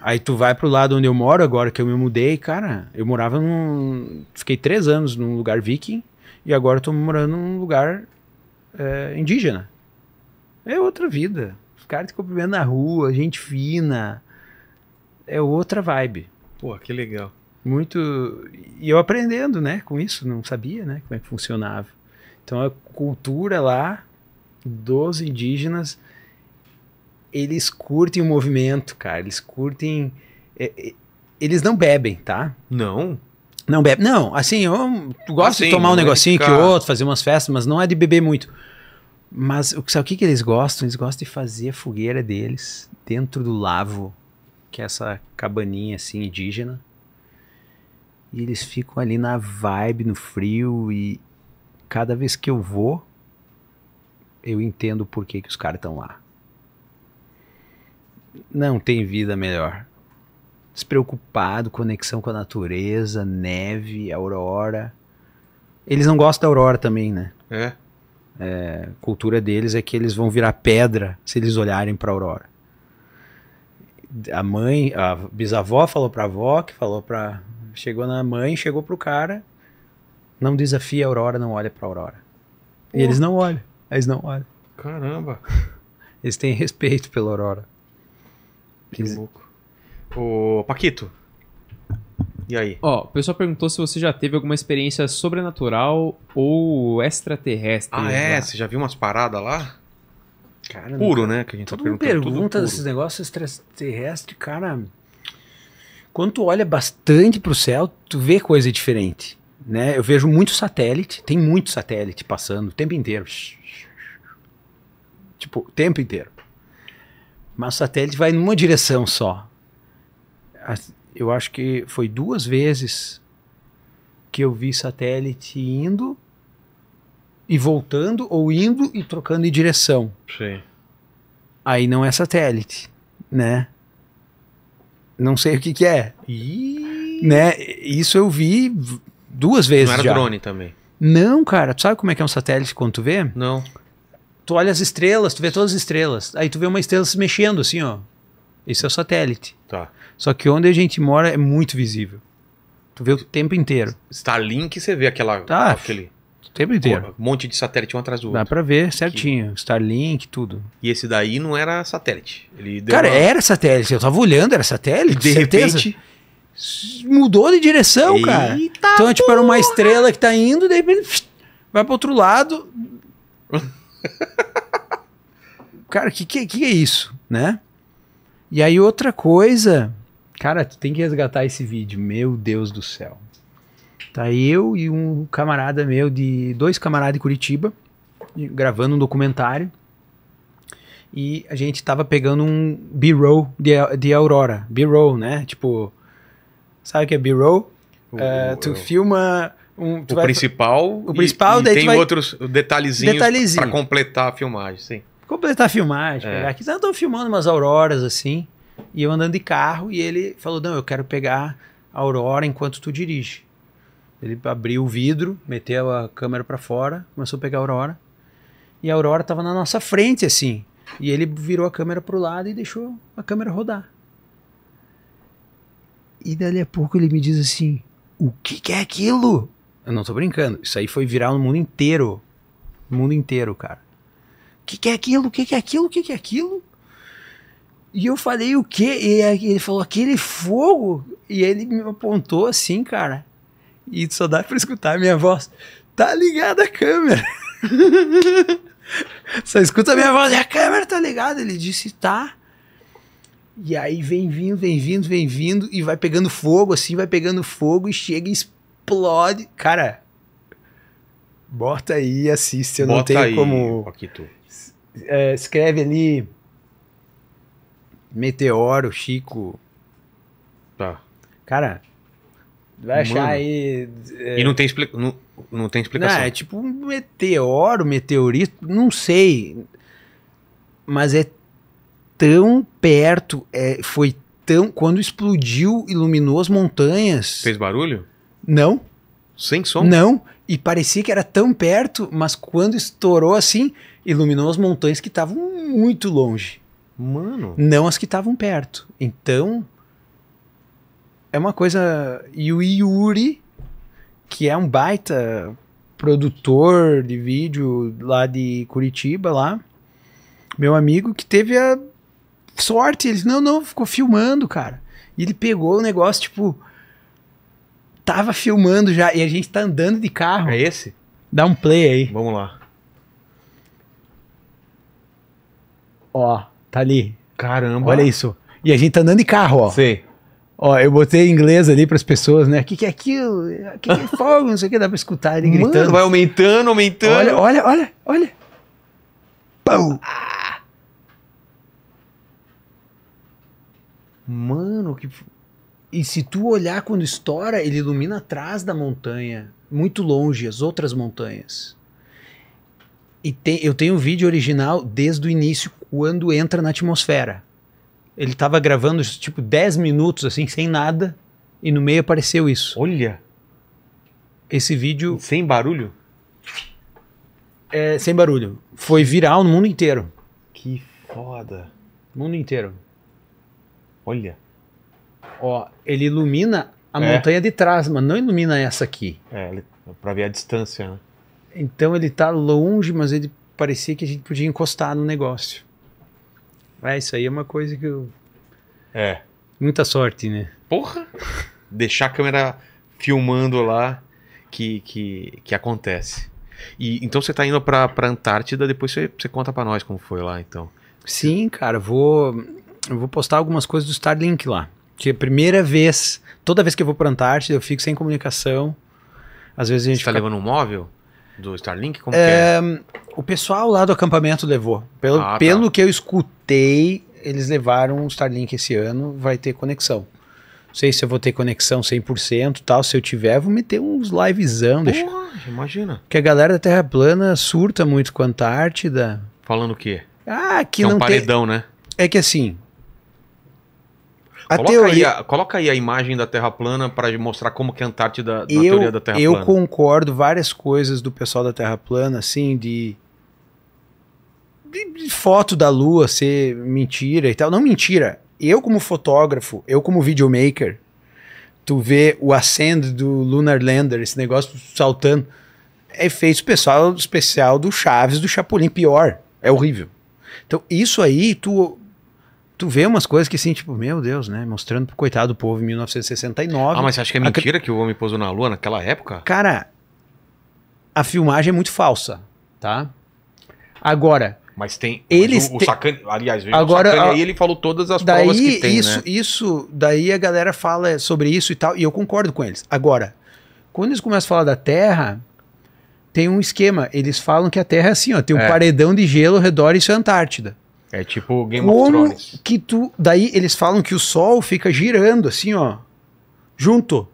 Aí tu vai pro lado onde eu moro agora, que eu me mudei, cara, eu morava num... Fiquei três anos num lugar viking e agora eu tô morando num lugar é, indígena. É outra vida. Os caras te cumprimentando na rua, gente fina. É outra vibe. Pô, que legal. Muito. E eu aprendendo, né, com isso, não sabia, né, como é que funcionava. Então a cultura lá dos indígenas, eles curtem o movimento, cara. Eles curtem. É, é, eles não bebem, tá? Não. Não bebe. Não, assim, eu gosto assim, de tomar um é negocinho é que outro, fazer umas festas, mas não é de beber muito. Mas o, sabe o que, que eles gostam? Eles gostam de fazer a fogueira deles dentro do lavo, que é essa cabaninha assim indígena. E eles ficam ali na vibe, no frio. E cada vez que eu vou, eu entendo por que, que os caras estão lá. Não tem vida melhor. Despreocupado, conexão com a natureza, neve, aurora. Eles não gostam da aurora também, né? É é, cultura deles é que eles vão virar pedra se eles olharem para a aurora. A mãe, a bisavó falou para a avó, que falou para chegou na mãe, chegou pro cara, não desafia a aurora, não olha para a aurora. Pô. E eles não olham, eles não olham. Caramba. Eles têm respeito pela aurora. Que eles... louco. Ô, Paquito, e aí? Ó, o pessoal perguntou se você já teve alguma experiência sobrenatural ou extraterrestre. Ah, é? Lá. Você já viu umas paradas lá? Cara, puro, né? Que a gente tá todo tá perguntando. pergunta desses negócios extraterrestres, cara. Quando tu olha bastante pro céu, tu vê coisa diferente. Né? Eu vejo muito satélite, tem muito satélite passando o tempo inteiro. Tipo, o tempo inteiro. Mas o satélite vai numa direção só eu acho que foi duas vezes que eu vi satélite indo e voltando, ou indo e trocando de direção. Sim. Aí não é satélite, né? Não sei o que, que é. Ih. Né? Isso eu vi duas vezes. Não era já. drone também. Não, cara, tu sabe como é que é um satélite quando tu vê? Não. Tu olha as estrelas, tu vê todas as estrelas. Aí tu vê uma estrela se mexendo assim, ó. Isso é o satélite. Tá. Só que onde a gente mora é muito visível. Tu vê o tempo inteiro. Starlink, você vê aquela. Tá. Aquele... O tempo inteiro. Um monte de satélite um atrás do outro. Dá pra ver certinho. Starlink, tudo. E esse daí não era satélite. Cara, uma... era satélite. Eu tava olhando, era satélite. De certeza. repente. Mudou de direção, Eita cara. Então, porra. É, tipo, era uma estrela que tá indo, daí ele vai pro outro lado. cara, o que, que, que é isso, né? E aí outra coisa Cara, tu tem que resgatar esse vídeo. Meu Deus do céu. Tá eu e um camarada meu de. Dois camaradas de Curitiba gravando um documentário. E a gente tava pegando um B-roll de, de Aurora. B-roll, né? Tipo. Sabe o que é B-roll? Uh, tu eu... filma. Um, o, vai, principal, o principal. E, tem vai, outros detalhezinhos detalhezinho. para completar a filmagem, sim. Completar a filmagem, é. aqui. Tá, eu tô filmando umas auroras assim. E eu andando de carro e ele falou: Não, eu quero pegar a Aurora enquanto tu dirige. Ele abriu o vidro, meteu a câmera para fora, começou a pegar a Aurora. E a Aurora tava na nossa frente, assim. E ele virou a câmera pro lado e deixou a câmera rodar. E dali a pouco ele me diz assim: O que, que é aquilo? Eu não tô brincando. Isso aí foi viral no mundo inteiro. No mundo inteiro, cara. O que, que é aquilo? O que, que é aquilo? O que, que é aquilo? E eu falei, o quê? E ele falou, aquele fogo. E ele me apontou assim, cara. E só dá pra escutar a minha voz. Tá ligada a câmera. só escuta a minha voz. E é a câmera tá ligada. Ele disse, tá. E aí vem vindo, vem vindo, vem vindo. E vai pegando fogo, assim, vai pegando fogo. E chega e explode. Cara, bota aí e assiste. Eu Bota não tenho aí, como. É, escreve ali Meteoro, Chico. Tá. Cara, vai achar aí. É... E não tem, expli... não, não tem explicação. Não, é tipo um meteoro, meteorito, não sei. Mas é tão perto, é, foi tão. Quando explodiu, iluminou as montanhas. Fez barulho? Não. Sem som? Não. E parecia que era tão perto, mas quando estourou assim, iluminou as montanhas que estavam muito longe. Mano. Não as que estavam perto. Então, é uma coisa. E o Yuri, que é um baita produtor de vídeo lá de Curitiba, lá, meu amigo, que teve a sorte. Ele não, não, ficou filmando, cara. E ele pegou o negócio, tipo. Tava filmando já. E a gente tá andando de carro. É esse? Dá um play aí. Vamos lá. Ó. Tá ali. Caramba. Olha isso. E a gente tá andando de carro, ó. Sei. Ó, eu botei em inglês ali para as pessoas, né? O que, que é aquilo? O que, que é fogo? Não sei o que, dá para escutar ele gritando. Mano, vai aumentando, aumentando. Olha, olha, olha, olha. Pau! Mano, que. E se tu olhar quando estoura, ele ilumina atrás da montanha, muito longe, as outras montanhas. E tem, eu tenho um vídeo original desde o início, quando entra na atmosfera. Ele estava gravando tipo 10 minutos assim, sem nada, e no meio apareceu isso. Olha! Esse vídeo. Sem barulho? É, sem barulho. Foi viral no mundo inteiro. Que foda! No mundo inteiro. Olha. Ó, ele ilumina a é. montanha de trás, mas não ilumina essa aqui. É, ele, pra ver a distância, né? Então ele tá longe, mas ele parecia que a gente podia encostar no negócio. É, isso aí é uma coisa que eu. É. Muita sorte, né? Porra! Deixar a câmera filmando lá que, que, que acontece. E então você tá indo pra, pra Antártida, depois você, você conta pra nós como foi lá, então. Sim, cara, vou. Eu vou postar algumas coisas do Starlink lá. Que é a primeira vez, toda vez que eu vou pra Antártida, eu fico sem comunicação. Às vezes a gente. Você tá levando um móvel? Do Starlink? Como é, que é? O pessoal lá do acampamento levou. Pelo, ah, tá. pelo que eu escutei, eles levaram o Starlink esse ano, vai ter conexão. Não sei se eu vou ter conexão 100% tal. Se eu tiver, vou meter uns livezão. deixa... imagina. Que a galera da Terra Plana surta muito com a Antártida. Falando o quê? Ah, que é um paredão, tem... né? É que assim, a coloca, teoria... aí a, coloca aí a imagem da Terra plana para mostrar como que é a Antártida na eu, teoria da Terra eu plana. Eu concordo várias coisas do pessoal da Terra plana, assim, de, de, de foto da Lua ser mentira e tal. Não mentira. Eu como fotógrafo, eu como videomaker, tu vê o ascend do Lunar Lander, esse negócio saltando. É efeito especial, especial do Chaves, do Chapolin, pior. É horrível. Então, isso aí, tu tu vê umas coisas que assim, tipo, meu Deus, né? Mostrando pro coitado do povo em 1969. Ah, mas você acha que é mentira a... que o homem pousou na Lua naquela época? Cara, a filmagem é muito falsa, tá? Agora. Mas tem. Eles mas o, o aliás, agora, aí ele falou todas as daí, provas que tem. Né? Isso, né? isso, daí a galera fala sobre isso e tal, e eu concordo com eles. Agora, quando eles começam a falar da Terra, tem um esquema. Eles falam que a Terra é assim, ó, tem um é. paredão de gelo ao redor, isso é Antártida. É tipo Game Como of Thrones. que tu... Daí eles falam que o Sol fica girando assim, ó. Junto.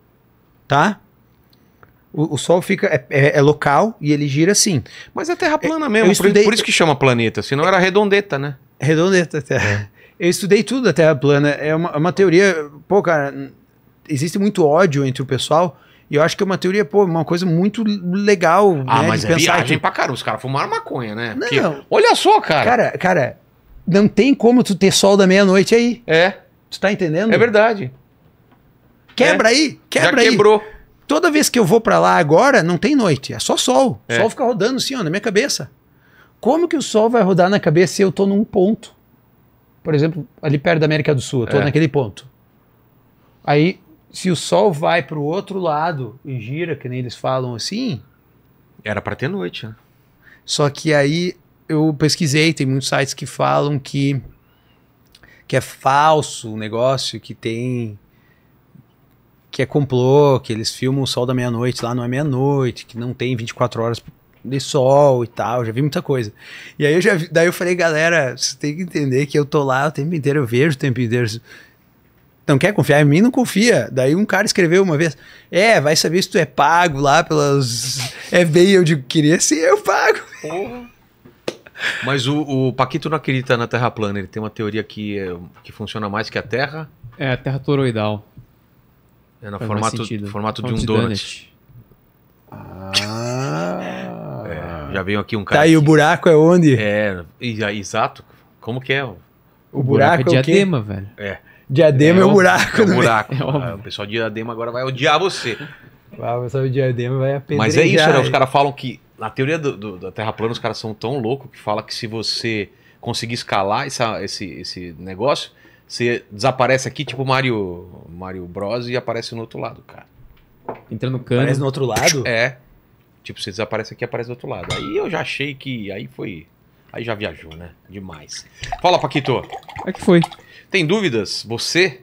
Tá? O, o Sol fica. É, é, é, local e ele gira assim. Mas é terra é, plana é, mesmo, estudei... por, isso que chama planeta, senão era redondeta, né? Redondeta, terra. É. Eu estudei tudo da Terra plana. É uma, é uma teoria. Pô, cara, existe muito ódio entre o pessoal. E eu acho que é uma teoria, pô, uma coisa muito legal. Ah, né, mas de é pensar viagem que... Tipo pra caramba. Os caras fumaram maconha, né? Não. Porque, olha só, cara. Cara, cara, não tem como tu ter sol da meia-noite aí. É. Tu tá entendendo? É verdade. Quebra é. aí, quebra Já aí. quebrou. Toda vez que eu vou para lá agora, não tem noite, é só sol. É. Sol fica rodando assim, ó, na minha cabeça. Como que o sol vai rodar na cabeça se eu tô num ponto? Por exemplo, ali perto da América do Sul, eu tô é. naquele ponto. Aí, se o sol vai para o outro lado e gira, que nem eles falam assim, era para ter noite, né? Só que aí eu pesquisei, tem muitos sites que falam que, que é falso o negócio, que tem. que é complô, que eles filmam o sol da meia-noite lá, não é meia-noite, que não tem 24 horas de sol e tal, já vi muita coisa. E aí eu já vi, daí eu falei, galera, você tem que entender que eu tô lá o tempo inteiro, eu vejo o tempo inteiro. Não quer confiar em mim? Não confia. Daí um cara escreveu uma vez: É, vai saber se tu é pago lá pelas. É bem, eu digo, queria ser eu pago. Porra. Mas o, o, Paquito não acredita na Terra plana, ele tem uma teoria que, é, que funciona mais que a Terra. É, a Terra toroidal. É no formato, formato, formato de um donut. donut. Ah. É, já veio aqui um tá cara. Tá, e o buraco é onde? É, exato. Como que é? O, o buraco, buraco, é, é diadema, o velho. É. Diadema é, o é buraco, É o né? buraco. É ah, o pessoal de diadema agora vai odiar você. Ah, o pessoal de diadema vai apenas. Mas é isso, né? Os caras falam que na teoria do, do, da Terra plana, os caras são tão loucos que fala que se você conseguir escalar essa, esse, esse negócio, você desaparece aqui, tipo Mario, Mario Bros, e aparece no outro lado, cara. Entra no cano. Aparece no outro lado? É. Tipo, você desaparece aqui e aparece do outro lado. Aí eu já achei que. Aí foi. Aí já viajou, né? Demais. Fala, Paquito. É que foi. Tem dúvidas? Você?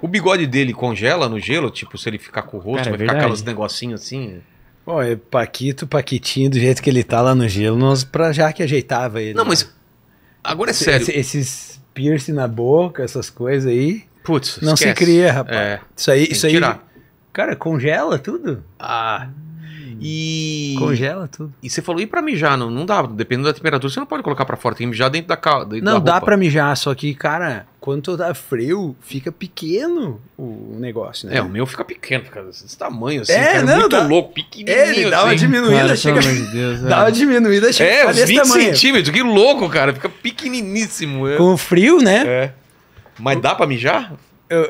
O bigode dele congela no gelo? Tipo, se ele ficar com o rosto, Cara, é vai é ficar aqueles negocinhos assim? Bom, é Paquito, Paquitinho, do jeito que ele tá lá no gelo, nós pra já que ajeitava ele. Não, né? mas. Agora é Esse, sério. esses piercing na boca, essas coisas aí. Putz, não esquece. se cria, é, rapaz. É, isso aí, isso aí. Tirar. Cara, congela tudo. Ah. E. Congela tudo. E você falou, e pra mijar? Não, não dá. Dependendo da temperatura, você não pode colocar pra fora. Tem que mijar dentro da calda. Não, da dá pra mijar, só que, cara, quando tá frio, fica pequeno o negócio, né? É, o meu fica pequeno, fica desse tamanho, assim. É, cara, não, muito dá... louco, pequenininho. É, ele dá uma assim. diminuída, cara, chega. Deus, dá é. uma diminuída, chega. É, uns 20 centímetros, que louco, cara. Fica pequeniníssimo. É. Com frio, né? É. Mas dá pra mijar?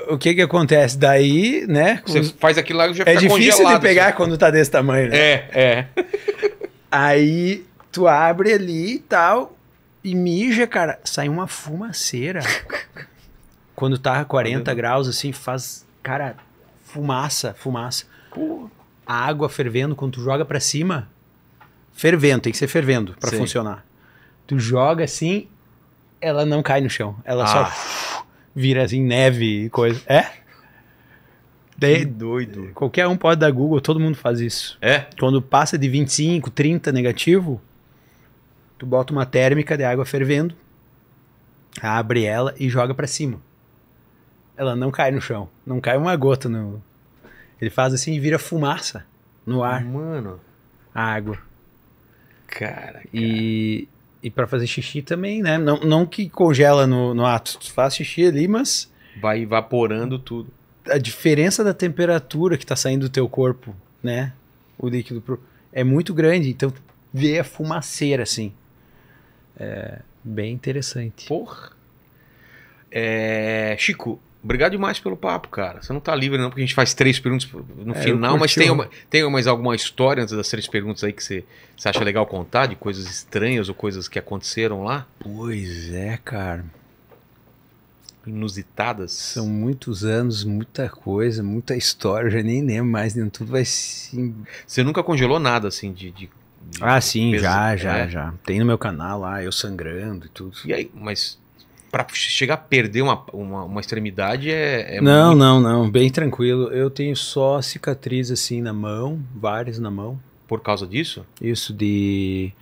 o que que acontece? Daí, né? Você os... faz aquilo lá e já É difícil de assim. pegar quando tá desse tamanho, né? É, é. Aí tu abre ali e tal, e mija, cara, sai uma fumaceira. quando tá 40 graus, assim, faz, cara, fumaça, fumaça. A água fervendo, quando tu joga para cima, fervendo, tem que ser fervendo para funcionar. Tu joga assim, ela não cai no chão. Ela ah. só vira assim neve e coisa. É? De, que doido. Qualquer um pode dar Google, todo mundo faz isso. É? Quando passa de 25, 30 negativo, tu bota uma térmica de água fervendo, abre ela e joga para cima. Ela não cai no chão, não cai uma gota no. Ele faz assim e vira fumaça no ar. Mano. A água. Cara, cara. E e para fazer xixi também, né? Não, não que congela no, no ato, tu faz xixi ali, mas. Vai evaporando tudo. A diferença da temperatura que tá saindo do teu corpo, né? O líquido pro... é muito grande, então vê a fumaceira assim. É bem interessante. Porra. É... Chico, Obrigado demais pelo papo, cara. Você não tá livre, não, porque a gente faz três perguntas no é, final, mas tem, uma, tem mais alguma história antes das três perguntas aí que você, você acha legal contar, de coisas estranhas ou coisas que aconteceram lá? Pois é, cara. Inusitadas. São muitos anos, muita coisa, muita história, eu já nem lembro mais, nem tudo vai se. Você nunca congelou nada, assim, de, de ah, sim, peso, já, já, é. já. Tem no meu canal lá, eu sangrando e tudo. E aí, mas para chegar a perder uma, uma, uma extremidade é, é não muito... não não bem tranquilo eu tenho só cicatriz assim na mão várias na mão por causa disso isso de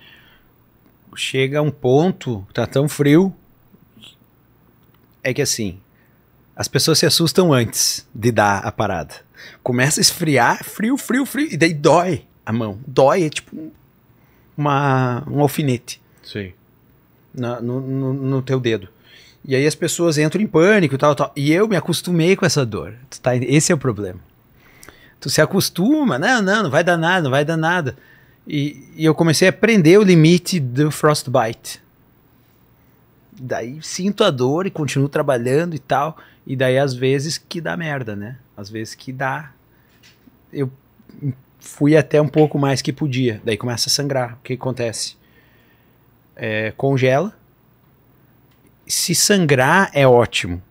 chega a um ponto tá tão frio é que assim as pessoas se assustam antes de dar a parada começa a esfriar frio frio frio e daí dói a mão dói é tipo uma um alfinete sim na, no, no, no teu dedo e aí as pessoas entram em pânico e tal, tal. E eu me acostumei com essa dor. Tá, esse é o problema. Tu se acostuma, não, não, não vai dar nada, não vai dar nada. E, e eu comecei a aprender o limite do frostbite. Daí sinto a dor e continuo trabalhando e tal. E daí às vezes que dá merda, né? Às vezes que dá. Eu fui até um pouco mais que podia. Daí começa a sangrar. O que acontece? É, congela se sangrar é ótimo.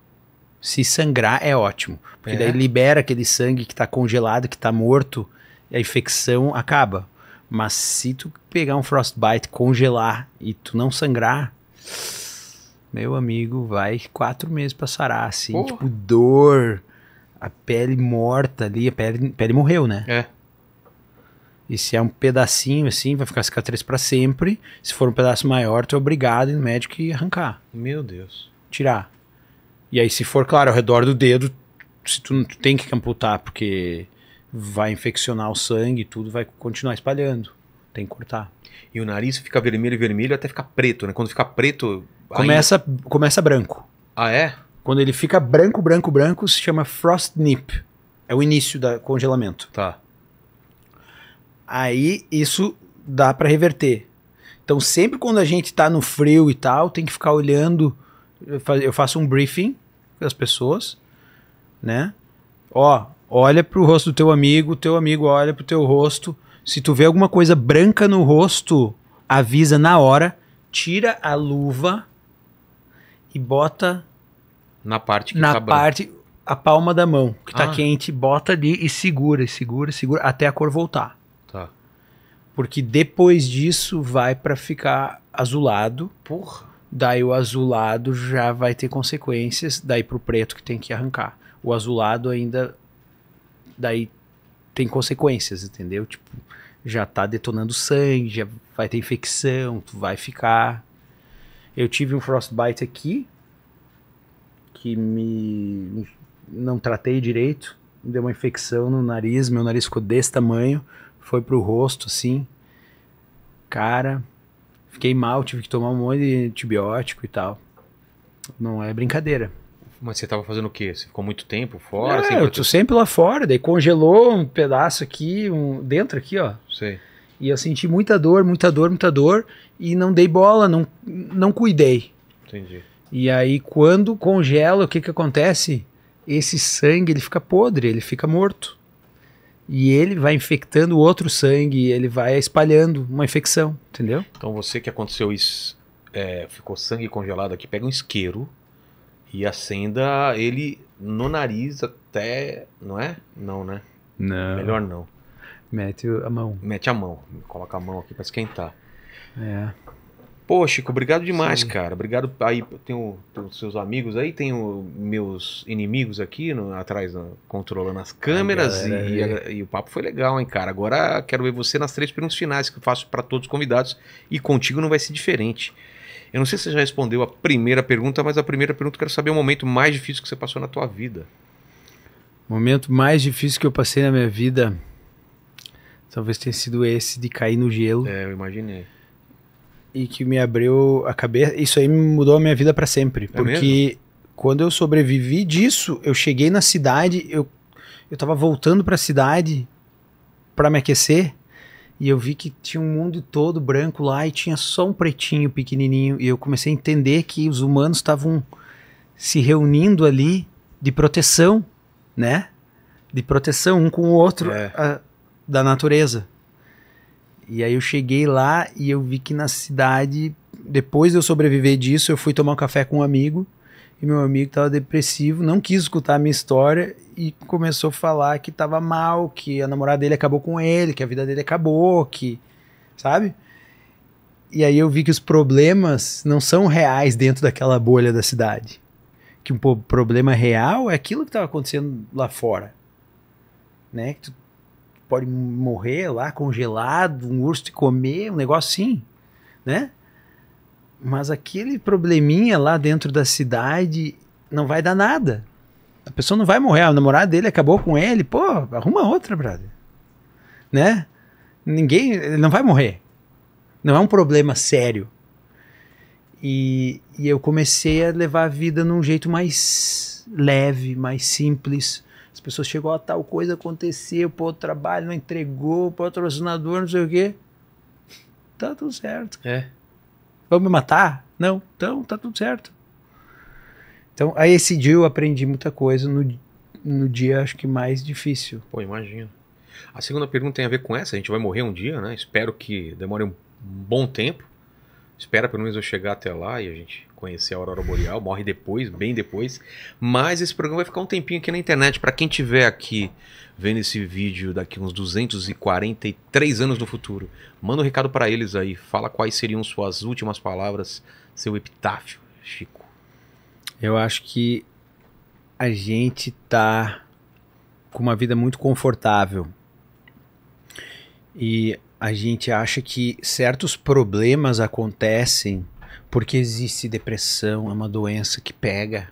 Se sangrar é ótimo. Porque é. daí libera aquele sangue que está congelado, que está morto, e a infecção acaba. Mas se tu pegar um frostbite, congelar e tu não sangrar, meu amigo, vai quatro meses pra sarar, assim, Porra. tipo, dor, a pele morta ali, a pele, pele morreu, né? É. E se é um pedacinho assim, vai ficar cicatriz para sempre. Se for um pedaço maior, tu é obrigado no médico e arrancar. Meu Deus. Tirar. E aí, se for, claro, ao redor do dedo, se tu, tu tem que amputar, porque vai infeccionar o sangue e tudo, vai continuar espalhando. Tem que cortar. E o nariz fica vermelho, vermelho até ficar preto, né? Quando fica preto. Começa, ainda... começa branco. Ah, é? Quando ele fica branco, branco, branco, se chama frost nip. É o início do congelamento. Tá aí isso dá para reverter. Então, sempre quando a gente está no frio e tal, tem que ficar olhando. Eu faço um briefing das pessoas, né? Ó, olha pro rosto do teu amigo, teu amigo olha pro teu rosto. Se tu vê alguma coisa branca no rosto, avisa na hora, tira a luva e bota na parte que na tá parte a palma da mão que tá ah. tá quente, bota ali e segura, segura, segura até a cor voltar. Porque depois disso vai para ficar azulado. Porra. Daí o azulado já vai ter consequências, daí pro preto que tem que arrancar. O azulado ainda daí tem consequências, entendeu? Tipo, já tá detonando sangue, já vai ter infecção, tu vai ficar. Eu tive um frostbite aqui que me não tratei direito, deu uma infecção no nariz, meu nariz ficou desse tamanho foi pro rosto, assim. Cara, fiquei mal, tive que tomar um monte de antibiótico e tal. Não é brincadeira. Mas você tava fazendo o quê? Você ficou muito tempo fora? É, assim, eu tô sempre lá fora, daí congelou um pedaço aqui, um dentro aqui, ó. Sei. E eu senti muita dor, muita dor, muita dor e não dei bola, não, não cuidei. Entendi. E aí quando congela, o que que acontece? Esse sangue, ele fica podre, ele fica morto e ele vai infectando o outro sangue, ele vai espalhando uma infecção, entendeu? Então você que aconteceu isso, é, ficou sangue congelado aqui, pega um isqueiro e acenda ele no nariz até, não é? Não, né? Não. Melhor não. Mete a mão. Mete a mão, coloca a mão aqui para esquentar. É. Pô, Chico, obrigado demais, Sim. cara. Obrigado. Aí tem os seus amigos aí, tem os meus inimigos aqui no, atrás, no, controlando as câmeras. Ai, galera, e, a, é. e, o papo foi legal, hein, cara. Agora quero ver você nas três perguntas finais que eu faço para todos os convidados. E contigo não vai ser diferente. Eu não sei se você já respondeu a primeira pergunta, mas a primeira pergunta eu quero saber o momento mais difícil que você passou na tua vida. Momento mais difícil que eu passei na minha vida talvez tenha sido esse de cair no gelo. É, eu imaginei e que me abriu a cabeça. Isso aí mudou a minha vida para sempre. É porque mesmo? quando eu sobrevivi disso, eu cheguei na cidade, eu, eu tava voltando para a cidade para me aquecer. E eu vi que tinha um mundo todo branco lá e tinha só um pretinho pequenininho. E eu comecei a entender que os humanos estavam se reunindo ali de proteção, né? De proteção um com o outro é. a, da natureza. E aí eu cheguei lá e eu vi que na cidade, depois de eu sobreviver disso, eu fui tomar um café com um amigo. E meu amigo estava depressivo, não quis escutar a minha história e começou a falar que estava mal, que a namorada dele acabou com ele, que a vida dele acabou, que. Sabe? E aí eu vi que os problemas não são reais dentro daquela bolha da cidade. Que um problema real é aquilo que estava acontecendo lá fora. Né? Que tu pode morrer lá congelado, um urso te comer, um negócio assim, né? Mas aquele probleminha lá dentro da cidade não vai dar nada. A pessoa não vai morrer, a namorada dele acabou com ele, pô, arruma outra, brother. Né? Ninguém, ele não vai morrer. Não é um problema sério. E, e eu comecei a levar a vida num jeito mais leve, mais simples, as pessoas chegou a tal coisa aconteceu, pô, o trabalho não entregou, o patrocinador, não sei o quê. Tá tudo certo. É. Vamos me matar? Não. Então, tá tudo certo. Então, aí esse dia eu aprendi muita coisa no, no dia, acho que mais difícil. Pô, imagino. A segunda pergunta tem a ver com essa. A gente vai morrer um dia, né? Espero que demore um bom tempo. Espera pelo menos eu chegar até lá e a gente conhecer a Aurora Boreal, morre depois, bem depois. Mas esse programa vai ficar um tempinho aqui na internet. Para quem tiver aqui vendo esse vídeo daqui uns 243 anos no futuro, manda um recado para eles aí. Fala quais seriam suas últimas palavras, seu epitáfio, Chico. Eu acho que a gente tá com uma vida muito confortável. E a gente acha que certos problemas acontecem porque existe depressão, é uma doença que pega,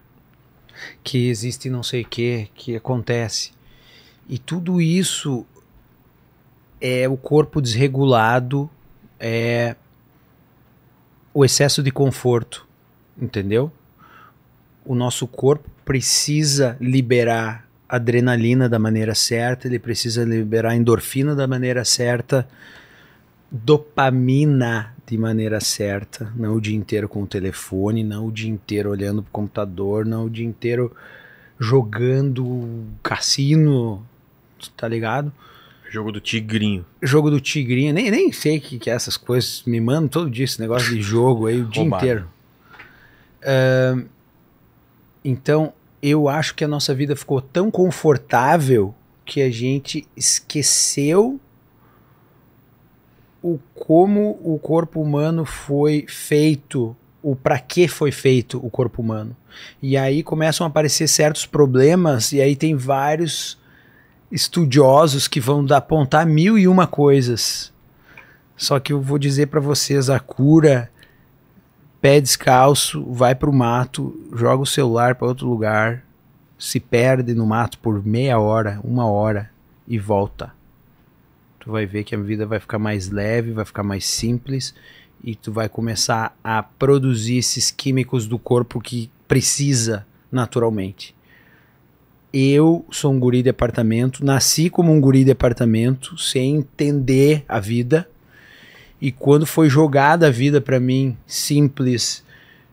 que existe não sei o que, que acontece. E tudo isso é o corpo desregulado, é o excesso de conforto, entendeu? O nosso corpo precisa liberar adrenalina da maneira certa, ele precisa liberar endorfina da maneira certa, dopamina de maneira certa, não o dia inteiro com o telefone, não o dia inteiro olhando para o computador, não o dia inteiro jogando cassino, tá ligado? Jogo do tigrinho. Jogo do tigrinho, nem, nem sei que que é essas coisas, me mandam todo dia esse negócio de jogo aí o dia inteiro. Uh, então, eu acho que a nossa vida ficou tão confortável que a gente esqueceu o como o corpo humano foi feito, o para que foi feito o corpo humano. E aí começam a aparecer certos problemas e aí tem vários estudiosos que vão apontar mil e uma coisas. Só que eu vou dizer para vocês a cura pé descalço, vai pro mato, joga o celular para outro lugar, se perde no mato por meia hora, uma hora e volta tu vai ver que a vida vai ficar mais leve, vai ficar mais simples e tu vai começar a produzir esses químicos do corpo que precisa naturalmente. Eu sou um guri de apartamento, nasci como um guri de apartamento, sem entender a vida. E quando foi jogada a vida para mim, simples,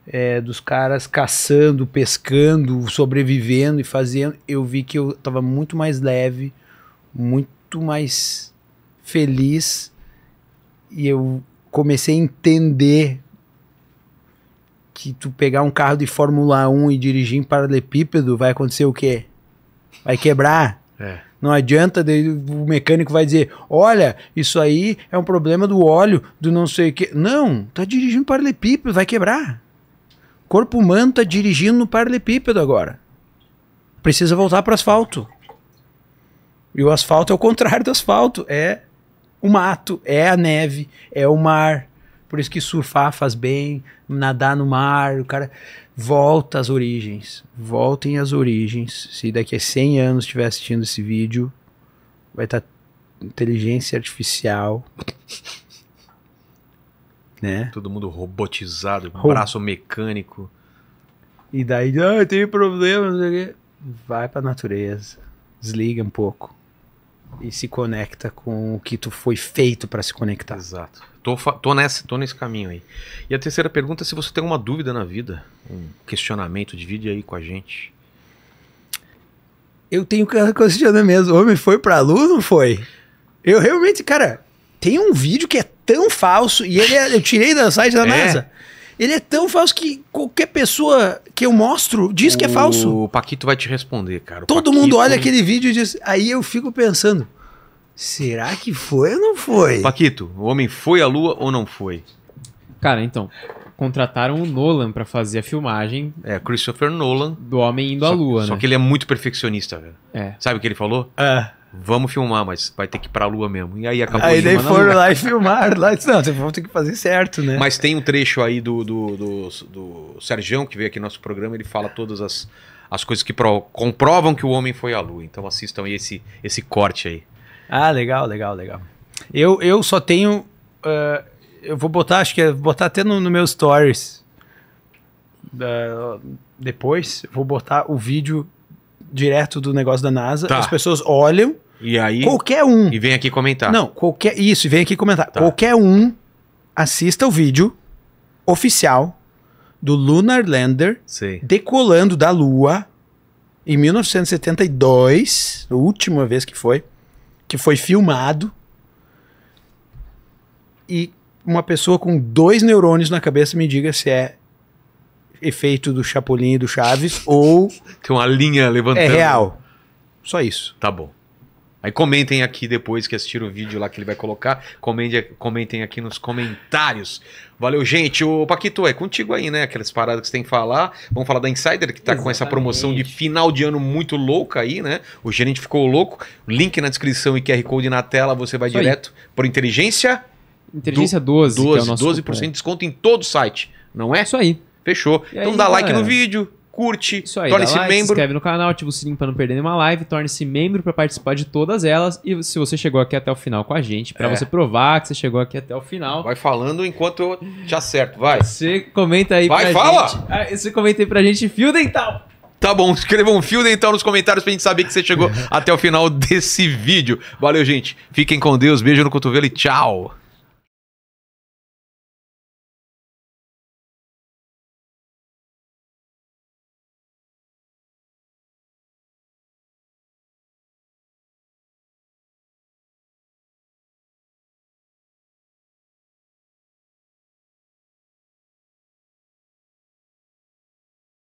é, dos caras caçando, pescando, sobrevivendo e fazendo, eu vi que eu estava muito mais leve, muito mais feliz e eu comecei a entender que tu pegar um carro de Fórmula 1 e dirigir em paralelepípedo, vai acontecer o quê? Vai quebrar. É. Não adianta, o mecânico vai dizer: olha, isso aí é um problema do óleo, do não sei o quê. Não, tá dirigindo paralelepípedo, vai quebrar. O corpo humano tá dirigindo no paralelepípedo agora. Precisa voltar para asfalto. E o asfalto é o contrário do asfalto, é o mato, é a neve, é o mar. Por isso que surfar faz bem, nadar no mar, o cara volta às origens. Voltem às origens. Se daqui a 100 anos estiver assistindo esse vídeo, vai estar tá inteligência artificial. né? Todo mundo robotizado, com braço mecânico. E daí, ah, tem problema, não sei o quê. Vai pra natureza. Desliga um pouco e se conecta com o que tu foi feito para se conectar. Exato. Tô, tô, nessa, tô nesse caminho aí. E a terceira pergunta é se você tem alguma dúvida na vida, um questionamento, divide aí com a gente. Eu tenho que questionar mesmo. Homem, foi pra lua não foi? Eu realmente, cara, tem um vídeo que é tão falso e ele é, eu tirei da site da é? NASA. Ele é tão falso que qualquer pessoa que eu mostro diz o... que é falso. O Paquito vai te responder, cara. O Todo Paquito... mundo olha aquele vídeo e diz. Aí eu fico pensando: será que foi ou não foi? Paquito, o homem foi à lua ou não foi? Cara, então. Contrataram o Nolan para fazer a filmagem. É, Christopher Nolan. Do Homem Indo só, à Lua, só né? Só que ele é muito perfeccionista, velho. É. Sabe o que ele falou? Ah vamos filmar, mas vai ter que ir pra lua mesmo. E aí acabou Aí daí foram lá e filmaram. Lá, não, vamos ter que fazer certo, né? Mas tem um trecho aí do, do, do, do Sergião, que veio aqui no nosso programa, ele fala todas as, as coisas que pro, comprovam que o homem foi à lua. Então assistam aí esse, esse corte aí. Ah, legal, legal, legal. Eu, eu só tenho. Uh, eu vou botar, acho que é, vou botar até no, no meu stories. Uh, depois, vou botar o vídeo direto do negócio da NASA, tá. as pessoas olham. E aí. Qualquer um. E vem aqui comentar. Não, qualquer. Isso, e vem aqui comentar. Tá. Qualquer um assista o vídeo oficial do Lunar Lander Sim. decolando da Lua em 1972, a última vez que foi, que foi filmado. E uma pessoa com dois neurônios na cabeça me diga se é efeito do Chapolin e do Chaves ou. Tem uma linha levantando. É real. Só isso. Tá bom. Aí comentem aqui depois que assistiram o vídeo lá que ele vai colocar. Comentem, comentem aqui nos comentários. Valeu, gente. O Paquito, é contigo aí, né? Aquelas paradas que você tem que falar. Vamos falar da Insider, que tá Exatamente. com essa promoção de final de ano muito louca aí, né? O gerente ficou louco. Link na descrição e QR Code na tela. Você vai direto aí. por Inteligência... Inteligência do, 12, 12, é 12% de desconto em todo o site, não é? Isso aí. Fechou. então dá galera, like no vídeo, curte, torne-se like, membro. Se inscreve no canal, ativa o sininho para não perder nenhuma live, torne-se membro para participar de todas elas. E se você chegou aqui até o final com a gente, para é. você provar que você chegou aqui até o final. Vai falando enquanto eu te acerto, vai. Você comenta aí vai, pra fala. gente. Vai, ah, fala! Você comenta aí pra gente, fio dental. Tá bom, escrevam um fio dental nos comentários pra gente saber que você chegou até o final desse vídeo. Valeu, gente. Fiquem com Deus, beijo no cotovelo e tchau.